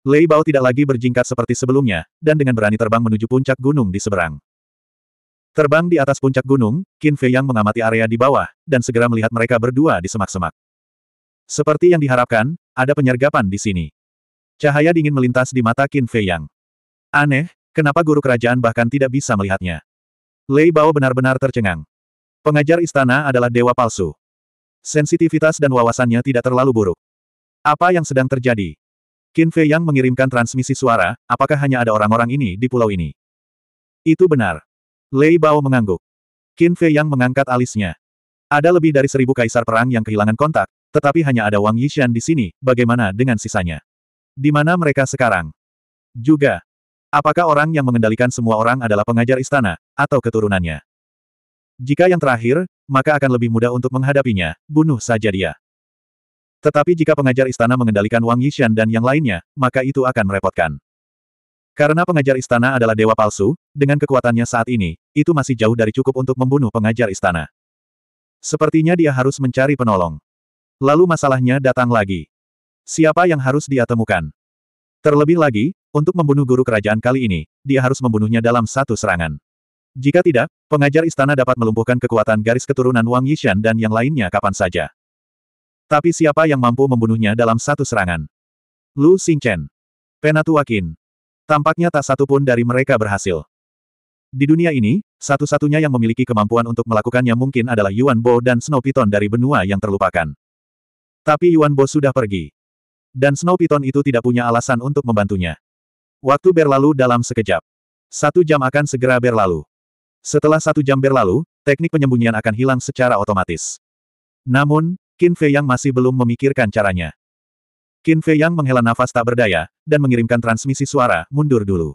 Lei Bao tidak lagi berjingkat seperti sebelumnya, dan dengan berani terbang menuju puncak gunung di seberang. Terbang di atas puncak gunung, Qin Fei Yang mengamati area di bawah, dan segera melihat mereka berdua di semak-semak. Seperti yang diharapkan, ada penyergapan di sini. Cahaya dingin melintas di mata Qin Fei Yang. Aneh, kenapa guru kerajaan bahkan tidak bisa melihatnya? Lei Bao benar-benar tercengang. Pengajar istana adalah dewa palsu. Sensitivitas dan wawasannya tidak terlalu buruk. Apa yang sedang terjadi? Qin Fei Yang mengirimkan transmisi suara, apakah hanya ada orang-orang ini di pulau ini? Itu benar. Lei Bao mengangguk. Qin Fei Yang mengangkat alisnya. Ada lebih dari seribu kaisar perang yang kehilangan kontak, tetapi hanya ada Wang Yishan di sini, bagaimana dengan sisanya? Di mana mereka sekarang? Juga. Apakah orang yang mengendalikan semua orang adalah pengajar istana, atau keturunannya? Jika yang terakhir, maka akan lebih mudah untuk menghadapinya, bunuh saja dia. Tetapi jika pengajar istana mengendalikan Wang Yishan dan yang lainnya, maka itu akan merepotkan. Karena pengajar istana adalah dewa palsu, dengan kekuatannya saat ini, itu masih jauh dari cukup untuk membunuh pengajar istana. Sepertinya dia harus mencari penolong. Lalu masalahnya datang lagi. Siapa yang harus dia temukan? Terlebih lagi, untuk membunuh guru kerajaan kali ini, dia harus membunuhnya dalam satu serangan. Jika tidak, pengajar istana dapat melumpuhkan kekuatan garis keturunan Wang Yishan dan yang lainnya kapan saja. Tapi siapa yang mampu membunuhnya dalam satu serangan? Lu Xingchen. Penatua Qin. Tampaknya tak satu pun dari mereka berhasil. Di dunia ini, satu-satunya yang memiliki kemampuan untuk melakukannya mungkin adalah Yuan Bo dan Snow Piton dari benua yang terlupakan. Tapi Yuan Bo sudah pergi. Dan Snow Piton itu tidak punya alasan untuk membantunya. Waktu berlalu dalam sekejap. Satu jam akan segera berlalu. Setelah satu jam berlalu, teknik penyembunyian akan hilang secara otomatis. Namun, Qin Fei Yang masih belum memikirkan caranya. Qin Fei Yang menghela nafas tak berdaya, dan mengirimkan transmisi suara, mundur dulu.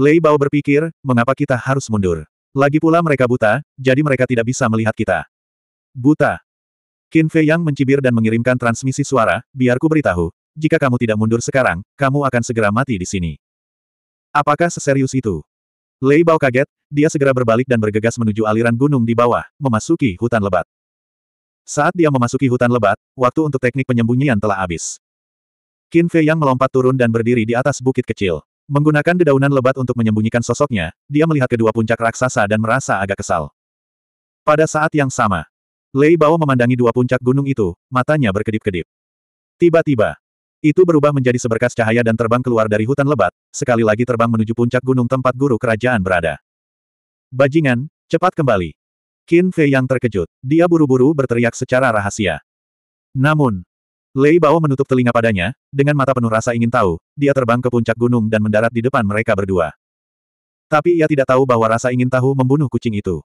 Lei Bao berpikir, mengapa kita harus mundur? Lagi pula mereka buta, jadi mereka tidak bisa melihat kita. Buta. Qin Fei Yang mencibir dan mengirimkan transmisi suara, biarku beritahu, jika kamu tidak mundur sekarang, kamu akan segera mati di sini. Apakah seserius itu? Lei Bao kaget, dia segera berbalik dan bergegas menuju aliran gunung di bawah, memasuki hutan lebat. Saat dia memasuki hutan lebat, waktu untuk teknik penyembunyian telah habis. Qin Fei Yang melompat turun dan berdiri di atas bukit kecil. Menggunakan dedaunan lebat untuk menyembunyikan sosoknya, dia melihat kedua puncak raksasa dan merasa agak kesal. Pada saat yang sama, Lei Bao memandangi dua puncak gunung itu, matanya berkedip-kedip. Tiba-tiba, itu berubah menjadi seberkas cahaya dan terbang keluar dari hutan lebat, sekali lagi terbang menuju puncak gunung tempat guru kerajaan berada. Bajingan, cepat kembali. Qin Fei yang terkejut. Dia buru-buru berteriak secara rahasia. Namun, Lei Bao menutup telinga padanya, dengan mata penuh rasa ingin tahu, dia terbang ke puncak gunung dan mendarat di depan mereka berdua. Tapi ia tidak tahu bahwa rasa ingin tahu membunuh kucing itu.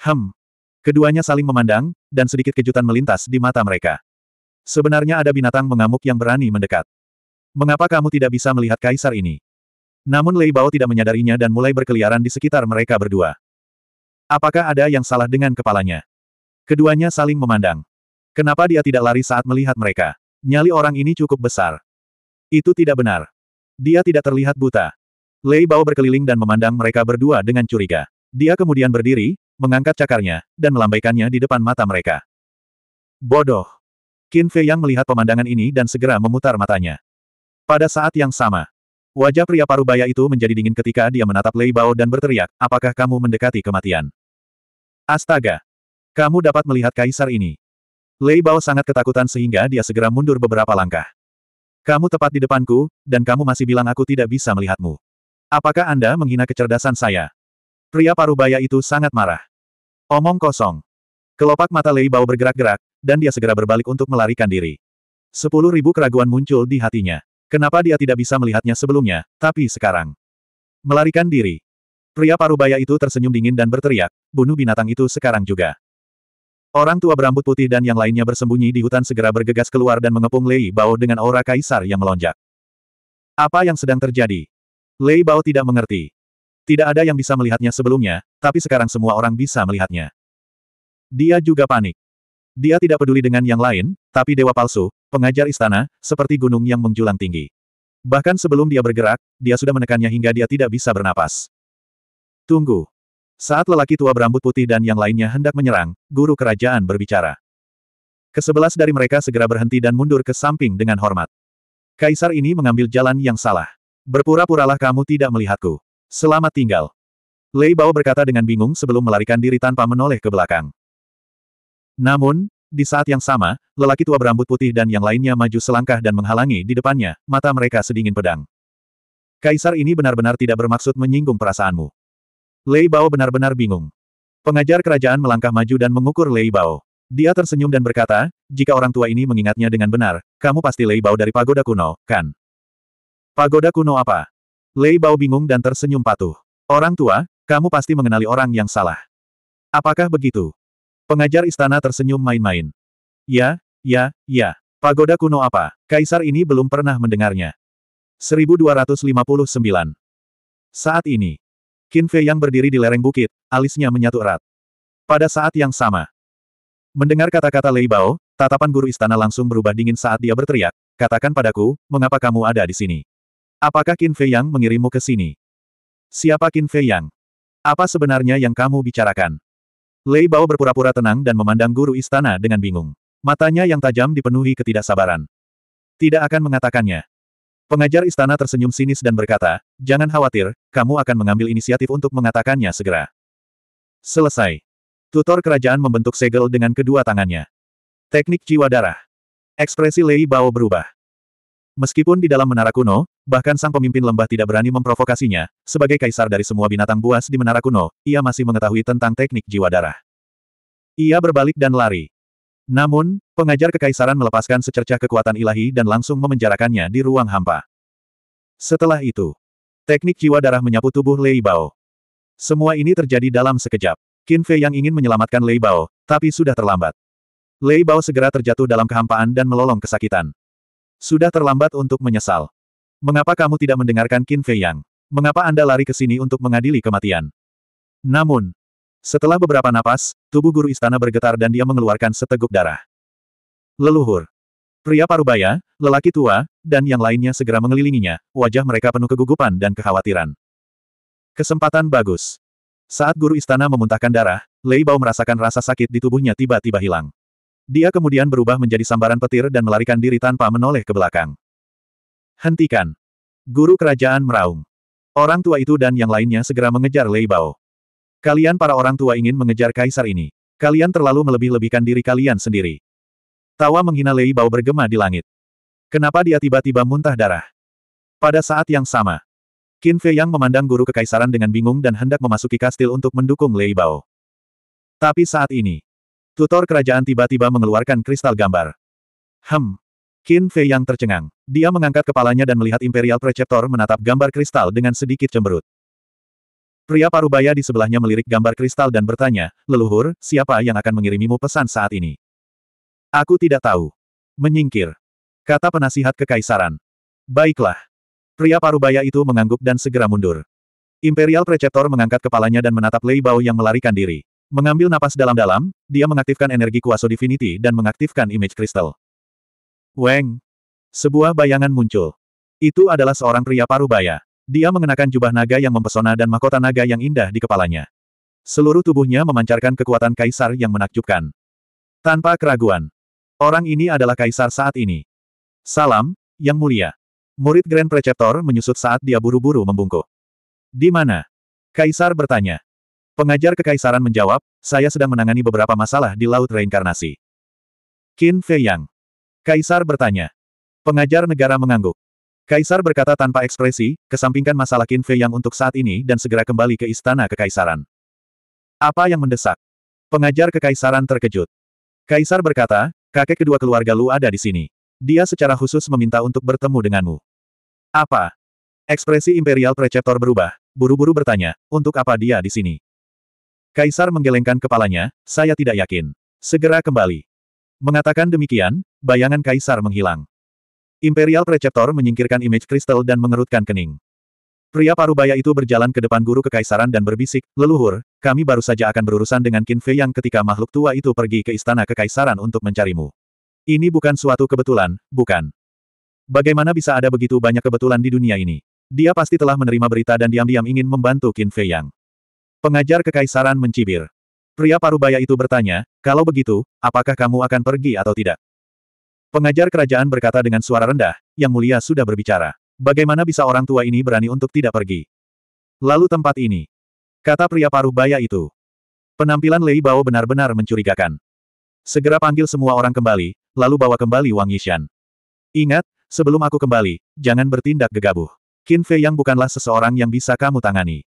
Hem. Keduanya saling memandang, dan sedikit kejutan melintas di mata mereka. Sebenarnya ada binatang mengamuk yang berani mendekat. Mengapa kamu tidak bisa melihat kaisar ini? Namun Lei Bao tidak menyadarinya dan mulai berkeliaran di sekitar mereka berdua. Apakah ada yang salah dengan kepalanya? Keduanya saling memandang. Kenapa dia tidak lari saat melihat mereka? Nyali orang ini cukup besar. Itu tidak benar. Dia tidak terlihat buta. Lei Bao berkeliling dan memandang mereka berdua dengan curiga. Dia kemudian berdiri, mengangkat cakarnya, dan melambaikannya di depan mata mereka. Bodoh! Qin Fei yang melihat pemandangan ini dan segera memutar matanya. Pada saat yang sama, Wajah pria parubaya itu menjadi dingin ketika dia menatap Lei Bao dan berteriak, apakah kamu mendekati kematian? Astaga! Kamu dapat melihat kaisar ini. Lei Bao sangat ketakutan sehingga dia segera mundur beberapa langkah. Kamu tepat di depanku, dan kamu masih bilang aku tidak bisa melihatmu. Apakah Anda menghina kecerdasan saya? Pria parubaya itu sangat marah. Omong kosong. Kelopak mata Lei Bao bergerak-gerak, dan dia segera berbalik untuk melarikan diri. Sepuluh ribu keraguan muncul di hatinya. Kenapa dia tidak bisa melihatnya sebelumnya, tapi sekarang. Melarikan diri. Pria parubaya itu tersenyum dingin dan berteriak, bunuh binatang itu sekarang juga. Orang tua berambut putih dan yang lainnya bersembunyi di hutan segera bergegas keluar dan mengepung Lei Bao dengan aura kaisar yang melonjak. Apa yang sedang terjadi? Lei Bao tidak mengerti. Tidak ada yang bisa melihatnya sebelumnya, tapi sekarang semua orang bisa melihatnya. Dia juga panik. Dia tidak peduli dengan yang lain, tapi dewa palsu, Pengajar istana, seperti gunung yang menjulang tinggi. Bahkan sebelum dia bergerak, dia sudah menekannya hingga dia tidak bisa bernapas. Tunggu. Saat lelaki tua berambut putih dan yang lainnya hendak menyerang, guru kerajaan berbicara. Kesebelas dari mereka segera berhenti dan mundur ke samping dengan hormat. Kaisar ini mengambil jalan yang salah. Berpura-puralah kamu tidak melihatku. Selamat tinggal. Lei Bao berkata dengan bingung sebelum melarikan diri tanpa menoleh ke belakang. Namun, di saat yang sama, lelaki tua berambut putih dan yang lainnya maju selangkah dan menghalangi di depannya, mata mereka sedingin pedang. Kaisar ini benar-benar tidak bermaksud menyinggung perasaanmu. Lei Bao benar-benar bingung. Pengajar kerajaan melangkah maju dan mengukur Lei Bao. Dia tersenyum dan berkata, jika orang tua ini mengingatnya dengan benar, kamu pasti Lei Bao dari pagoda kuno, kan? Pagoda kuno apa? Lei Bao bingung dan tersenyum patuh. Orang tua, kamu pasti mengenali orang yang salah. Apakah begitu? Pengajar istana tersenyum main-main. Ya, ya, ya. Pagoda kuno apa? Kaisar ini belum pernah mendengarnya. 1259. Saat ini, Qin Fei yang berdiri di lereng bukit, alisnya menyatu erat. Pada saat yang sama, mendengar kata-kata Lei Bao, tatapan guru istana langsung berubah dingin saat dia berteriak, "Katakan padaku, mengapa kamu ada di sini? Apakah Qin Fei yang mengirimmu ke sini? Siapa Qin Fei yang? Apa sebenarnya yang kamu bicarakan?" Lei Bao berpura-pura tenang dan memandang guru istana dengan bingung. Matanya yang tajam dipenuhi ketidaksabaran. Tidak akan mengatakannya. Pengajar istana tersenyum sinis dan berkata, Jangan khawatir, kamu akan mengambil inisiatif untuk mengatakannya segera. Selesai. Tutor kerajaan membentuk segel dengan kedua tangannya. Teknik jiwa darah. Ekspresi Lei Bao berubah. Meskipun di dalam menara kuno, bahkan sang pemimpin lembah tidak berani memprovokasinya, sebagai kaisar dari semua binatang buas di menara kuno, ia masih mengetahui tentang teknik jiwa darah. Ia berbalik dan lari. Namun, pengajar kekaisaran melepaskan secercah kekuatan ilahi dan langsung memenjarakannya di ruang hampa. Setelah itu, teknik jiwa darah menyapu tubuh Lei Bao. Semua ini terjadi dalam sekejap. Qin Fei yang ingin menyelamatkan Lei Bao, tapi sudah terlambat. Lei Bao segera terjatuh dalam kehampaan dan melolong kesakitan. Sudah terlambat untuk menyesal. Mengapa kamu tidak mendengarkan Qin Fei Yang? Mengapa Anda lari ke sini untuk mengadili kematian? Namun, setelah beberapa napas, tubuh guru istana bergetar dan dia mengeluarkan seteguk darah. Leluhur. Pria parubaya, lelaki tua, dan yang lainnya segera mengelilinginya, wajah mereka penuh kegugupan dan kekhawatiran. Kesempatan bagus. Saat guru istana memuntahkan darah, Lei Bao merasakan rasa sakit di tubuhnya tiba-tiba hilang. Dia kemudian berubah menjadi sambaran petir dan melarikan diri tanpa menoleh ke belakang. Hentikan. Guru kerajaan meraung. Orang tua itu dan yang lainnya segera mengejar Lei Bao. Kalian para orang tua ingin mengejar kaisar ini. Kalian terlalu melebih-lebihkan diri kalian sendiri. Tawa menghina Lei Bao bergema di langit. Kenapa dia tiba-tiba muntah darah? Pada saat yang sama, Qin Fei Yang memandang guru kekaisaran dengan bingung dan hendak memasuki kastil untuk mendukung Lei Bao. Tapi saat ini, Tutor kerajaan tiba-tiba mengeluarkan kristal gambar. Hem. Qin Fei yang tercengang. Dia mengangkat kepalanya dan melihat Imperial Preceptor menatap gambar kristal dengan sedikit cemberut. Pria parubaya di sebelahnya melirik gambar kristal dan bertanya, leluhur, siapa yang akan mengirimimu pesan saat ini? Aku tidak tahu. Menyingkir. Kata penasihat kekaisaran. Baiklah. Pria parubaya itu mengangguk dan segera mundur. Imperial Preceptor mengangkat kepalanya dan menatap Lei Bao yang melarikan diri. Mengambil napas dalam-dalam, dia mengaktifkan energi kuaso divinity dan mengaktifkan image Crystal. Weng! Sebuah bayangan muncul. Itu adalah seorang pria parubaya. Dia mengenakan jubah naga yang mempesona dan mahkota naga yang indah di kepalanya. Seluruh tubuhnya memancarkan kekuatan kaisar yang menakjubkan. Tanpa keraguan. Orang ini adalah kaisar saat ini. Salam, Yang Mulia. Murid Grand Preceptor menyusut saat dia buru-buru membungkuk. Di mana? Kaisar bertanya. Pengajar kekaisaran menjawab, saya sedang menangani beberapa masalah di Laut Reinkarnasi. Qin Fei Yang. Kaisar bertanya. Pengajar negara mengangguk. Kaisar berkata tanpa ekspresi, kesampingkan masalah Qin Fei Yang untuk saat ini dan segera kembali ke istana kekaisaran. Apa yang mendesak? Pengajar kekaisaran terkejut. Kaisar berkata, kakek kedua keluarga Lu ada di sini. Dia secara khusus meminta untuk bertemu denganmu. Apa? Ekspresi Imperial Preceptor berubah, buru-buru bertanya, untuk apa dia di sini? Kaisar menggelengkan kepalanya, saya tidak yakin. Segera kembali. Mengatakan demikian, bayangan Kaisar menghilang. Imperial Preceptor menyingkirkan image kristal dan mengerutkan kening. Pria parubaya itu berjalan ke depan guru kekaisaran dan berbisik, leluhur, kami baru saja akan berurusan dengan Qin Fei yang ketika makhluk tua itu pergi ke istana kekaisaran untuk mencarimu. Ini bukan suatu kebetulan, bukan. Bagaimana bisa ada begitu banyak kebetulan di dunia ini? Dia pasti telah menerima berita dan diam-diam ingin membantu Qin Fei Yang. Pengajar kekaisaran mencibir. Pria parubaya itu bertanya, kalau begitu, apakah kamu akan pergi atau tidak? Pengajar kerajaan berkata dengan suara rendah, yang mulia sudah berbicara. Bagaimana bisa orang tua ini berani untuk tidak pergi? Lalu tempat ini. Kata pria parubaya itu. Penampilan Lei Bao benar-benar mencurigakan. Segera panggil semua orang kembali, lalu bawa kembali Wang Yishan. Ingat, sebelum aku kembali, jangan bertindak gegabah. Qin Fei yang bukanlah seseorang yang bisa kamu tangani.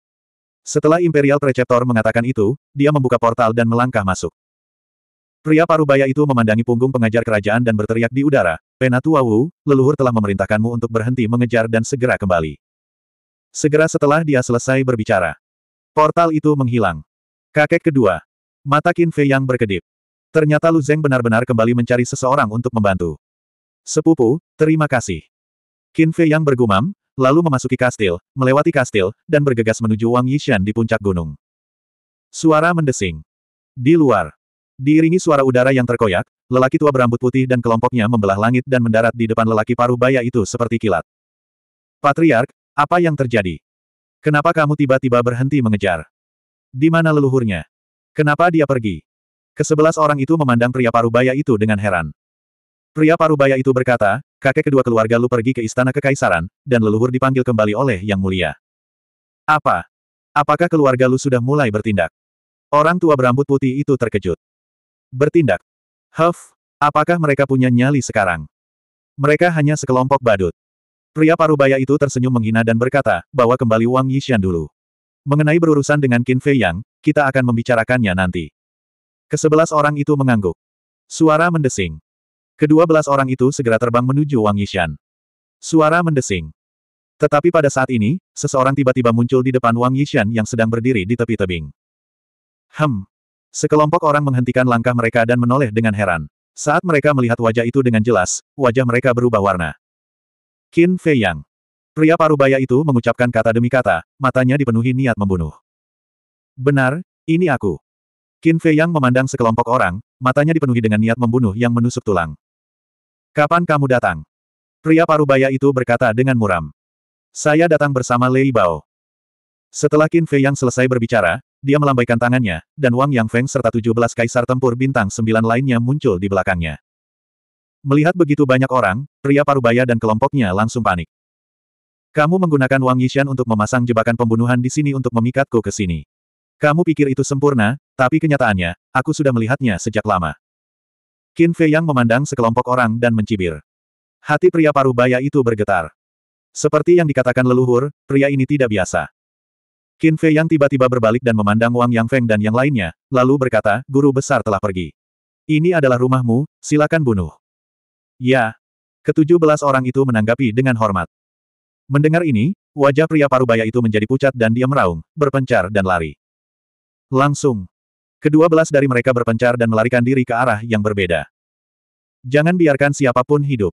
Setelah Imperial Preceptor mengatakan itu, dia membuka portal dan melangkah masuk. Pria parubaya itu memandangi punggung pengajar kerajaan dan berteriak di udara, Penatua Wu, leluhur telah memerintahkanmu untuk berhenti mengejar dan segera kembali. Segera setelah dia selesai berbicara, portal itu menghilang. Kakek kedua, mata Qin Fei yang berkedip. Ternyata Lu Zeng benar-benar kembali mencari seseorang untuk membantu. Sepupu, terima kasih. Qin Fei yang bergumam, lalu memasuki kastil, melewati kastil, dan bergegas menuju Wang Yishan di puncak gunung. Suara mendesing. Di luar. Diiringi suara udara yang terkoyak, lelaki tua berambut putih dan kelompoknya membelah langit dan mendarat di depan lelaki paruh baya itu seperti kilat. Patriark, apa yang terjadi? Kenapa kamu tiba-tiba berhenti mengejar? Di mana leluhurnya? Kenapa dia pergi? Kesebelas orang itu memandang pria paruh baya itu dengan heran. Pria parubaya itu berkata, kakek kedua keluarga Lu pergi ke istana kekaisaran, dan leluhur dipanggil kembali oleh Yang Mulia. Apa? Apakah keluarga Lu sudah mulai bertindak? Orang tua berambut putih itu terkejut. Bertindak. Huff, apakah mereka punya nyali sekarang? Mereka hanya sekelompok badut. Pria parubaya itu tersenyum menghina dan berkata, bawa kembali Wang Yishan dulu. Mengenai berurusan dengan Qin Fei Yang, kita akan membicarakannya nanti. Kesebelas orang itu mengangguk. Suara mendesing. Kedua belas orang itu segera terbang menuju Wang Yishan. Suara mendesing. Tetapi pada saat ini, seseorang tiba-tiba muncul di depan Wang Yishan yang sedang berdiri di tepi tebing. Hem. Sekelompok orang menghentikan langkah mereka dan menoleh dengan heran. Saat mereka melihat wajah itu dengan jelas, wajah mereka berubah warna. Qin Fei Yang. Pria parubaya itu mengucapkan kata demi kata, matanya dipenuhi niat membunuh. Benar, ini aku. Qin Fei Yang memandang sekelompok orang, matanya dipenuhi dengan niat membunuh yang menusuk tulang. Kapan kamu datang? Pria parubaya itu berkata dengan muram. Saya datang bersama Lei Bao. Setelah Qin Fei yang selesai berbicara, dia melambaikan tangannya, dan Wang Yang Feng serta 17 kaisar tempur bintang sembilan lainnya muncul di belakangnya. Melihat begitu banyak orang, pria parubaya dan kelompoknya langsung panik. Kamu menggunakan Wang Yishan untuk memasang jebakan pembunuhan di sini untuk memikatku ke sini. Kamu pikir itu sempurna, tapi kenyataannya, aku sudah melihatnya sejak lama. Qin Fei yang memandang sekelompok orang dan mencibir. Hati pria paruh baya itu bergetar. Seperti yang dikatakan leluhur, pria ini tidak biasa. Qin Fei yang tiba-tiba berbalik dan memandang Wang Yang Feng dan yang lainnya, lalu berkata, guru besar telah pergi. Ini adalah rumahmu, silakan bunuh. Ya. Ketujuh belas orang itu menanggapi dengan hormat. Mendengar ini, wajah pria parubaya itu menjadi pucat dan dia meraung, berpencar dan lari. Langsung. Kedua belas dari mereka berpencar dan melarikan diri ke arah yang berbeda. Jangan biarkan siapapun hidup.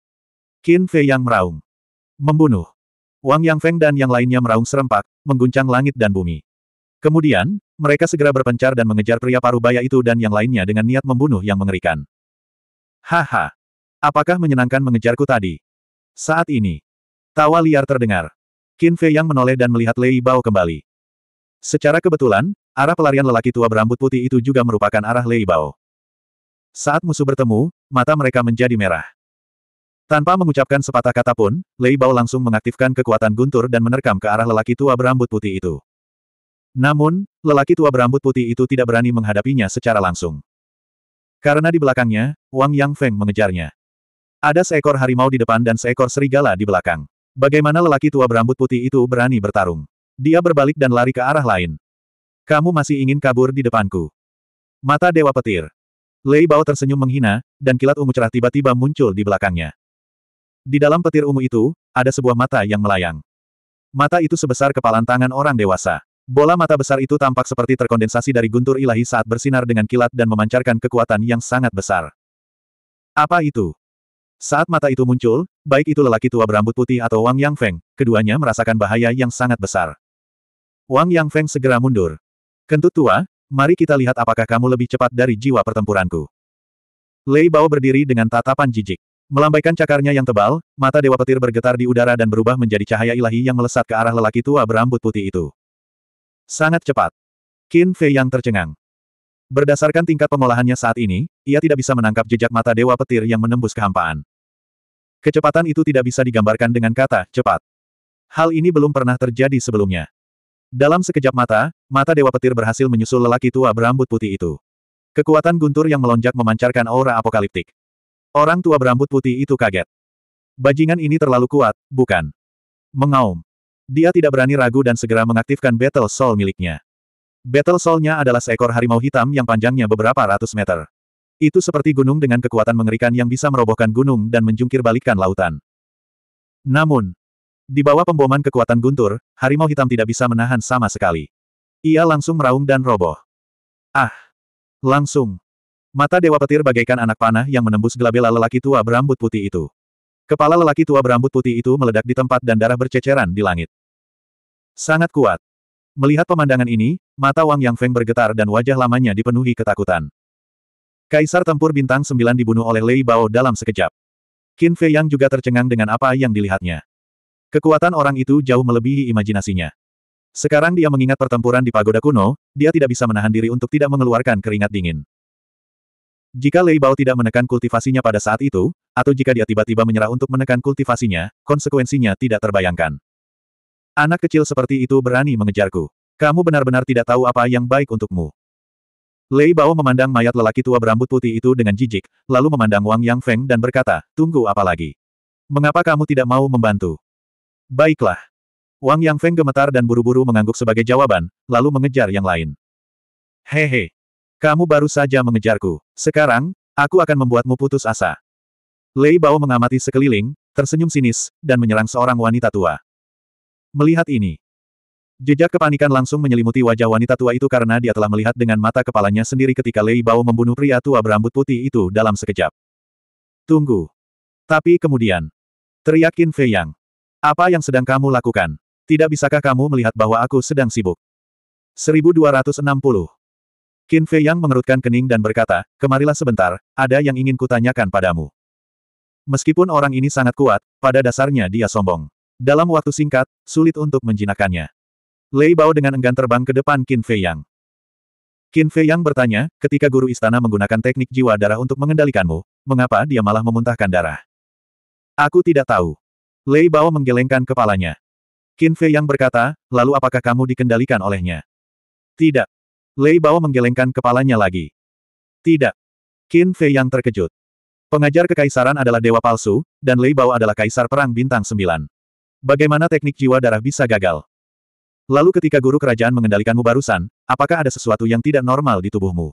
Qin Fei yang meraung. Membunuh. Wang Yang Feng dan yang lainnya meraung serempak, mengguncang langit dan bumi. Kemudian, mereka segera berpencar dan mengejar pria paruh baya itu dan yang lainnya dengan niat membunuh yang mengerikan. Haha. Apakah menyenangkan mengejarku tadi? Saat ini. Tawa liar terdengar. Qin Fei Yang menoleh dan melihat Lei Bao kembali. Secara kebetulan, Arah pelarian lelaki tua berambut putih itu juga merupakan arah Lei Bao. Saat musuh bertemu, mata mereka menjadi merah. Tanpa mengucapkan sepatah kata pun, Lei Bao langsung mengaktifkan kekuatan guntur dan menerkam ke arah lelaki tua berambut putih itu. Namun, lelaki tua berambut putih itu tidak berani menghadapinya secara langsung. Karena di belakangnya, Wang Yang Feng mengejarnya. Ada seekor harimau di depan dan seekor serigala di belakang. Bagaimana lelaki tua berambut putih itu berani bertarung? Dia berbalik dan lari ke arah lain. Kamu masih ingin kabur di depanku. Mata Dewa Petir. Lei Bao tersenyum menghina, dan kilat ungu cerah tiba-tiba muncul di belakangnya. Di dalam petir ungu itu, ada sebuah mata yang melayang. Mata itu sebesar kepalan tangan orang dewasa. Bola mata besar itu tampak seperti terkondensasi dari guntur ilahi saat bersinar dengan kilat dan memancarkan kekuatan yang sangat besar. Apa itu? Saat mata itu muncul, baik itu lelaki tua berambut putih atau Wang Yang Feng, keduanya merasakan bahaya yang sangat besar. Wang Yang Feng segera mundur. Kentut tua, mari kita lihat apakah kamu lebih cepat dari jiwa pertempuranku. Lei Bao berdiri dengan tatapan jijik. Melambaikan cakarnya yang tebal, mata Dewa Petir bergetar di udara dan berubah menjadi cahaya ilahi yang melesat ke arah lelaki tua berambut putih itu. Sangat cepat. Qin Fei yang tercengang. Berdasarkan tingkat pengolahannya saat ini, ia tidak bisa menangkap jejak mata Dewa Petir yang menembus kehampaan. Kecepatan itu tidak bisa digambarkan dengan kata, cepat. Hal ini belum pernah terjadi sebelumnya. Dalam sekejap mata, mata Dewa Petir berhasil menyusul lelaki tua berambut putih itu. Kekuatan guntur yang melonjak memancarkan aura apokaliptik. Orang tua berambut putih itu kaget. Bajingan ini terlalu kuat, bukan? Mengaum. Dia tidak berani ragu dan segera mengaktifkan Battle Soul miliknya. Battle Soul-nya adalah seekor harimau hitam yang panjangnya beberapa ratus meter. Itu seperti gunung dengan kekuatan mengerikan yang bisa merobohkan gunung dan menjungkir balikan lautan. Namun, di bawah pemboman kekuatan guntur, harimau hitam tidak bisa menahan sama sekali. Ia langsung meraung dan roboh. Ah! Langsung! Mata Dewa Petir bagaikan anak panah yang menembus gelabela lelaki tua berambut putih itu. Kepala lelaki tua berambut putih itu meledak di tempat dan darah berceceran di langit. Sangat kuat. Melihat pemandangan ini, mata Wang Yang Feng bergetar dan wajah lamanya dipenuhi ketakutan. Kaisar tempur bintang sembilan dibunuh oleh Lei Bao dalam sekejap. Qin Fei Yang juga tercengang dengan apa yang dilihatnya. Kekuatan orang itu jauh melebihi imajinasinya. Sekarang dia mengingat pertempuran di pagoda kuno, dia tidak bisa menahan diri untuk tidak mengeluarkan keringat dingin. Jika Lei Bao tidak menekan kultivasinya pada saat itu, atau jika dia tiba-tiba menyerah untuk menekan kultivasinya, konsekuensinya tidak terbayangkan. Anak kecil seperti itu berani mengejarku. Kamu benar-benar tidak tahu apa yang baik untukmu. Lei Bao memandang mayat lelaki tua berambut putih itu dengan jijik, lalu memandang Wang Yang Feng dan berkata, tunggu apa lagi? Mengapa kamu tidak mau membantu? Baiklah. Wang Yang Feng gemetar dan buru-buru mengangguk sebagai jawaban, lalu mengejar yang lain. Hehe. Kamu baru saja mengejarku. Sekarang, aku akan membuatmu putus asa. Lei Bao mengamati sekeliling, tersenyum sinis, dan menyerang seorang wanita tua. Melihat ini, Jejak kepanikan langsung menyelimuti wajah wanita tua itu karena dia telah melihat dengan mata kepalanya sendiri ketika Lei Bao membunuh pria tua berambut putih itu dalam sekejap. Tunggu. Tapi kemudian. teriakin Fei Yang. Apa yang sedang kamu lakukan? Tidak bisakah kamu melihat bahwa aku sedang sibuk? 1260. Qin Fei Yang mengerutkan kening dan berkata, kemarilah sebentar, ada yang ingin kutanyakan padamu. Meskipun orang ini sangat kuat, pada dasarnya dia sombong. Dalam waktu singkat, sulit untuk menjinakannya. Lei Bao dengan enggan terbang ke depan Qin Fei Yang. Qin Fei Yang bertanya, ketika guru istana menggunakan teknik jiwa darah untuk mengendalikanmu, mengapa dia malah memuntahkan darah? Aku tidak tahu. Lei Bao menggelengkan kepalanya. Qin Fei yang berkata, lalu apakah kamu dikendalikan olehnya? Tidak. Lei Bao menggelengkan kepalanya lagi. Tidak. Qin Fei yang terkejut. Pengajar kekaisaran adalah dewa palsu, dan Lei Bao adalah kaisar perang bintang sembilan. Bagaimana teknik jiwa darah bisa gagal? Lalu ketika guru kerajaan mengendalikanmu barusan, apakah ada sesuatu yang tidak normal di tubuhmu?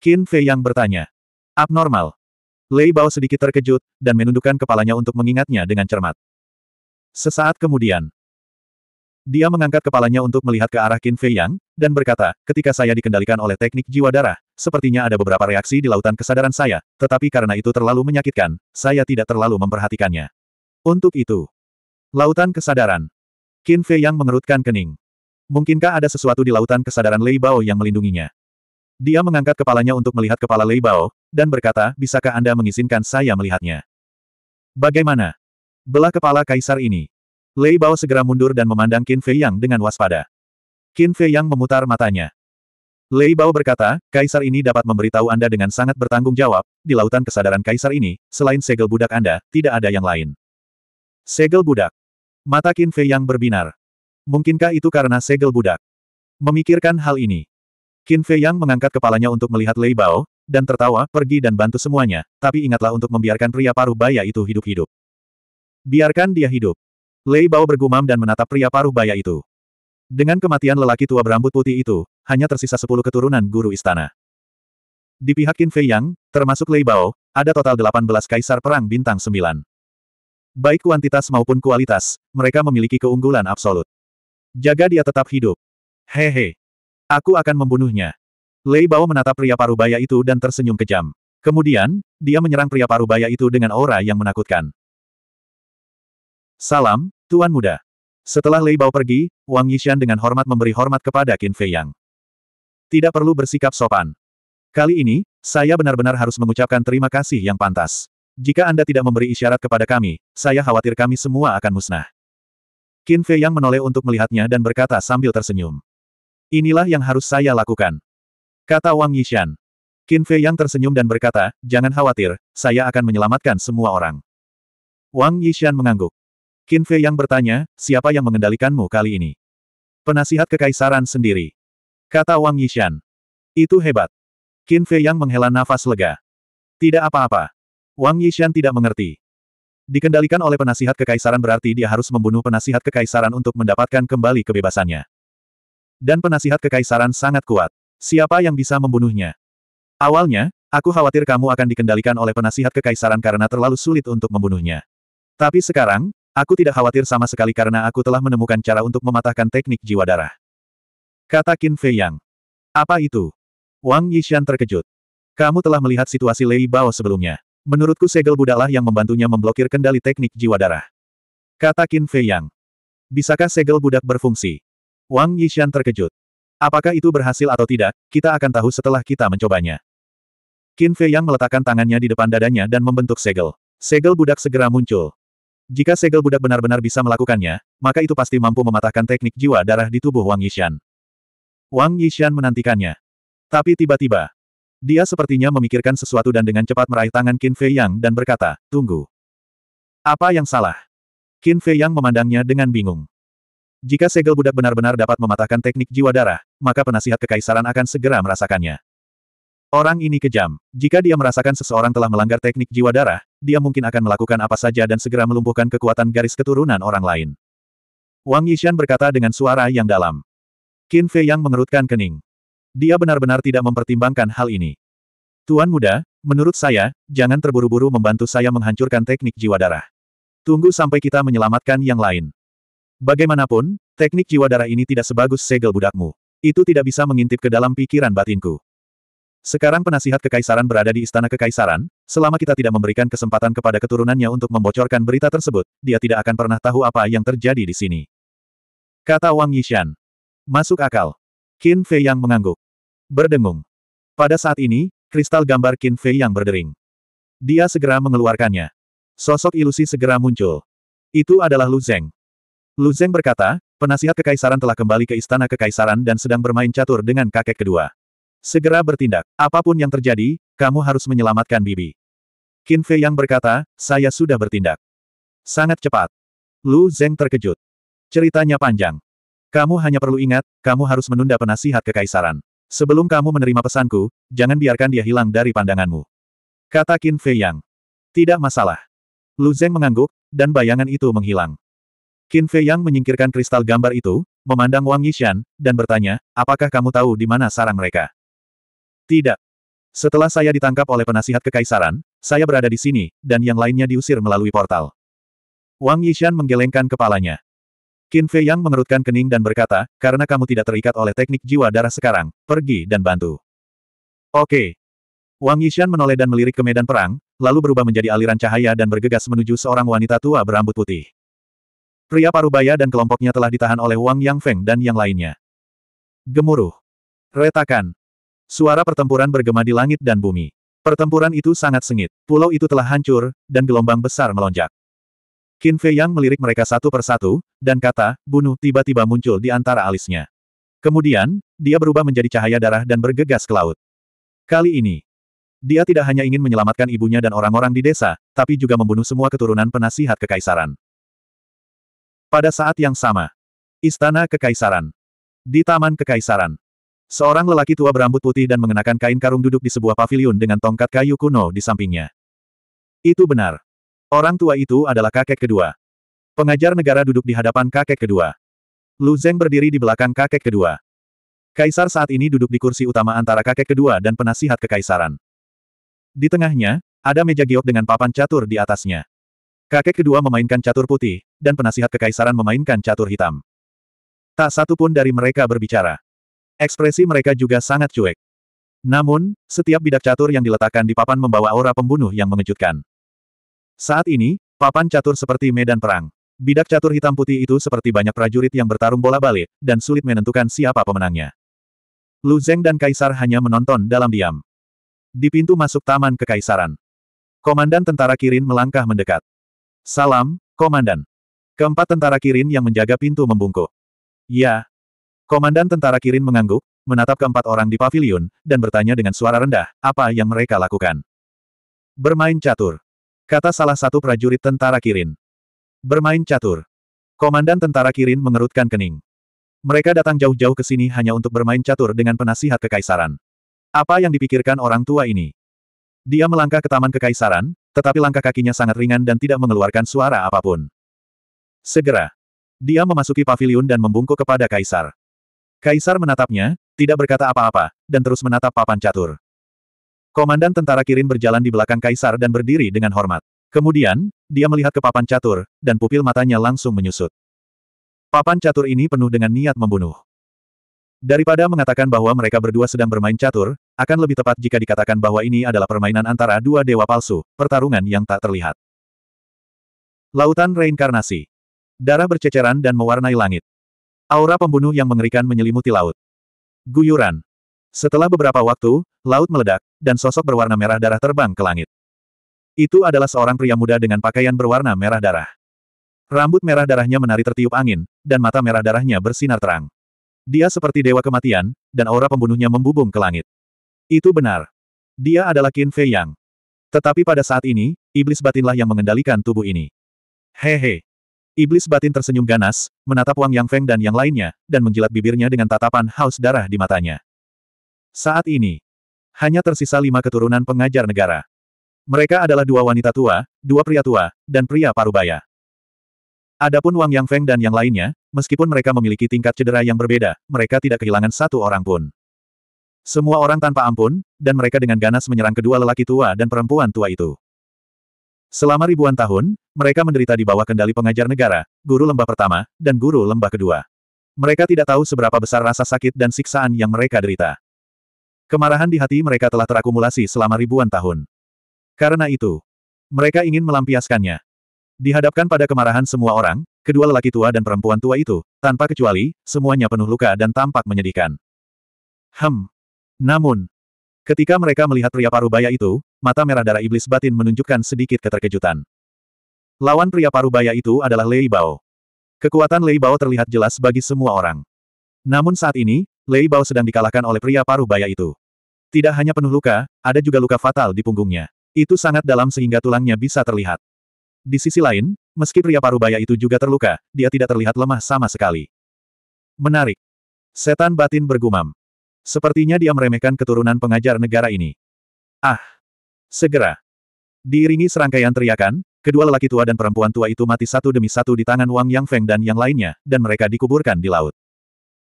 Qin Fei yang bertanya. Abnormal. Lei Bao sedikit terkejut, dan menundukkan kepalanya untuk mengingatnya dengan cermat. Sesaat kemudian, dia mengangkat kepalanya untuk melihat ke arah Qin Fei Yang, dan berkata, ketika saya dikendalikan oleh teknik jiwa darah, sepertinya ada beberapa reaksi di lautan kesadaran saya, tetapi karena itu terlalu menyakitkan, saya tidak terlalu memperhatikannya. Untuk itu, lautan kesadaran. Qin Fei Yang mengerutkan kening. Mungkinkah ada sesuatu di lautan kesadaran Lei Bao yang melindunginya? Dia mengangkat kepalanya untuk melihat kepala Lei Bao, dan berkata, bisakah Anda mengizinkan saya melihatnya? Bagaimana? Belah kepala kaisar ini. Lei Bao segera mundur dan memandang Qin Fei Yang dengan waspada. Qin Fei Yang memutar matanya. Lei Bao berkata, kaisar ini dapat memberitahu Anda dengan sangat bertanggung jawab, di lautan kesadaran kaisar ini, selain segel budak Anda, tidak ada yang lain. Segel budak. Mata Qin Fei Yang berbinar. Mungkinkah itu karena segel budak? Memikirkan hal ini. Qin Fei Yang mengangkat kepalanya untuk melihat Lei Bao, dan tertawa, pergi dan bantu semuanya, tapi ingatlah untuk membiarkan pria paruh baya itu hidup-hidup. Biarkan dia hidup. Lei Bao bergumam dan menatap pria paruh baya itu. Dengan kematian lelaki tua berambut putih itu, hanya tersisa sepuluh keturunan guru istana. Di pihak Qin Fei Yang, termasuk Lei Bao, ada total 18 kaisar perang bintang sembilan. Baik kuantitas maupun kualitas, mereka memiliki keunggulan absolut. Jaga dia tetap hidup. Hehe. Aku akan membunuhnya. Lei Bao menatap pria parubaya itu dan tersenyum kejam. Kemudian, dia menyerang pria parubaya itu dengan aura yang menakutkan. Salam, Tuan Muda. Setelah Lei Bao pergi, Wang Yishan dengan hormat memberi hormat kepada Qin Fei Yang. Tidak perlu bersikap sopan. Kali ini, saya benar-benar harus mengucapkan terima kasih yang pantas. Jika Anda tidak memberi isyarat kepada kami, saya khawatir kami semua akan musnah. Qin Fei Yang menoleh untuk melihatnya dan berkata sambil tersenyum. Inilah yang harus saya lakukan. Kata Wang Yishan. Qin Fei yang tersenyum dan berkata, jangan khawatir, saya akan menyelamatkan semua orang. Wang Yishan mengangguk. Qin Fei yang bertanya, siapa yang mengendalikanmu kali ini? Penasihat kekaisaran sendiri. Kata Wang Yishan. Itu hebat. Qin Fei yang menghela nafas lega. Tidak apa-apa. Wang Yishan tidak mengerti. Dikendalikan oleh penasihat kekaisaran berarti dia harus membunuh penasihat kekaisaran untuk mendapatkan kembali kebebasannya. Dan penasihat kekaisaran sangat kuat. Siapa yang bisa membunuhnya? Awalnya, aku khawatir kamu akan dikendalikan oleh penasihat kekaisaran karena terlalu sulit untuk membunuhnya. Tapi sekarang, aku tidak khawatir sama sekali karena aku telah menemukan cara untuk mematahkan teknik jiwa darah. Kata Qin Fei Yang. Apa itu? Wang Yishan terkejut. Kamu telah melihat situasi Lei Bao sebelumnya. Menurutku segel budalah yang membantunya memblokir kendali teknik jiwa darah. Kata Qin Fei Yang. Bisakah segel budak berfungsi? Wang Yishan terkejut. Apakah itu berhasil atau tidak, kita akan tahu setelah kita mencobanya. Qin Fei Yang meletakkan tangannya di depan dadanya dan membentuk segel. Segel budak segera muncul. Jika segel budak benar-benar bisa melakukannya, maka itu pasti mampu mematahkan teknik jiwa darah di tubuh Wang Yishan. Wang Yishan menantikannya. Tapi tiba-tiba, dia sepertinya memikirkan sesuatu dan dengan cepat meraih tangan Qin Fei Yang dan berkata, tunggu. Apa yang salah? Qin Fei Yang memandangnya dengan bingung. Jika segel budak benar-benar dapat mematahkan teknik jiwa darah, maka penasihat kekaisaran akan segera merasakannya. Orang ini kejam. Jika dia merasakan seseorang telah melanggar teknik jiwa darah, dia mungkin akan melakukan apa saja dan segera melumpuhkan kekuatan garis keturunan orang lain. Wang Yishan berkata dengan suara yang dalam. Qin Fei yang mengerutkan kening. Dia benar-benar tidak mempertimbangkan hal ini. Tuan muda, menurut saya, jangan terburu-buru membantu saya menghancurkan teknik jiwa darah. Tunggu sampai kita menyelamatkan yang lain. Bagaimanapun, teknik jiwa darah ini tidak sebagus segel budakmu. Itu tidak bisa mengintip ke dalam pikiran batinku. Sekarang penasihat kekaisaran berada di istana kekaisaran, selama kita tidak memberikan kesempatan kepada keturunannya untuk membocorkan berita tersebut, dia tidak akan pernah tahu apa yang terjadi di sini. Kata Wang Yishan. Masuk akal. Qin Fei yang mengangguk. Berdengung. Pada saat ini, kristal gambar Qin Fei yang berdering. Dia segera mengeluarkannya. Sosok ilusi segera muncul. Itu adalah Lu Zeng. Lu Zeng berkata, penasihat kekaisaran telah kembali ke istana kekaisaran dan sedang bermain catur dengan kakek kedua. Segera bertindak. Apapun yang terjadi, kamu harus menyelamatkan Bibi. Qin Fei yang berkata, saya sudah bertindak. Sangat cepat. Lu Zeng terkejut. Ceritanya panjang. Kamu hanya perlu ingat, kamu harus menunda penasihat kekaisaran. Sebelum kamu menerima pesanku, jangan biarkan dia hilang dari pandanganmu. Kata Qin Fei Yang. Tidak masalah. Lu Zeng mengangguk, dan bayangan itu menghilang. Qin Fei Yang menyingkirkan kristal gambar itu, memandang Wang Yishan, dan bertanya, apakah kamu tahu di mana sarang mereka? Tidak. Setelah saya ditangkap oleh penasihat kekaisaran, saya berada di sini, dan yang lainnya diusir melalui portal. Wang Yishan menggelengkan kepalanya. Qin Fei Yang mengerutkan kening dan berkata, karena kamu tidak terikat oleh teknik jiwa darah sekarang, pergi dan bantu. Oke. Wang Yishan menoleh dan melirik ke medan perang, lalu berubah menjadi aliran cahaya dan bergegas menuju seorang wanita tua berambut putih. Pria parubaya dan kelompoknya telah ditahan oleh Wang Yang Feng dan yang lainnya. Gemuruh. Retakan. Suara pertempuran bergema di langit dan bumi. Pertempuran itu sangat sengit. Pulau itu telah hancur, dan gelombang besar melonjak. Qin Fei Yang melirik mereka satu persatu, dan kata, bunuh tiba-tiba muncul di antara alisnya. Kemudian, dia berubah menjadi cahaya darah dan bergegas ke laut. Kali ini, dia tidak hanya ingin menyelamatkan ibunya dan orang-orang di desa, tapi juga membunuh semua keturunan penasihat kekaisaran. Pada saat yang sama, Istana Kekaisaran. Di Taman Kekaisaran, seorang lelaki tua berambut putih dan mengenakan kain karung duduk di sebuah paviliun dengan tongkat kayu kuno di sampingnya. Itu benar. Orang tua itu adalah kakek kedua. Pengajar negara duduk di hadapan kakek kedua. Lu Zeng berdiri di belakang kakek kedua. Kaisar saat ini duduk di kursi utama antara kakek kedua dan penasihat kekaisaran. Di tengahnya, ada meja giok dengan papan catur di atasnya. Kakek kedua memainkan catur putih, dan penasihat kekaisaran memainkan catur hitam. Tak satu pun dari mereka berbicara. Ekspresi mereka juga sangat cuek. Namun, setiap bidak catur yang diletakkan di papan membawa aura pembunuh yang mengejutkan. Saat ini, papan catur seperti medan perang. Bidak catur hitam putih itu seperti banyak prajurit yang bertarung bola balik, dan sulit menentukan siapa pemenangnya. Lu Zeng dan Kaisar hanya menonton dalam diam. Di pintu masuk Taman Kekaisaran. Komandan Tentara Kirin melangkah mendekat. Salam, Komandan. Keempat tentara Kirin yang menjaga pintu membungkuk. Ya. Komandan tentara Kirin mengangguk, menatap keempat orang di pavilion, dan bertanya dengan suara rendah, apa yang mereka lakukan. Bermain catur. Kata salah satu prajurit tentara Kirin. Bermain catur. Komandan tentara Kirin mengerutkan kening. Mereka datang jauh-jauh ke sini hanya untuk bermain catur dengan penasihat kekaisaran. Apa yang dipikirkan orang tua ini? Dia melangkah ke taman kekaisaran, tetapi langkah kakinya sangat ringan dan tidak mengeluarkan suara apapun. Segera. Dia memasuki pavilion dan membungkuk kepada Kaisar. Kaisar menatapnya, tidak berkata apa-apa, dan terus menatap papan catur. Komandan tentara Kirin berjalan di belakang Kaisar dan berdiri dengan hormat. Kemudian, dia melihat ke papan catur, dan pupil matanya langsung menyusut. Papan catur ini penuh dengan niat membunuh. Daripada mengatakan bahwa mereka berdua sedang bermain catur, akan lebih tepat jika dikatakan bahwa ini adalah permainan antara dua dewa palsu, pertarungan yang tak terlihat. Lautan Reinkarnasi Darah berceceran dan mewarnai langit. Aura pembunuh yang mengerikan menyelimuti laut. Guyuran. Setelah beberapa waktu, laut meledak, dan sosok berwarna merah darah terbang ke langit. Itu adalah seorang pria muda dengan pakaian berwarna merah darah. Rambut merah darahnya menari tertiup angin, dan mata merah darahnya bersinar terang. Dia seperti dewa kematian, dan aura pembunuhnya membubung ke langit. Itu benar. Dia adalah Qin Fei Yang. Tetapi pada saat ini, iblis batinlah yang mengendalikan tubuh ini. Hehe. He. Iblis batin tersenyum ganas, menatap Wang Yang Feng dan yang lainnya, dan menjilat bibirnya dengan tatapan haus darah di matanya. Saat ini, hanya tersisa lima keturunan pengajar negara. Mereka adalah dua wanita tua, dua pria tua, dan pria parubaya. Adapun Wang Yang Feng dan yang lainnya, meskipun mereka memiliki tingkat cedera yang berbeda, mereka tidak kehilangan satu orang pun. Semua orang tanpa ampun, dan mereka dengan ganas menyerang kedua lelaki tua dan perempuan tua itu. Selama ribuan tahun, mereka menderita di bawah kendali pengajar negara, guru lembah pertama, dan guru lembah kedua. Mereka tidak tahu seberapa besar rasa sakit dan siksaan yang mereka derita. Kemarahan di hati mereka telah terakumulasi selama ribuan tahun. Karena itu, mereka ingin melampiaskannya. Dihadapkan pada kemarahan semua orang, kedua lelaki tua dan perempuan tua itu, tanpa kecuali, semuanya penuh luka dan tampak menyedihkan. Hem. Namun, Ketika mereka melihat pria parubaya itu, mata merah darah iblis batin menunjukkan sedikit keterkejutan. Lawan pria parubaya itu adalah Lei Bao. Kekuatan Lei Bao terlihat jelas bagi semua orang. Namun saat ini, Lei Bao sedang dikalahkan oleh pria parubaya itu. Tidak hanya penuh luka, ada juga luka fatal di punggungnya. Itu sangat dalam sehingga tulangnya bisa terlihat. Di sisi lain, meski pria parubaya itu juga terluka, dia tidak terlihat lemah sama sekali. Menarik. Setan batin bergumam. Sepertinya dia meremehkan keturunan pengajar negara ini. Ah! Segera! Diiringi serangkaian teriakan, kedua lelaki tua dan perempuan tua itu mati satu demi satu di tangan Wang Yang Feng dan yang lainnya, dan mereka dikuburkan di laut.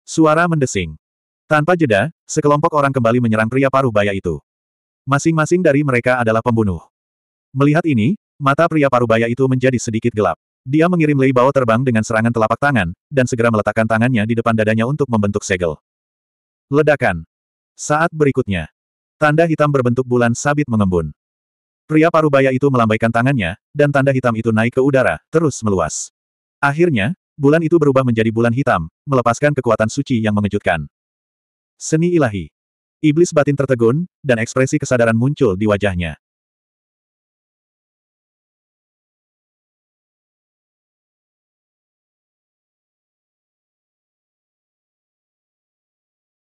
Suara mendesing. Tanpa jeda, sekelompok orang kembali menyerang pria paruh baya itu. Masing-masing dari mereka adalah pembunuh. Melihat ini, mata pria paruh baya itu menjadi sedikit gelap. Dia mengirim Lei Bao terbang dengan serangan telapak tangan, dan segera meletakkan tangannya di depan dadanya untuk membentuk segel. Ledakan. Saat berikutnya. Tanda hitam berbentuk bulan sabit mengembun. Pria parubaya itu melambaikan tangannya, dan tanda hitam itu naik ke udara, terus meluas. Akhirnya, bulan itu berubah menjadi bulan hitam, melepaskan kekuatan suci yang mengejutkan. Seni ilahi. Iblis batin tertegun, dan ekspresi kesadaran muncul di wajahnya.